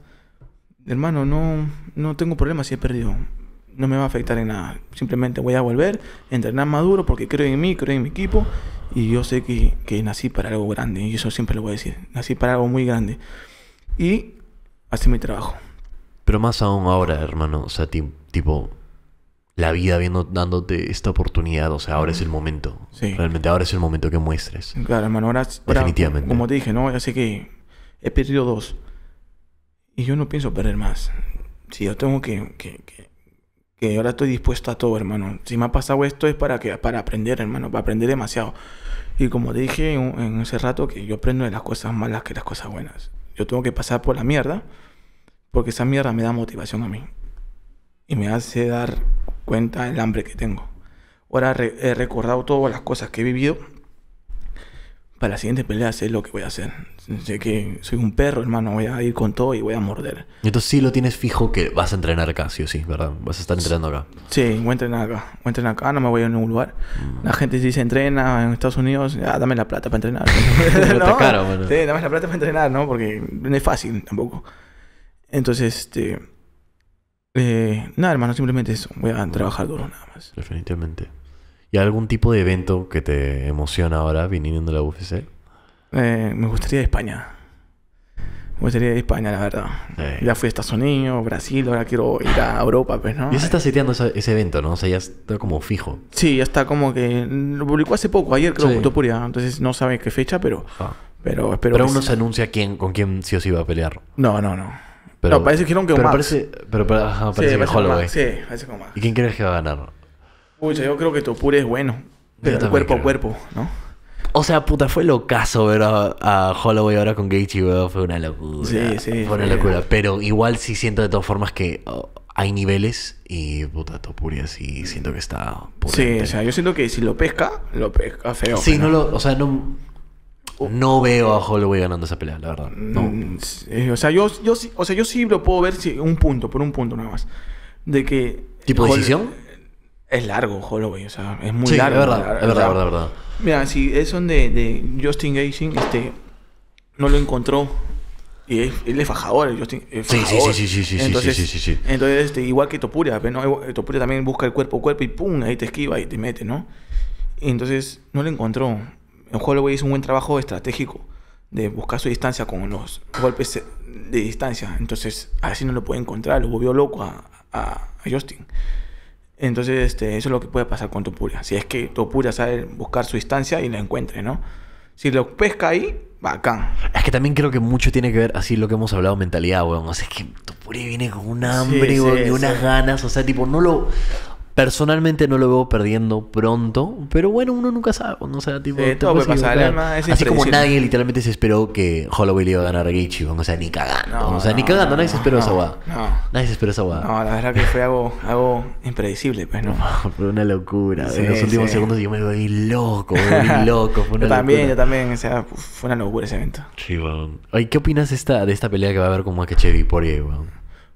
hermano, no, no tengo problema si he perdido. No me va a afectar en nada. Simplemente voy a volver, entrenar maduro porque creo en mí, creo en mi equipo. Y yo sé que, que nací para algo grande. Y eso siempre lo voy a decir. Nací para algo muy grande. Y así mi trabajo. Pero más aún ahora, hermano. O sea, tipo, la vida viendo, dándote esta oportunidad. O sea, ahora es el momento. Realmente ahora es el momento que muestres. Claro, hermano. Ahora, Definitivamente. como te dije, ¿no? así que he perdido dos. Y yo no pienso perder más. Si yo tengo que, que, que, ahora estoy dispuesto a todo, hermano. Si me ha pasado esto es para, que, para aprender, hermano, para aprender demasiado. Y como te dije en, ese rato, que yo aprendo de las cosas malas que las cosas buenas. Yo tengo que pasar por la mierda, porque esa mierda me da motivación a mí. Y me hace dar cuenta el hambre que tengo. Ahora he recordado todas las cosas que he vivido para la siguiente pelea sé lo que voy a hacer. Sé que soy un perro, hermano, voy a ir con todo y voy a morder. Entonces sí lo tienes fijo que vas a entrenar acá, sí o sí, ¿verdad? Vas a estar entrenando acá. Sí, voy a entrenar acá. Voy a entrenar acá, no me voy a ningún lugar. La gente dice, entrena en Estados Unidos, ah, dame la plata para entrenar. ¿no? caro, bueno. Sí, dame la plata para entrenar, ¿no? Porque no es fácil tampoco. Entonces, este... Eh, nada, hermano, simplemente eso. Voy a trabajar duro nada más. Definitivamente. ¿Y algún tipo de evento que te emociona ahora viniendo de la UFC? Eh, me gustaría España. Me gustaría España, la verdad. Eh. Ya fui a Estados Unidos, Brasil, ahora quiero ir a Europa, pues, ¿no? Ya se está seteando ese, evento, ¿no? O sea, ya está como fijo. Sí, ya está como que... Lo publicó hace poco, ayer creo, publicó Topuria. Entonces no sabe qué fecha, pero... Ah. Pero espero aún no se anuncia quién, con quién sí o sí va a pelear. No, no, no. Pero, no, parece que dijeron que pero Parece, pero, parece parece Sí, parece como más. ¿Y quién crees que va a ganar? Pucha, yo creo que Topuri es bueno. Pero cuerpo a cuerpo, ¿no? O sea, puta, fue locazo ver a, Holloway ahora con Gaethje, weón. Fue una locura. Sí, sí. Fue una locura. Pero igual sí siento de todas formas que oh, hay niveles y, puta, Topuria sí siento que está... Sí, o sea, yo siento que si lo pesca, lo pesca feo. Sí, no, lo... O sea, no... No veo a Holloway ganando esa pelea, la verdad. No. Mm, o, sea, yo, yo, o sea, yo sí lo puedo ver si, un punto, por un punto nada más. De que... ¿Tipo decisión? Es largo Holloway, o sea, es muy sí, largo. Es verdad, es verdad, verdad, verdad. Mira, si es donde de Justin Gaethje este, no lo encontró. Y él, es fajador, Justin. Es sí, fajador. sí, sí, sí, sí, entonces, sí, sí, Entonces, este, igual que Topuria, pero Topuria también busca el cuerpo cuerpo y pum, ahí te esquiva y te mete, ¿no? entonces, no lo encontró. Holloway hizo un buen trabajo estratégico de buscar su distancia con los golpes de distancia. Entonces, así no lo puede encontrar, lo volvió loco a, a Justin. Entonces, este, eso es lo que puede pasar con Topuria. Si es que Topuria sabe buscar su instancia y la encuentre, ¿no? Si lo pesca ahí, bacán. Es que también creo que mucho tiene que ver, así lo que hemos hablado, mentalidad, weón. O sea, es que Topuria viene con un hambre, o de unas ganas. O sea, tipo, no lo. Personalmente no lo veo perdiendo pronto, pero bueno, uno nunca sabe, no sea, tipo, todo puede pasar, además, Así como nadie literalmente se esperó que Holloway le iba a ganar a Gaethje, o sea, ni cagando, o sea, ni cagando, nadie se esperó esa guada. Nadie se esperó esa guada. No, la verdad que fue algo, algo impredecible, pues no. fue una locura. en los últimos segundos yo me ahí loco, me loco, fue una yo también, yo también, o sea, fue una locura ese evento. Sí, weón. Oye, ¿qué opinas esta, de esta pelea que va a haber con Makachevi por ahí, weón?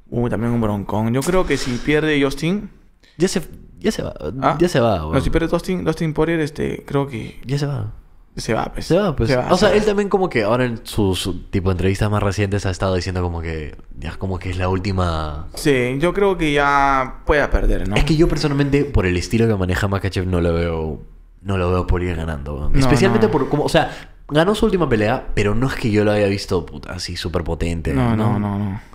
Uh, también un broncón. Yo creo que si pierde Justin ya se, ya se va. Ah. Ya se va, güey. No, pero Dustin, Poirier, este, creo que... Ya se va. Se va, pues. Se va, pues. o sea, él también como que ahora en sus tipo entrevistas más recientes ha estado diciendo como que ya como que es la última. Sí, yo creo que ya Puede perder, ¿no? Es que yo personalmente por el estilo que maneja Makachev no lo veo no lo veo por ir ganando. Especialmente por como, o sea, ganó su última pelea, pero no es que yo lo haya visto puta, así súper potente. no, no, no. no.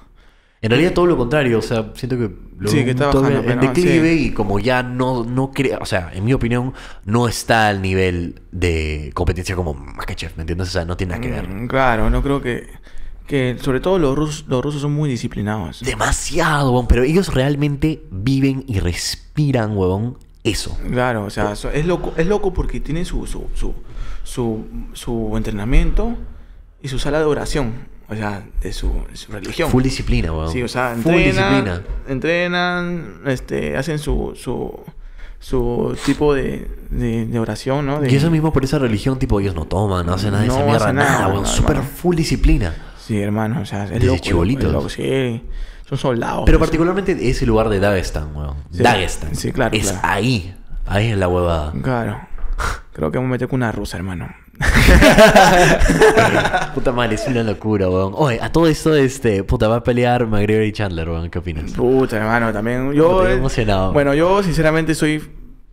En realidad todo lo contrario, o sea, siento que lo sí, que está en y como ya no, no crea, o sea, en mi opinión, no está al nivel de competencia como Makachev, ¿me entiendes? O sea, no tiene nada que ver. Mm, claro, no creo que... Que sobre todo los rusos, los rusos son muy disciplinados. Demasiado, weón, pero ellos realmente viven y respiran, huevón, eso. Claro, o sea, es loco, es loco porque tiene su, su, su, su entrenamiento y su sala de oración o sea, de su, religión. Full disciplina, weón. Sí, o sea, entrenan, entrenan este, hacen su, su, su tipo de, de, oración, ¿no? y eso mismo por esa religión, tipo, ellos no toman, no hacen nada de no esa mierda, nada, nada weón. full disciplina. Sí, hermano, o sea, es Desde chibolitos. sí. Son soldados. Pero particularmente ese lugar de Dagestan, weón. Dagestan. Sí, claro. Es ahí. Ahí es la huevada. Claro. Creo que me metido con una rusa, hermano. puta madre, es una locura, weón. Oye, a todo esto, este, puta, va a pelear McGregor y Chandler, weón. ¿Qué opinas? Puta, hermano, también. Yo. Eh, emocionado. Bueno, yo sinceramente soy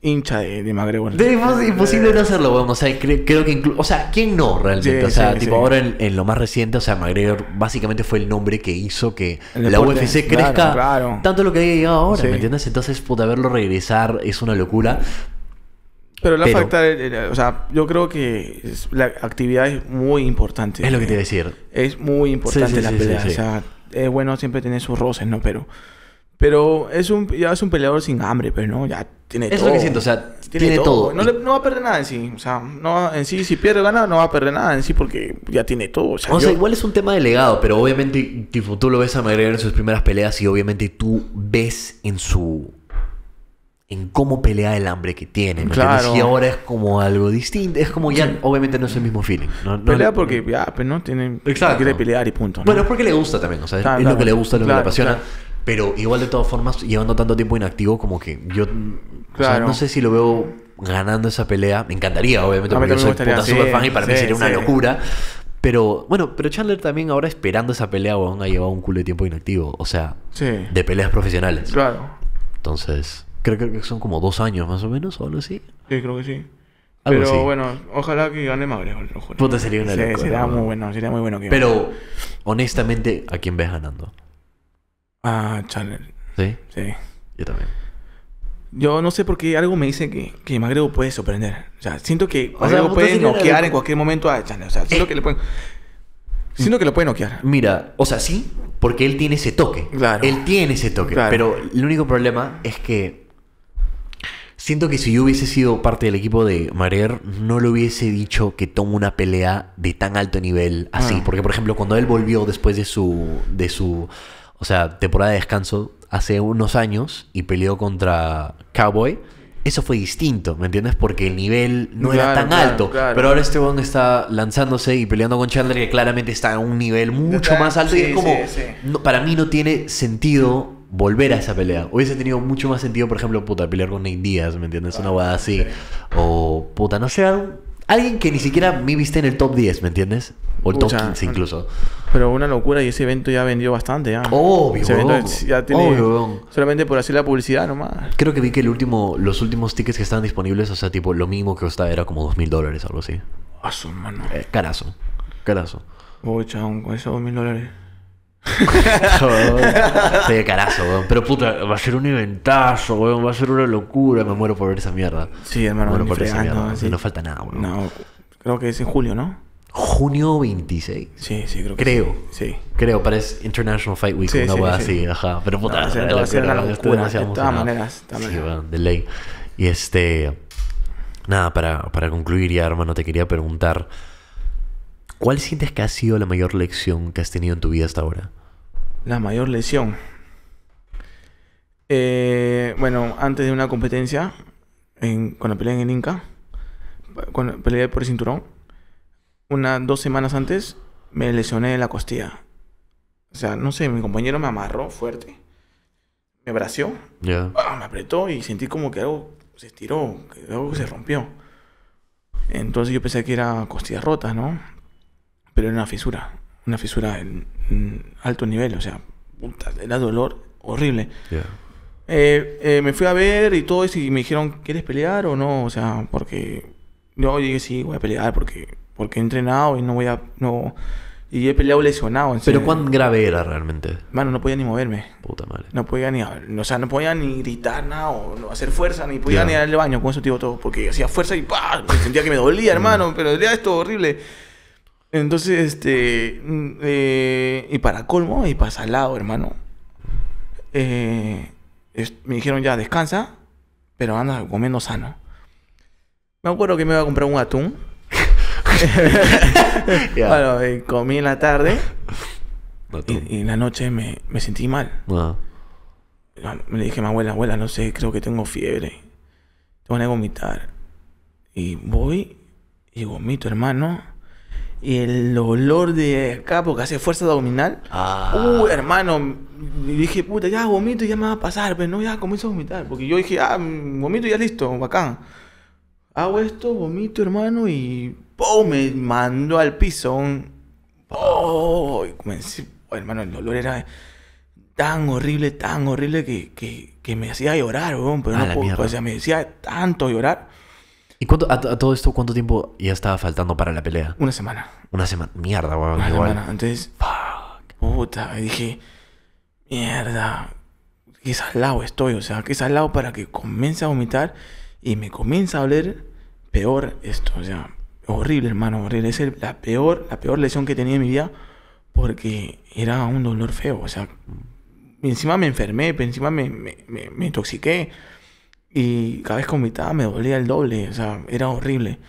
hincha de, de McGregor. Pues, imposible no hacerlo, weón. O sea, creo que incluso. O sea, ¿quién no realmente? o sea, tipo, ahora en, lo más reciente, o sea, McGregor básicamente fue el nombre que hizo que la UFC crezca tanto lo que haya llegado ahora, ¿me entiendes? Entonces, puta, verlo regresar es una locura. Pero la facta falta, eh, eh, eh, o sea, yo creo que la actividad es muy importante. Es lo que te a decir. Es muy importante la pelea. O sea, es bueno siempre tener sus roces, ¿no? Pero, pero es un, ya es un peleador sin hambre, pero pues, no, ya tiene todo. Es lo que siento, o sea, tiene, todo. No, va a perder nada en sí. O sea, no, en sí, si pierde o gana, no va a perder nada en sí porque ya tiene todo. O sea, igual es un tema de legado, pero obviamente, tipo, tú lo ves a McGregor en sus primeras peleas y obviamente tú ves en su en cómo pelea el hambre que tienen. Claro. Y ahora es como algo distinto. Es como ya, obviamente no es el mismo feeling. pelea porque ya, pero pues, no tienen. Exacto. Quiere pelear y punto. Bueno, es porque le gusta también, o sea, es lo que le gusta, lo que le apasiona. Pero igual de todas formas, llevando tanto tiempo inactivo, como que yo no sé si lo veo ganando esa pelea. Me encantaría, obviamente, porque yo soy puta super fan y para mí sería una locura. Pero bueno, pero Chandler también ahora esperando esa pelea, weón, ha llevado un culo de tiempo inactivo. O sea, de peleas profesionales. Claro. Entonces, Creo, que son como dos años más o menos, o algo así. Sí, creo que sí. Pero bueno, ojalá que gane Magrejo Puta, sería Sí, sería muy bueno, sería muy bueno que Pero, honestamente, ¿a quién ves ganando? A ah, ¿Sí? Sí. Yo también. Yo no sé por qué algo me dice que, que Magrego puede sorprender. O sea, siento que Magrego puede noquear en cualquier momento a Chandler. O sea, siento eh. que le pueden. Siento que lo puede noquear. Mira, o sea, sí, porque él tiene ese toque. Claro. Él tiene ese toque. Pero el único problema es que Siento que si yo hubiese sido parte del equipo de Mareer, no le hubiese dicho que toma una pelea de tan alto nivel así. Mm. Porque, por ejemplo, cuando él volvió después de su, de su, o sea, temporada de descanso hace unos años y peleó contra Cowboy, eso fue distinto, ¿me entiendes? Porque el nivel no era tan alto. pero ahora este está lanzándose y peleando con Chandler, que claramente está a un nivel mucho más alto. y es como, para mí no tiene sentido volver a esa pelea. Hubiese tenido mucho más sentido, por ejemplo, puta, pelear con Nate Díaz, ¿me entiendes? Una guada ah, así. O puta, no sé, alguien que ni siquiera me viste en el top 10, ¿me entiendes? O el top 15 incluso. Pero una locura y ese evento ya vendió bastante, ya. Obvio. ya solamente por hacer la publicidad nomás. Creo que vi que el último, los últimos tickets que estaban disponibles, o sea, tipo, lo mismo que costaba era como dos mil dólares, algo así. Eh, carazo. Carazo. con esos dos mil dólares. Soy de carazo, weón. Pero puta, va a ser un eventazo, weón. Va a ser una locura. Me muero por ver esa mierda. Sí, hermano. Me muero por ver esa mierda. No, falta nada, weón. No, creo que es en julio, ¿no? Junio 26. Sí, sí, creo Creo. Creo, parece International Fight Week. Sí, una así, ajá. Pero puta, va a ser De todas maneras. Sí, de ley. Y este. Nada, para, para concluir ya, hermano, te quería preguntar. ¿Cuál sientes que ha sido la mayor lección que has tenido en tu vida hasta ahora? La mayor lesión... Eh, bueno, antes de una competencia, con la pelea en el Inca, cuando peleé por el cinturón, unas dos semanas antes me lesioné la costilla. O sea, no sé, mi compañero me amarró fuerte, me abració... Ah, me apretó y sentí como que algo se estiró, que algo se rompió. Entonces yo pensé que era costilla rota, ¿no? pero era una fisura, una fisura en, alto nivel, o sea, puta, era dolor horrible. Eh, eh, me fui a ver y todo eso y me dijeron, ¿quieres pelear o no? O sea, porque yo dije, sí, voy a pelear porque, porque he entrenado y no voy a... No, y he peleado lesionado. ¿Pero cuán grave era realmente? Mano, no podía ni moverme. Puta madre. No podía ni O sea, no podía ni gritar nada o hacer fuerza, ni podía ni ir al baño. Con eso tío todo. Porque hacía fuerza y sentía que me dolía, mm. hermano. Pero era esto horrible. Entonces, este. Mm, eh, y para colmo, y para salado, hermano. Eh, me dijeron ya, descansa, pero anda comiendo sano. Me acuerdo que me iba a comprar un atún. Bueno, eh, comí en la tarde. Y, en la noche me, sentí mal. Ah. Me dije a mi abuela, abuela, no sé, creo que tengo fiebre. Te van a vomitar. Y voy y vomito, hermano. Y el olor de acá porque hace fuerza abdominal. Ah. Uh, hermano, dije, puta, ya vomito y ya me va a pasar, pero no, ya comienzo a vomitar. Porque yo dije, ah, vomito y ya listo, bacán. Hago esto, vomito, hermano, y ¡pum! me mandó al piso. Y comencé... Oh, hermano, el dolor era tan horrible, tan horrible que, me hacía llorar, weón. Pero no puedo, o sea, me decía tanto llorar ¿Y a, todo esto cuánto tiempo ya estaba faltando para la pelea? Una semana. Una semana. Mierda, weón. Una semana. Entonces, fuck. Puta, y dije, mierda. Qué salado estoy, o sea, qué salado para que comience a vomitar y me comience a oler peor esto, o sea, horrible, hermano, horrible. Es la, peor, la peor lesión que tenía en mi vida porque era un dolor feo, o sea, encima me enfermé, encima me, me, me, me intoxiqué. Y cada vez que vomitaba me dolía el doble, o sea, era horrible.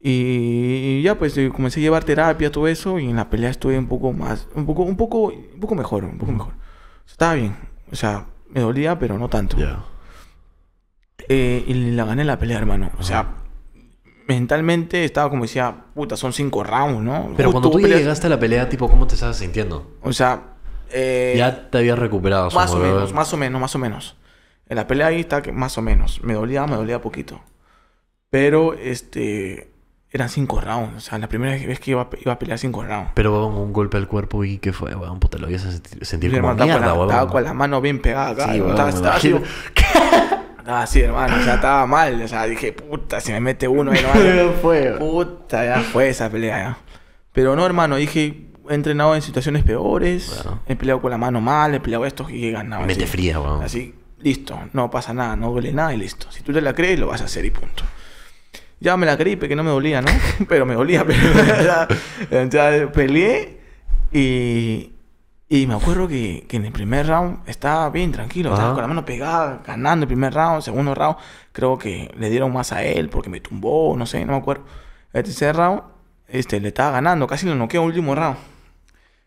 Y ya pues eh, comencé a llevar terapia, todo eso, y en la pelea estuve un poco más, un poco, un poco, un poco mejor, un poco mejor. Estaba bien, o sea, me dolía, pero no tanto. Eh, y la gané la pelea, hermano. O sea, mentalmente estaba como decía, puta, son cinco rounds, ¿no? Pero cuando tú llegaste a la pelea, tipo, ¿cómo te estabas sintiendo? O sea... Eh, ya te habías recuperado. Más o menos, más o menos, más o menos. En la pelea ahí está más o menos. Me dolía, me dolía poquito. Pero este. Eran cinco rounds. O sea, la primera vez que iba, iba a pelear cinco rounds. Pero, weón, un golpe al cuerpo y ¿qué fue, weón? Puta, lo ibas a sentir, como mierda, la, Estaba con la mano bien pegada Sí, estaba, estaba así, estaba así, ah, hermano. O sea, estaba mal. O sea, dije, puta, si me mete uno, hermano. fue, puta, ya fue esa pelea, ya. Pero no, hermano. Dije, he entrenado en situaciones peores. He peleado con la mano mal, he peleado esto y he ganado. Mete fría, weón. Así, Listo, no pasa nada, no duele nada y listo. Si tú te la crees, lo vas a hacer y punto. Ya me la creí, que no me dolía, ¿no? pero me dolía, pero ya, peleé y, y me acuerdo que, en el primer round estaba bien tranquilo, con la mano pegada, ganando el primer round, segundo round, creo que le dieron más a él porque me tumbó, no sé, no me acuerdo. El tercer round, este, le estaba ganando, casi lo noqueó último round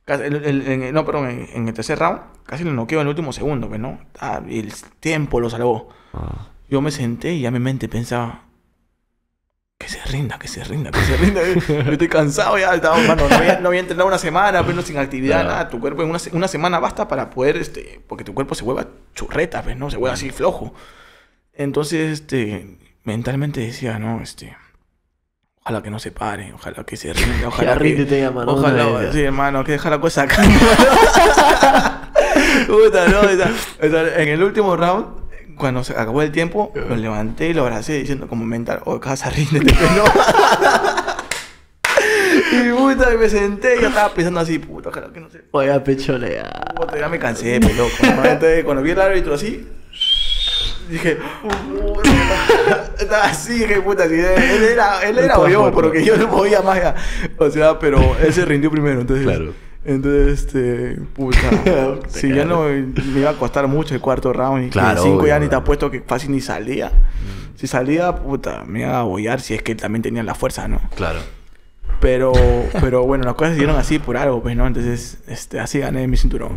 no, pero en, en, el tercer round casi lo noqueó en el último segundo, pues, ¿no? Ah, el tiempo lo salvó. Ah. Yo me senté y ya mi mente pensaba, que se rinda, que se rinda, que se rinda. Yo estoy cansado ya, estaba, mano, no, había, entrenado una semana, pero pues, sin actividad, nada. Tu cuerpo en una, una, semana basta para poder, este, porque tu cuerpo se hueva churreta, pues, ¿no? Se vuelve así flojo. Entonces, este, mentalmente decía, no, este, Ojalá que no se pare, ojalá que se rinda, ojalá que... Ríndete, hermano. Ojalá, sí, hermano, que deja la cosa acá. Puta, no, en el último round cuando se acabó el tiempo, lo levanté y lo abracé diciendo como mental, oh, casa, ríndete, que no. y puta, y me senté y ya estaba pensando así, puta, ojalá que no se..." Voy a ya me cansé, pe loco. Entonces, cuando vi el árbitro así, Dije, así, dije, puta, él, era, él era obvio, porque yo no podía más. O sea, pero él se rindió primero, entonces. Claro. Entonces, este, puta, si ya no me iba a costar mucho el cuarto round y claro, cinco 5 ya ni te apuesto que fácil ni salía. Mm. Si salía, puta, me iba a bollar si es que él también tenía la fuerza, ¿no? Claro. Pero, pero bueno, las cosas se dieron así por algo, pues, ¿no? Entonces, este, así gané mi cinturón.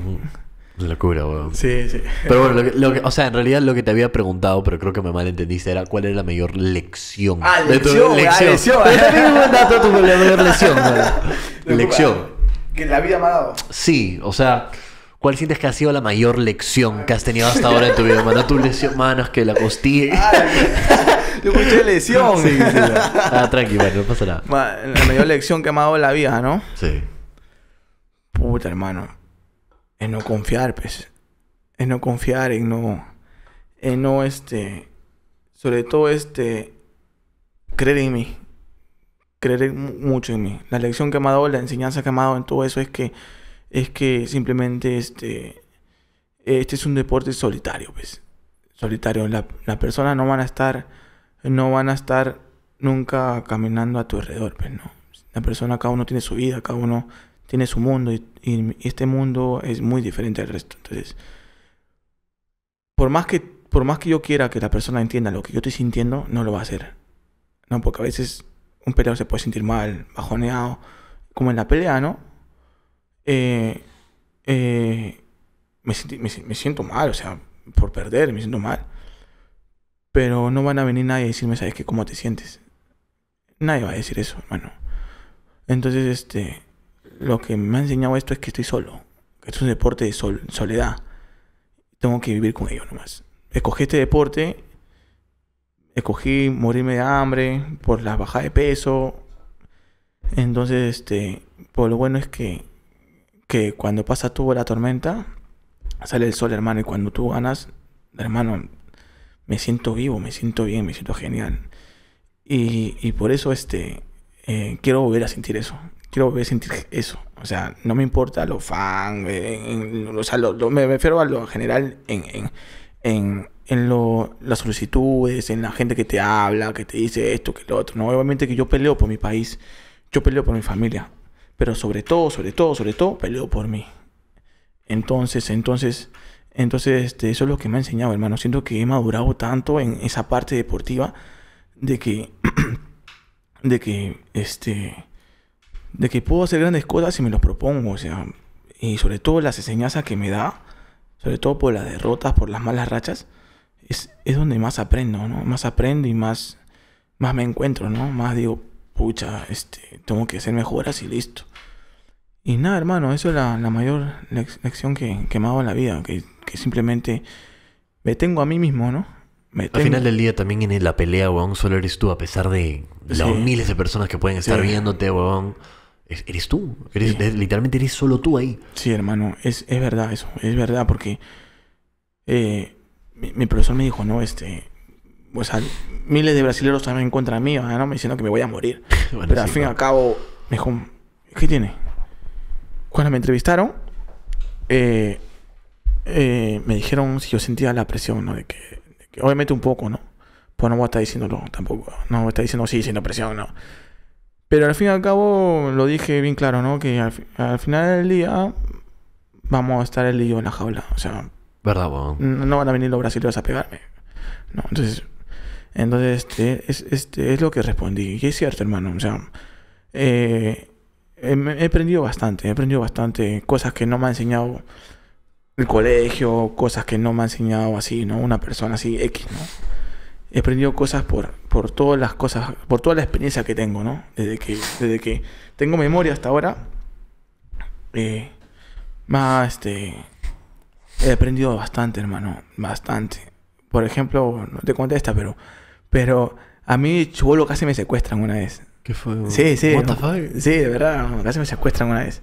Locura, weón. Sí, sí. Pero bueno, lo que, o sea, en realidad lo que te había preguntado, pero creo que me malentendiste, era cuál era la mayor lección. Ah, lección, de tu, lección. Ah, lección. mayor lección, weón. Lección. Que la vida me ha dado. Sí, o sea, ¿cuál sientes que ha sido la mayor lección que has tenido hasta ahora en tu vida? Manda tu lección, manos, es que la costilla. Ah, yo escuché lesión. Sí, sí, Ah, tranqui, bueno, no pasa nada. la mayor lección que me ha dado la vida, ¿no? Sí. Puta, hermano en no confiar, pues. En no confiar, en no. En no, este. Sobre todo, este. Creer en mí. Creer mucho en mí. La lección que me ha dado, la enseñanza que me ha dado en todo eso es que. Es que simplemente, este. Este es un deporte solitario, pues. Solitario. Las la personas no van a estar. No van a estar nunca caminando a tu alrededor, pues, ¿no? La persona, cada uno tiene su vida, cada uno tiene su mundo y, este mundo es muy diferente al resto. Entonces, por más, que, por más que yo quiera que la persona entienda lo que yo estoy sintiendo, no lo va a hacer. No, porque a veces un peleador se puede sentir mal, bajoneado, como en la pelea, ¿no? Eh, eh, me, me, siento mal, o sea, por perder, me siento mal. Pero no van a venir nadie a decirme, ¿sabes qué? ¿Cómo te sientes? Nadie va a decir eso, hermano. Entonces, este, lo que me ha enseñado esto es que estoy solo. Que es un deporte de soledad. Tengo que vivir con ello nomás. Escogí este deporte. Escogí morirme de hambre por la bajada de peso. Entonces, este, por pues lo bueno es que, que cuando pasa tuvo la tormenta, sale el sol, hermano. Y cuando tú ganas, hermano, me siento vivo, me siento bien, me siento genial. Y, por eso, este, eh, quiero volver a sentir eso quiero sentir eso. O sea, no me importa los fans, eh, o sea, me refiero a lo general en, las solicitudes, en la gente que te habla, que te dice esto, que lo otro. No, obviamente que yo peleo por mi país, yo peleo por mi familia, pero sobre todo, sobre todo, sobre todo, peleo por mí. Entonces, entonces, entonces, este, eso es lo que me ha enseñado, hermano. Siento que he madurado tanto en esa parte deportiva de que, de que, este, de que puedo hacer grandes cosas si me los propongo, o sea, y sobre todo las enseñanzas que me da, sobre todo por las derrotas, por las malas rachas, es, es donde más aprendo, ¿no? Más aprendo y más, más me encuentro, ¿no? Más digo, pucha, este, tengo que hacer mejoras y listo. Y nada, hermano, eso es la, la mayor lección que, que, me ha dado en la vida, que, que simplemente me tengo a mí mismo, ¿no? Me Al final del día también en la pelea, weón, solo eres tú, a pesar de los miles de personas que pueden estar viéndote, weón eres tú. Literalmente eres solo tú ahí. Sí, hermano, es, es verdad eso, es verdad, porque eh, mi, profesor me dijo, no, este, pues miles de brasileños también en contra mí ¿no? me diciendo que me voy a morir. Pero al fin y al cabo, me dijo, ¿qué tiene? Cuando me entrevistaron, eh, eh, me dijeron si yo sentía la presión, ¿no? De que, obviamente un poco, ¿no? Pues no voy a estar diciéndolo tampoco. No voy a estar diciendo sí, sino presión, no. Pero al fin y al cabo, lo dije bien claro, ¿no? Que al, final del día vamos a estar el lío en la jaula. O sea, ¿verdad, no, van a venir los brasileños a pegarme. No, entonces, entonces este, es, este es lo que respondí. Y es cierto, hermano. O sea, he, eh, em, he, aprendido bastante. He aprendido bastante cosas que no me ha enseñado el colegio, cosas que no me ha enseñado así, ¿no? Una persona así, X, ¿no? he aprendido cosas por, por todas las cosas, por toda la experiencia que tengo, ¿no? Desde que, desde que tengo memoria hasta ahora, eh, más, este, he aprendido bastante, hermano, bastante. Por ejemplo, no te contesta, pero, pero a mí Chubolo casi me secuestran una vez. ¿Qué fue? Sí, sí. What the fuck? Sí, de verdad, casi me secuestran una vez.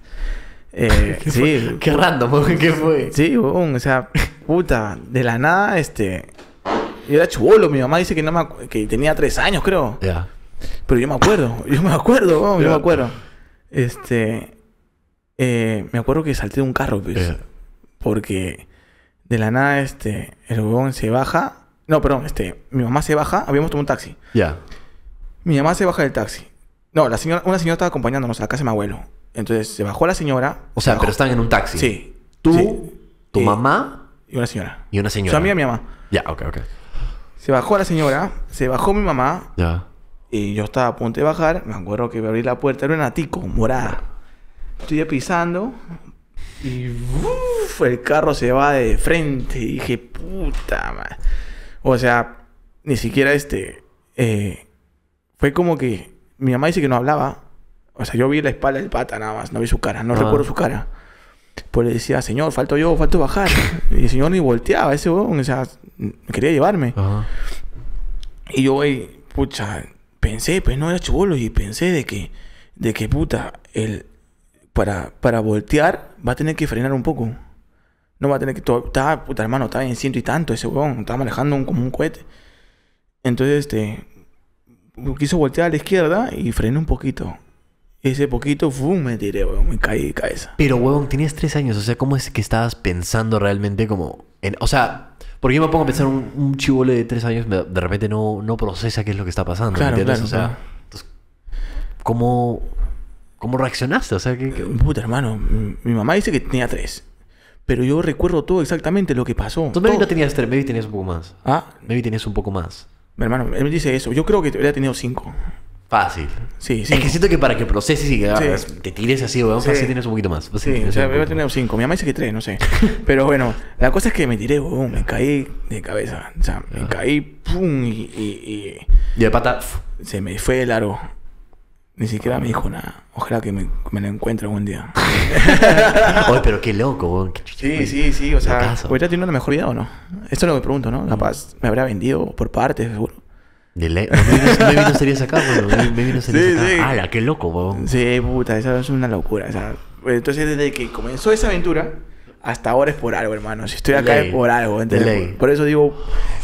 Eh, ¿Qué sí. Fue? Qué random, ¿qué fue? Sí, boom, o sea, puta, de la nada, este, y era chubolo. Mi mamá dice que, no me que tenía tres años, creo. Pero yo me acuerdo. yo me acuerdo. Yo me acuerdo. Este... Eh, me acuerdo que salté de un carro, pues. Porque de la nada, este... El huevón se baja... No, perdón. Este... Mi mamá se baja. Habíamos tomado un taxi. Ya. Mi mamá se baja del taxi. No, la señora... Una señora estaba acompañándonos a la casa de mi abuelo. Entonces se bajó la señora. O sea, pero están en un taxi. Sí. Tú, tu eh, mamá. Y una señora. Y una señora. Su amiga, mi mamá. Ya, ok, ok. Se bajó la señora, se bajó mi mamá. Ya. Y yo estaba a punto de bajar. Me acuerdo que abrí la puerta, era una tico morada. Estoy pisando. Y uf, el carro se va de frente. Y dije, puta madre. O sea, ni siquiera este. Eh, fue como que mi mamá dice que no hablaba. O sea, yo vi la espalda del pata nada más, no vi su cara, no ah. recuerdo su cara. Pues le decía, señor, falto yo, falto bajar. y el señor ni volteaba, ese huevón, o sea, quería llevarme. Y yo, güey, pucha, pensé, pues no era chubolo, y pensé de que, de que puta, el, para, para voltear va a tener que frenar un poco. No va a tener que. Estaba, puta hermano, estaba en ciento y tanto ese huevón. Estaba manejando como un cohete. Entonces, este. Quiso voltear a la izquierda y frenó un poquito. Ese poquito, ¡fum! Me tiré, weón. Me caí de cabeza. Pero, weón, tenías tres años. O sea, ¿cómo es que estabas pensando realmente como... En, o sea, porque yo me pongo a pensar, un, un chivole de tres años de repente no, no procesa qué es lo que está pasando. Claro, claro, ¿cómo, ¿cómo reaccionaste? O sea, que... Puta, hermano. Mi mamá dice que tenía tres. Pero yo recuerdo todo exactamente lo que pasó. Entonces, maybe no tenías tres, maybe tenías un poco más. ¿Ah? Maybe tenías un poco más. Mi hermano, él me dice eso. Yo creo que hubiera tenido cinco. Fácil. Sí, sí. Es que siento que para que proceses y que te tires así, weón, sí. fácil tienes un poquito más. sí, o sea, voy tener cinco. Mi mamá dice que tres, no sé. Pero bueno, la cosa es que me tiré, weón, me caí de cabeza. O sea, me caí, pum, y. Y, y... de pata. Se me fue el aro. Ni siquiera me dijo nada. Ojalá que me, me lo encuentre algún día. Oye, pero qué loco, weón. Sí, pues. sí, sí. O sea, ¿ahorita tiene una mejor vida o no? Esto es lo que me pregunto, ¿no? Mm. Capaz me habrá vendido por partes, seguro. De ley. me vino series acá, me vino series sí, acá. qué loco, Sí, puta, esa es una locura. Pues, entonces, desde que comenzó esa aventura, hasta ahora es por algo, hermano. Si estoy acá es por algo, ¿entendés? Por, por eso digo,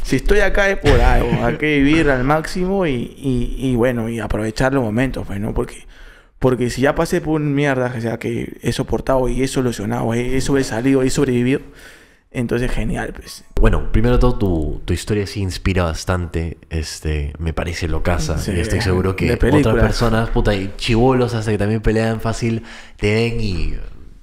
si estoy acá es por algo. Hay que vivir al máximo y, y, bueno, y aprovechar los momentos, pues, ¿no? Porque, porque si ya pasé por mierda, o sea, que he soportado y he solucionado, he, he sobresalido, he sobrevivido entonces, genial, pues. Bueno, primero de todo, tu, historia sí inspira bastante. Este, me parece locaza. y estoy seguro que otras personas, puta, y chivolos hasta que también pelean fácil, te ven y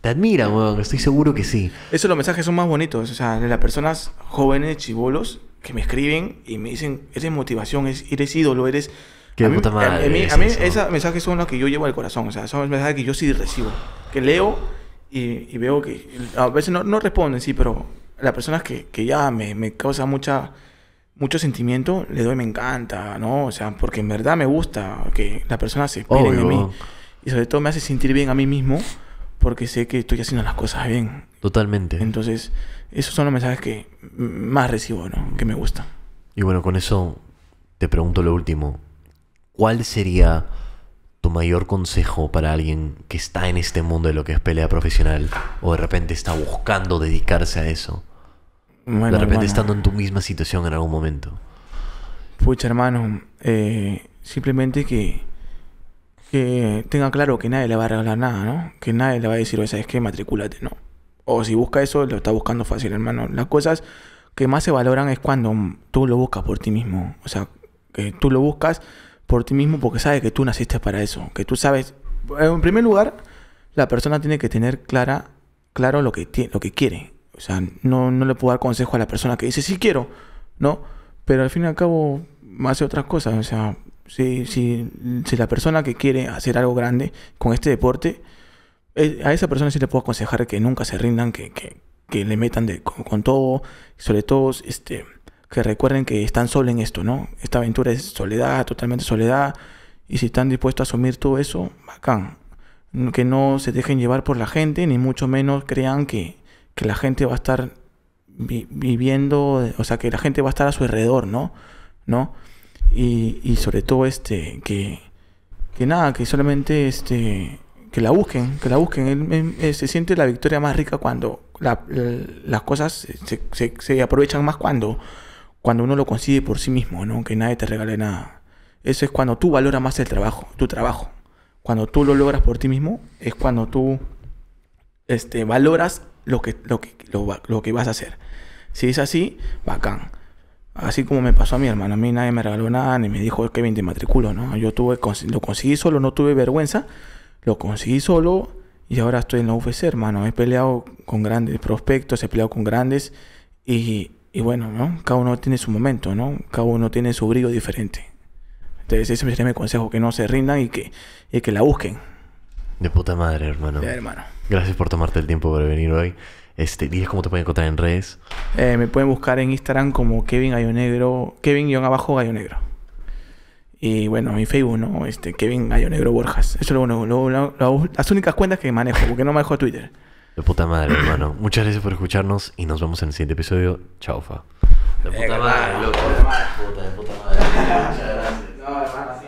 te admiran, weón. Estoy seguro que sí. Eso, los mensajes son más bonitos. O sea, de las personas jóvenes, chivolos, que me escriben y me dicen, eres motivación, eres ídolo, eres... Qué a puta madre. A, mí, esos mensajes son los que yo llevo al corazón. O sea, son mensajes que yo sí recibo. Que leo y, veo que a veces no, responden, sí, pero las personas que, ya me, me causan mucho sentimiento, le doy me encanta, ¿no? O sea, porque en verdad me gusta que las personas se inspiren en mí. Y sobre todo me hace sentir bien a mí mismo porque sé que estoy haciendo las cosas bien. Totalmente. Entonces, esos son los mensajes que más recibo, ¿no? Que me gustan. Y bueno, con eso te pregunto lo último. ¿Cuál sería tu mayor consejo para alguien que está en este mundo de lo que es pelea profesional o de repente está buscando dedicarse a eso? de repente estando en tu misma situación en algún momento. Pucha, hermano, eh, simplemente que, tenga claro que nadie le va a regalar nada, ¿no? Que nadie le va a decir, o es que Matricúlate, ¿no? O si busca eso, lo está buscando fácil, hermano. Las cosas que más se valoran es cuando tú lo buscas por ti mismo. O sea, que tú lo buscas por ti mismo porque sabes que tú naciste para eso, que tú sabes, en primer lugar, la persona tiene que tener clara, claro lo que, lo que quiere. O sea, no, no le puedo dar consejo a la persona que dice, sí quiero, ¿no? Pero al fin y al cabo hace otras cosas. O sea, si, si, si la persona que quiere hacer algo grande con este deporte, eh, a esa persona sí le puedo aconsejar que nunca se rindan, que, que, que le metan de, con, todo, sobre todo, este, que recuerden que están solos en esto, ¿no? Esta aventura es soledad, totalmente soledad. Y si están dispuestos a asumir todo eso, bacán. Que no se dejen llevar por la gente, ni mucho menos crean que, la gente va a estar viviendo, o sea, que la gente va a estar a su alrededor, ¿no? ¿No? Y, y sobre todo, este, que, que nada, que solamente, este, que la busquen, que la busquen. se siente la victoria más rica cuando las cosas se, se, se aprovechan más cuando cuando uno lo consigue por sí mismo, ¿no? Que nadie te regale nada. Eso es cuando tú valoras más el trabajo, tu trabajo. Cuando tú lo logras por ti mismo, es cuando tú este, valoras lo que, lo, que, lo, que vas a hacer. Si es así, bacán. Así como me pasó a mi hermano, a mí nadie me regaló nada, ni me dijo que bien te ¿no? Yo tuve, lo conseguí solo, no tuve vergüenza, lo conseguí solo y ahora estoy en la UFC, hermano. He peleado con grandes prospectos, he peleado con grandes y, y bueno, ¿no? Cada uno tiene su momento, ¿no? Cada uno tiene su brillo diferente. Entonces ese sería mi consejo, que no se rindan y que, que la busquen. De puta madre, hermano. hermano. Gracias por tomarte el tiempo para venir hoy. Este, cómo te pueden encontrar en redes. Eh, me pueden buscar en Instagram como Kevin Gallo Negro, Kevin-Abajo Gallo Negro. Y bueno, mi Facebook, ¿no? Este, Kevin Gallo Negro Borjas. Eso es lo, lo, las únicas cuentas que manejo, porque no manejo Twitter. De puta madre, hermano. Muchas gracias por escucharnos y nos vemos en el siguiente episodio. Chao, fa. De puta madre, loco. De puta, de puta madre. Muchas gracias. No, hermano.